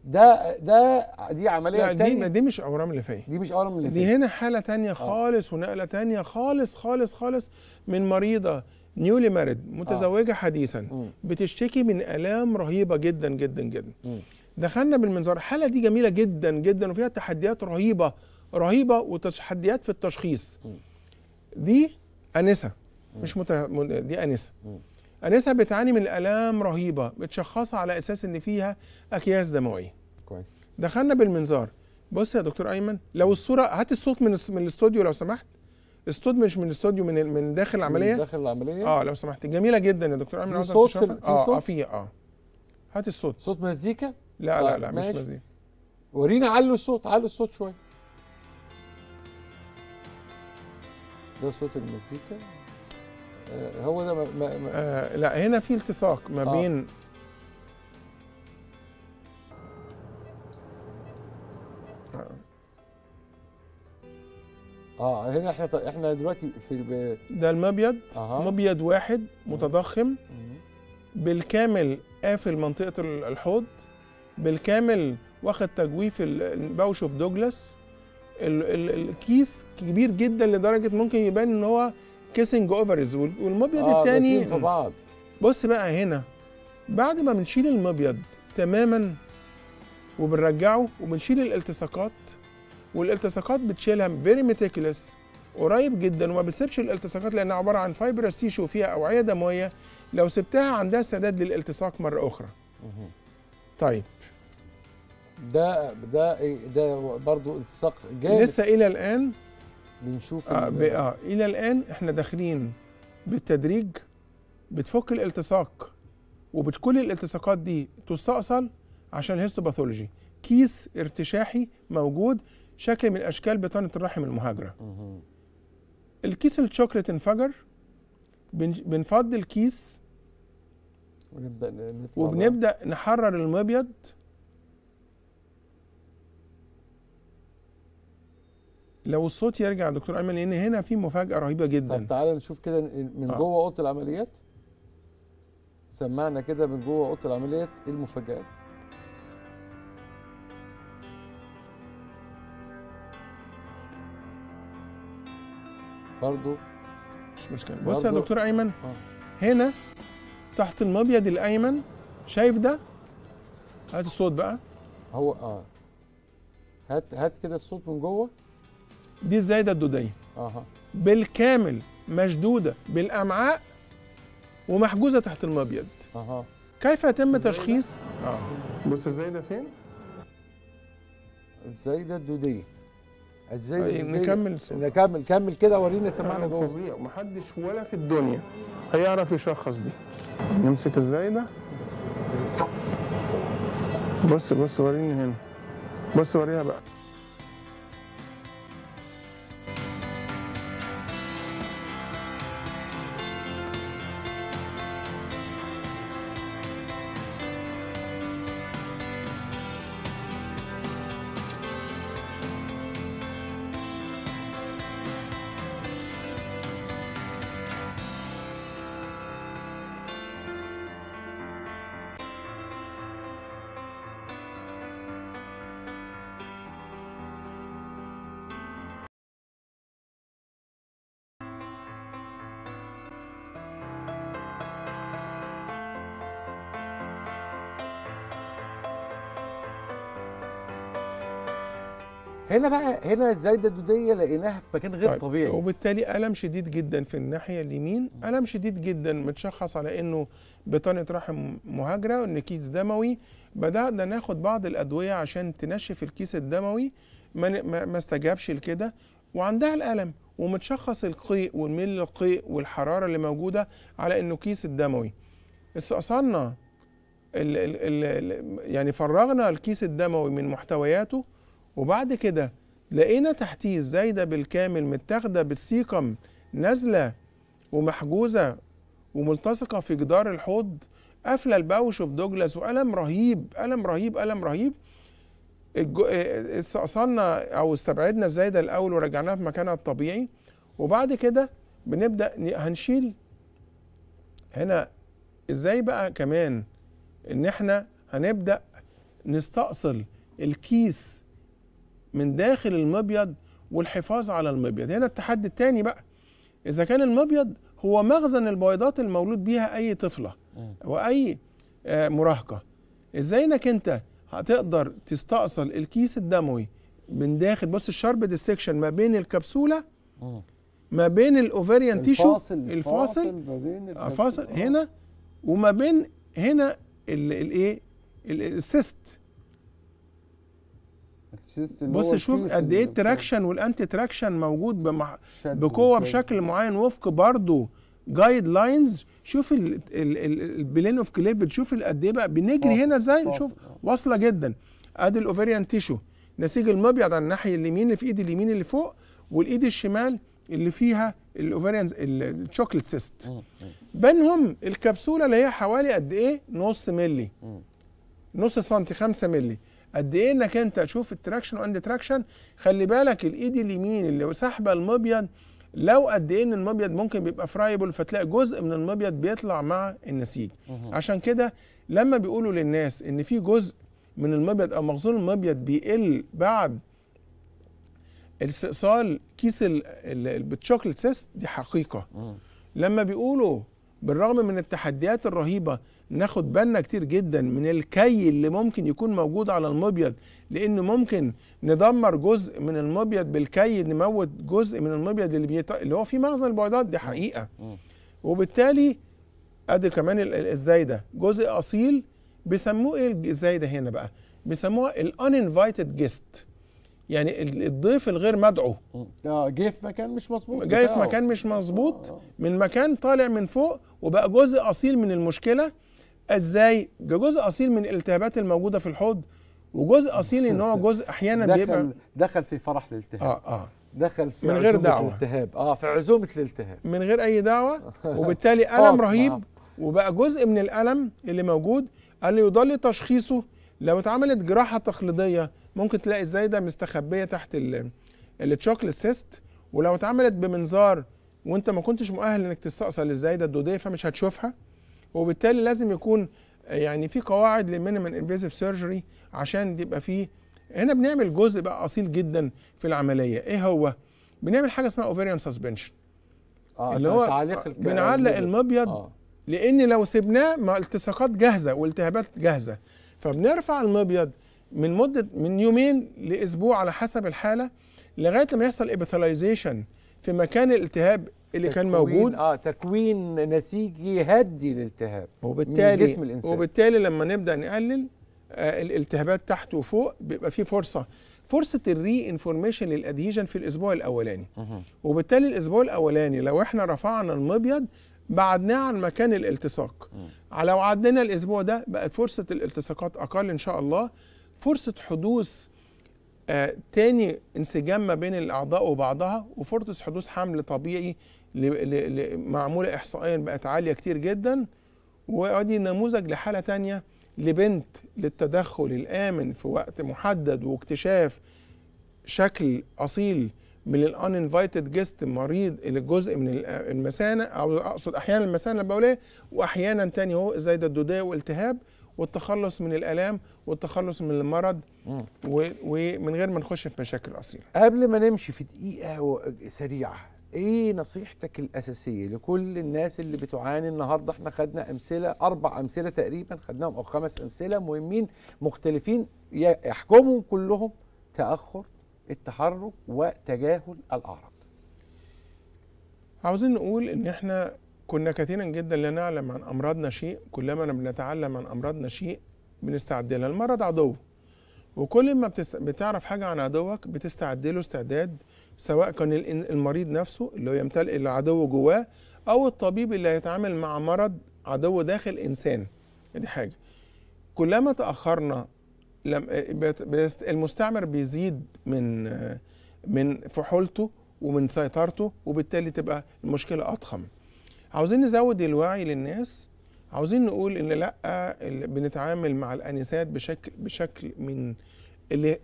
ده ده دي عمليه لا دي دي مش اورام ليفيه دي مش اورام ليفيه دي هنا حاله تانية آه. خالص آه. ونقله تانية خالص خالص خالص من مريضه نيولي مارد آه. متزوجه آه. حديثا م. بتشتكي من الام رهيبه جدا جدا جدا م. دخلنا بالمنظار الحاله دي جميله جدا جدا وفيها تحديات رهيبه رهيبه وتحديات في التشخيص م. دي انسه مش مت... دي انسه انسه بتعاني من الام رهيبه بتشخصها على اساس ان فيها اكياس دمويه كويس دخلنا بالمنظار بص يا دكتور ايمن لو الصوره هات الصوت من من الاستوديو لو سمحت الصوت مش من الاستوديو من من داخل العمليه من داخل العمليه اه لو سمحت جميله جدا يا دكتور ايمن عاوز صوت في ال... آه،, اه صوت؟ اه في اه هات الصوت صوت مزيكا لا لا طيب، لا ماشي. مش مزيكا ورينا علو الصوت علو الصوت شويه ده صوت المزيكا هو ده ما ما آه لا هنا في التصاق ما آه. بين اه, آه، هنا احنا احنا دلوقتي في ده المبيض آه. مبيض واحد متضخم بالكامل قافل آه، منطقه الحوض بالكامل واخد تجويف البوش اوف دوجلاس الكيس كبير جدا لدرجه ممكن يبان ان هو كيسنج اوفرز والمبيض آه الثاني في بعض بص بقى هنا بعد ما بنشيل المبيض تماما وبنرجعه وبنشيل الالتصاقات والالتصاقات بتشيلها فيري ميتيكولس قريب جدا وما بتسيبش الالتصاقات لانها عباره عن فايبرس تيشو فيها اوعيه دمويه لو سبتها عندها سداد للالتصاق مره اخرى. طيب ده ده إيه؟ ده برضه التصاق جامد لسه الى الان بنشوف آه, آه الى الان احنا داخلين بالتدريج بتفك الالتصاق وبتكل الالتصاقات دي تستأصل عشان الهيستوباثولوجي كيس ارتشاحي موجود شكل من اشكال بطانه الرحم المهاجره الكيس الشوكليت انفجر بنفضي الكيس ونبدا نطلع وبنبدا نحرر المبيض لو الصوت يرجع دكتور ايمن لان هنا في مفاجاه رهيبه جدا طب تعالى نشوف كده من آه. جوه اوضه العمليات سمعنا كده من جوه اوضه العمليات ايه المفاجات برضو مش مشكله بص يا دكتور ايمن آه. هنا تحت المبيض الايمن شايف ده هات الصوت بقى هو اه هات هات كده الصوت من جوه دي الزايده الدوديه اها بالكامل مشدوده بالامعاء ومحجوزه تحت المبيض اها كيف يتم تشخيص اه بص الزايده فين الزايده الدوديه الزايده طيب، الدوديه نكمل صوت. نكمل كمل كده ورينا سمعنا جوه فظيع محدش ولا في الدنيا هيعرف يشخص دي نمسك الزايده بص بص وريني هنا بص وريها بقى هنا بقى هنا الزايده الدوديه لقيناها في مكان غير طيب. طبيعي وبالتالي الم شديد جدا في الناحيه اليمين الم شديد جدا متشخص على انه بطانه رحم مهاجره وان كيس دموي بدانا ناخد بعض الادويه عشان تنشف الكيس الدموي ما ما استجابش لكده وعندها الالم ومتشخص القيء والميل القيء والحراره اللي موجوده على انه كيس الدموي استأصلنا ال ال ال يعني فرغنا الكيس الدموي من محتوياته وبعد كده لقينا تحتيه الزايده بالكامل متاخده بالسيقم نازله ومحجوزه وملتصقه في جدار الحوض قافله البوش في دوجلاس والم رهيب الم رهيب الم رهيب استأصلنا او استبعدنا الزايده الاول ورجعناها في مكانها الطبيعي وبعد كده بنبدا هنشيل هنا ازاي بقى كمان ان احنا هنبدا نستأصل الكيس من داخل المبيض والحفاظ على المبيض هنا التحدي الثاني بقى اذا كان المبيض هو مخزن البويضات المولود بيها اي طفله واي آه، مراهقه ازاي انك انت هتقدر تستأصل الكيس الدموي من داخل بص الشرب ديسكشن ما بين الكبسوله ما بين الاوفريان تيشو الفاصل الفاصل ما بين آه، فاصل هنا وما بين هنا الايه السيست بص شوف قد ايه التراكشن والانتي تراكشن موجود بمح... بقوه بشكل معين وفق برضه جايد لاينز شوف البلين اوف كليفج شوف قد ايه بقى بنجري هنا زي شوف واصله جدا ادي الاوفيريان تيشو نسيج المبيض على الناحيه اليمين اللي في ايد اليمين اللي فوق والايد الشمال اللي فيها الاوفيريان الشوكليت سيست بينهم الكبسوله اللي هي حوالي قد ايه نص ملي نص سنتي 5 ملي قد ايه انك انت تشوف التراكشن واند تراكشن خلي بالك الايد اليمين اللي ساحبه المبيض لو قد ايه ان المبيض ممكن بيبقى فرايبل فتلاقي جزء من المبيض بيطلع مع النسيج عشان كده لما بيقولوا للناس ان في جزء من المبيض او مخزون المبيض بيقل بعد استئصال كيس البتشوكلت سيست دي حقيقه لما بيقولوا بالرغم من التحديات الرهيبه ناخد بالنا كتير جدا من الكي اللي ممكن يكون موجود على المبيض لأنه ممكن ندمر جزء من المبيض بالكي نموت جزء من المبيض اللي بيط... اللي هو في مخزن البويضات دي حقيقه وبالتالي ادي كمان الزايده جزء اصيل بيسموه ايه الزايده هنا بقى بيسموها الانفايتد جيست يعني الضيف الغير مدعو اه جه في مكان مش مظبوط جاي في مكان مش مظبوط آه. من مكان طالع من فوق وبقى جزء اصيل من المشكله ازاي جزء اصيل من الالتهابات الموجوده في الحوض وجزء اصيل ان هو جزء احيانا دخل بيبقى دخل في فرح الالتهاب اه اه دخل في من غير دعوة الالتهاب اه في عزومة الالتهاب من غير أي دعوة وبالتالي ألم رهيب نعم. وبقى جزء من الألم اللي موجود اللي يضل تشخيصه لو اتعملت جراحه تقليديه ممكن تلاقي الزايده مستخبيه تحت التشوكل سيست ولو اتعملت بمنظار وانت ما كنتش مؤهل انك تستأصل الزايده الدوديه فمش هتشوفها وبالتالي لازم يكون يعني في قواعد للمينيمال انفيزيف سيرجري عشان يبقى فيه هنا بنعمل جزء بقى اصيل جدا في العمليه ايه هو بنعمل حاجه اسمها اوفيريان سسبنشن آه اللي هو بنعلق المبيض آه. لان لو سبناه مع التصاقات جاهزه والتهابات جاهزه فبنرفع المبيض من مده من يومين لاسبوع على حسب الحاله لغايه لما يحصل ايباثلايزيشن في مكان الالتهاب اللي كان موجود اه تكوين نسيجي يهدي للالتهاب وبالتالي من جسم الانسان وبالتالي لما نبدا نقلل آه الالتهابات تحت وفوق بيبقى في فرصه فرصه الري انفورميشن للادهيجن في الاسبوع الاولاني وبالتالي الاسبوع الاولاني لو احنا رفعنا المبيض بعدناه عن مكان الالتصاق لو عدنا الاسبوع ده بقت فرصه الالتصاقات اقل ان شاء الله فرصه حدوث آه تاني انسجام ما بين الاعضاء وبعضها وفرصه حدوث حمل طبيعي معموله احصائيا بقت عاليه كتير جدا وادي نموذج لحاله تانية لبنت للتدخل الامن في وقت محدد واكتشاف شكل اصيل من الان انفايتد جيست مريض جزء من المثانه او اقصد احيانا المثانه البوليه واحيانا تاني هو الزايده الدوديه والتهاب والتخلص من الالام والتخلص من المرض ومن غير ما نخش في مشاكل اصيله. قبل ما نمشي في دقيقه سريعه ايه نصيحتك الاساسيه لكل الناس اللي بتعاني النهارده احنا خدنا امثله اربع امثله تقريبا خدناهم او خمس امثله مهمين مختلفين يحكمهم كلهم تاخر التحرك وتجاهل الاعراض عاوزين نقول ان احنا كنا كثيرا جدا لا نعلم عن امراضنا شيء كلما بنتعلم عن امراضنا شيء بنستعد لها المرض عدو وكل ما بتعرف حاجه عن عدوك بتستعد له استعداد سواء كان المريض نفسه اللي هو يمتلئ العدو جواه او الطبيب اللي هيتعامل مع مرض عدو داخل انسان دي حاجه كلما تاخرنا المستعمر بيزيد من من فحولته ومن سيطرته وبالتالي تبقى المشكله اضخم عاوزين نزود الوعي للناس عاوزين نقول ان لا بنتعامل مع الانسات بشكل بشكل من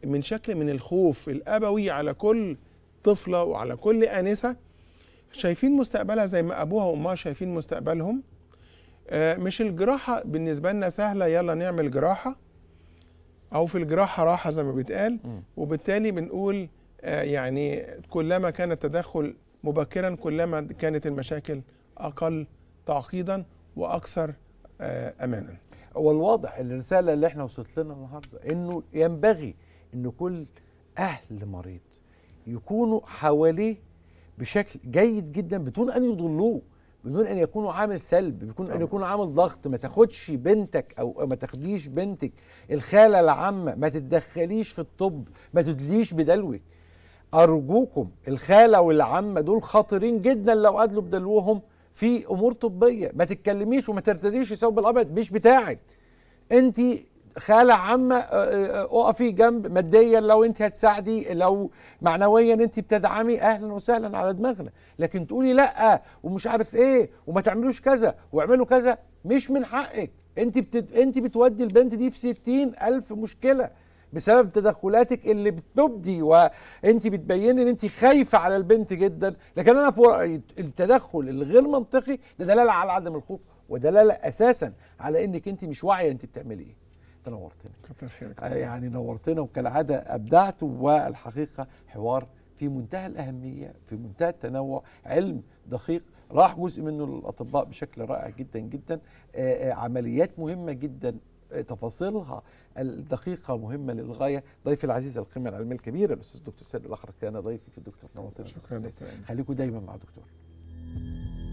من شكل من الخوف الابوي على كل طفله وعلى كل انسه شايفين مستقبلها زي ما ابوها وامها شايفين مستقبلهم آه، مش الجراحه بالنسبه لنا سهله يلا نعمل جراحه او في الجراحه راحه زي ما بيتقال وبالتالي بنقول آه، يعني كلما كان التدخل مبكرا كلما كانت المشاكل اقل تعقيدا واكثر آه، امانا والواضح الرساله اللي احنا وصلت لنا النهارده انه ينبغي ان كل اهل مريض يكونوا حواليه بشكل جيد جدا بدون ان يضلوه بدون ان يكونوا عامل سلب بدون ان يكونوا عامل ضغط ما تاخدش بنتك او ما تاخديش بنتك الخاله العامه ما تتدخليش في الطب ما تدليش بدلوك ارجوكم الخاله والعمه دول خطيرين جدا لو قدلوا بدلوهم في امور طبيه ما تتكلميش وما ترتديش الثوب الابيض مش بتاعك انت خالة عامة آه، آه، اقفي جنب ماديا لو انت هتساعدي لو معنويا انت بتدعمي اهلا وسهلا على دماغنا لكن تقولي لا ومش عارف ايه وما تعملوش كذا واعملوا كذا مش من حقك انت بتد... انت بتودي البنت دي في ستين الف مشكله بسبب تدخلاتك اللي بتبدي وانت بتبيني ان انت خايفه على البنت جدا لكن انا في رايي التدخل الغير منطقي ده دلاله على عدم الخوف ودلاله اساسا على انك انت مش واعيه انت بتعملي ايه انت نورتنا كتر خيرك آه، يعني نورتنا وكالعاده ابدعت والحقيقه حوار في منتهى الاهميه في منتهى التنوع علم دقيق راح جزء منه للاطباء بشكل رائع جدا جدا آه، آه، عمليات مهمه جدا تفاصيلها الدقيقه مهمه للغايه ضيفي العزيز القيمه العلميه الكبيره الاستاذ دكتور سيد الاخرج كان ضيفي في الدكتور نورتنا شكرا خليكم دايما مع دكتور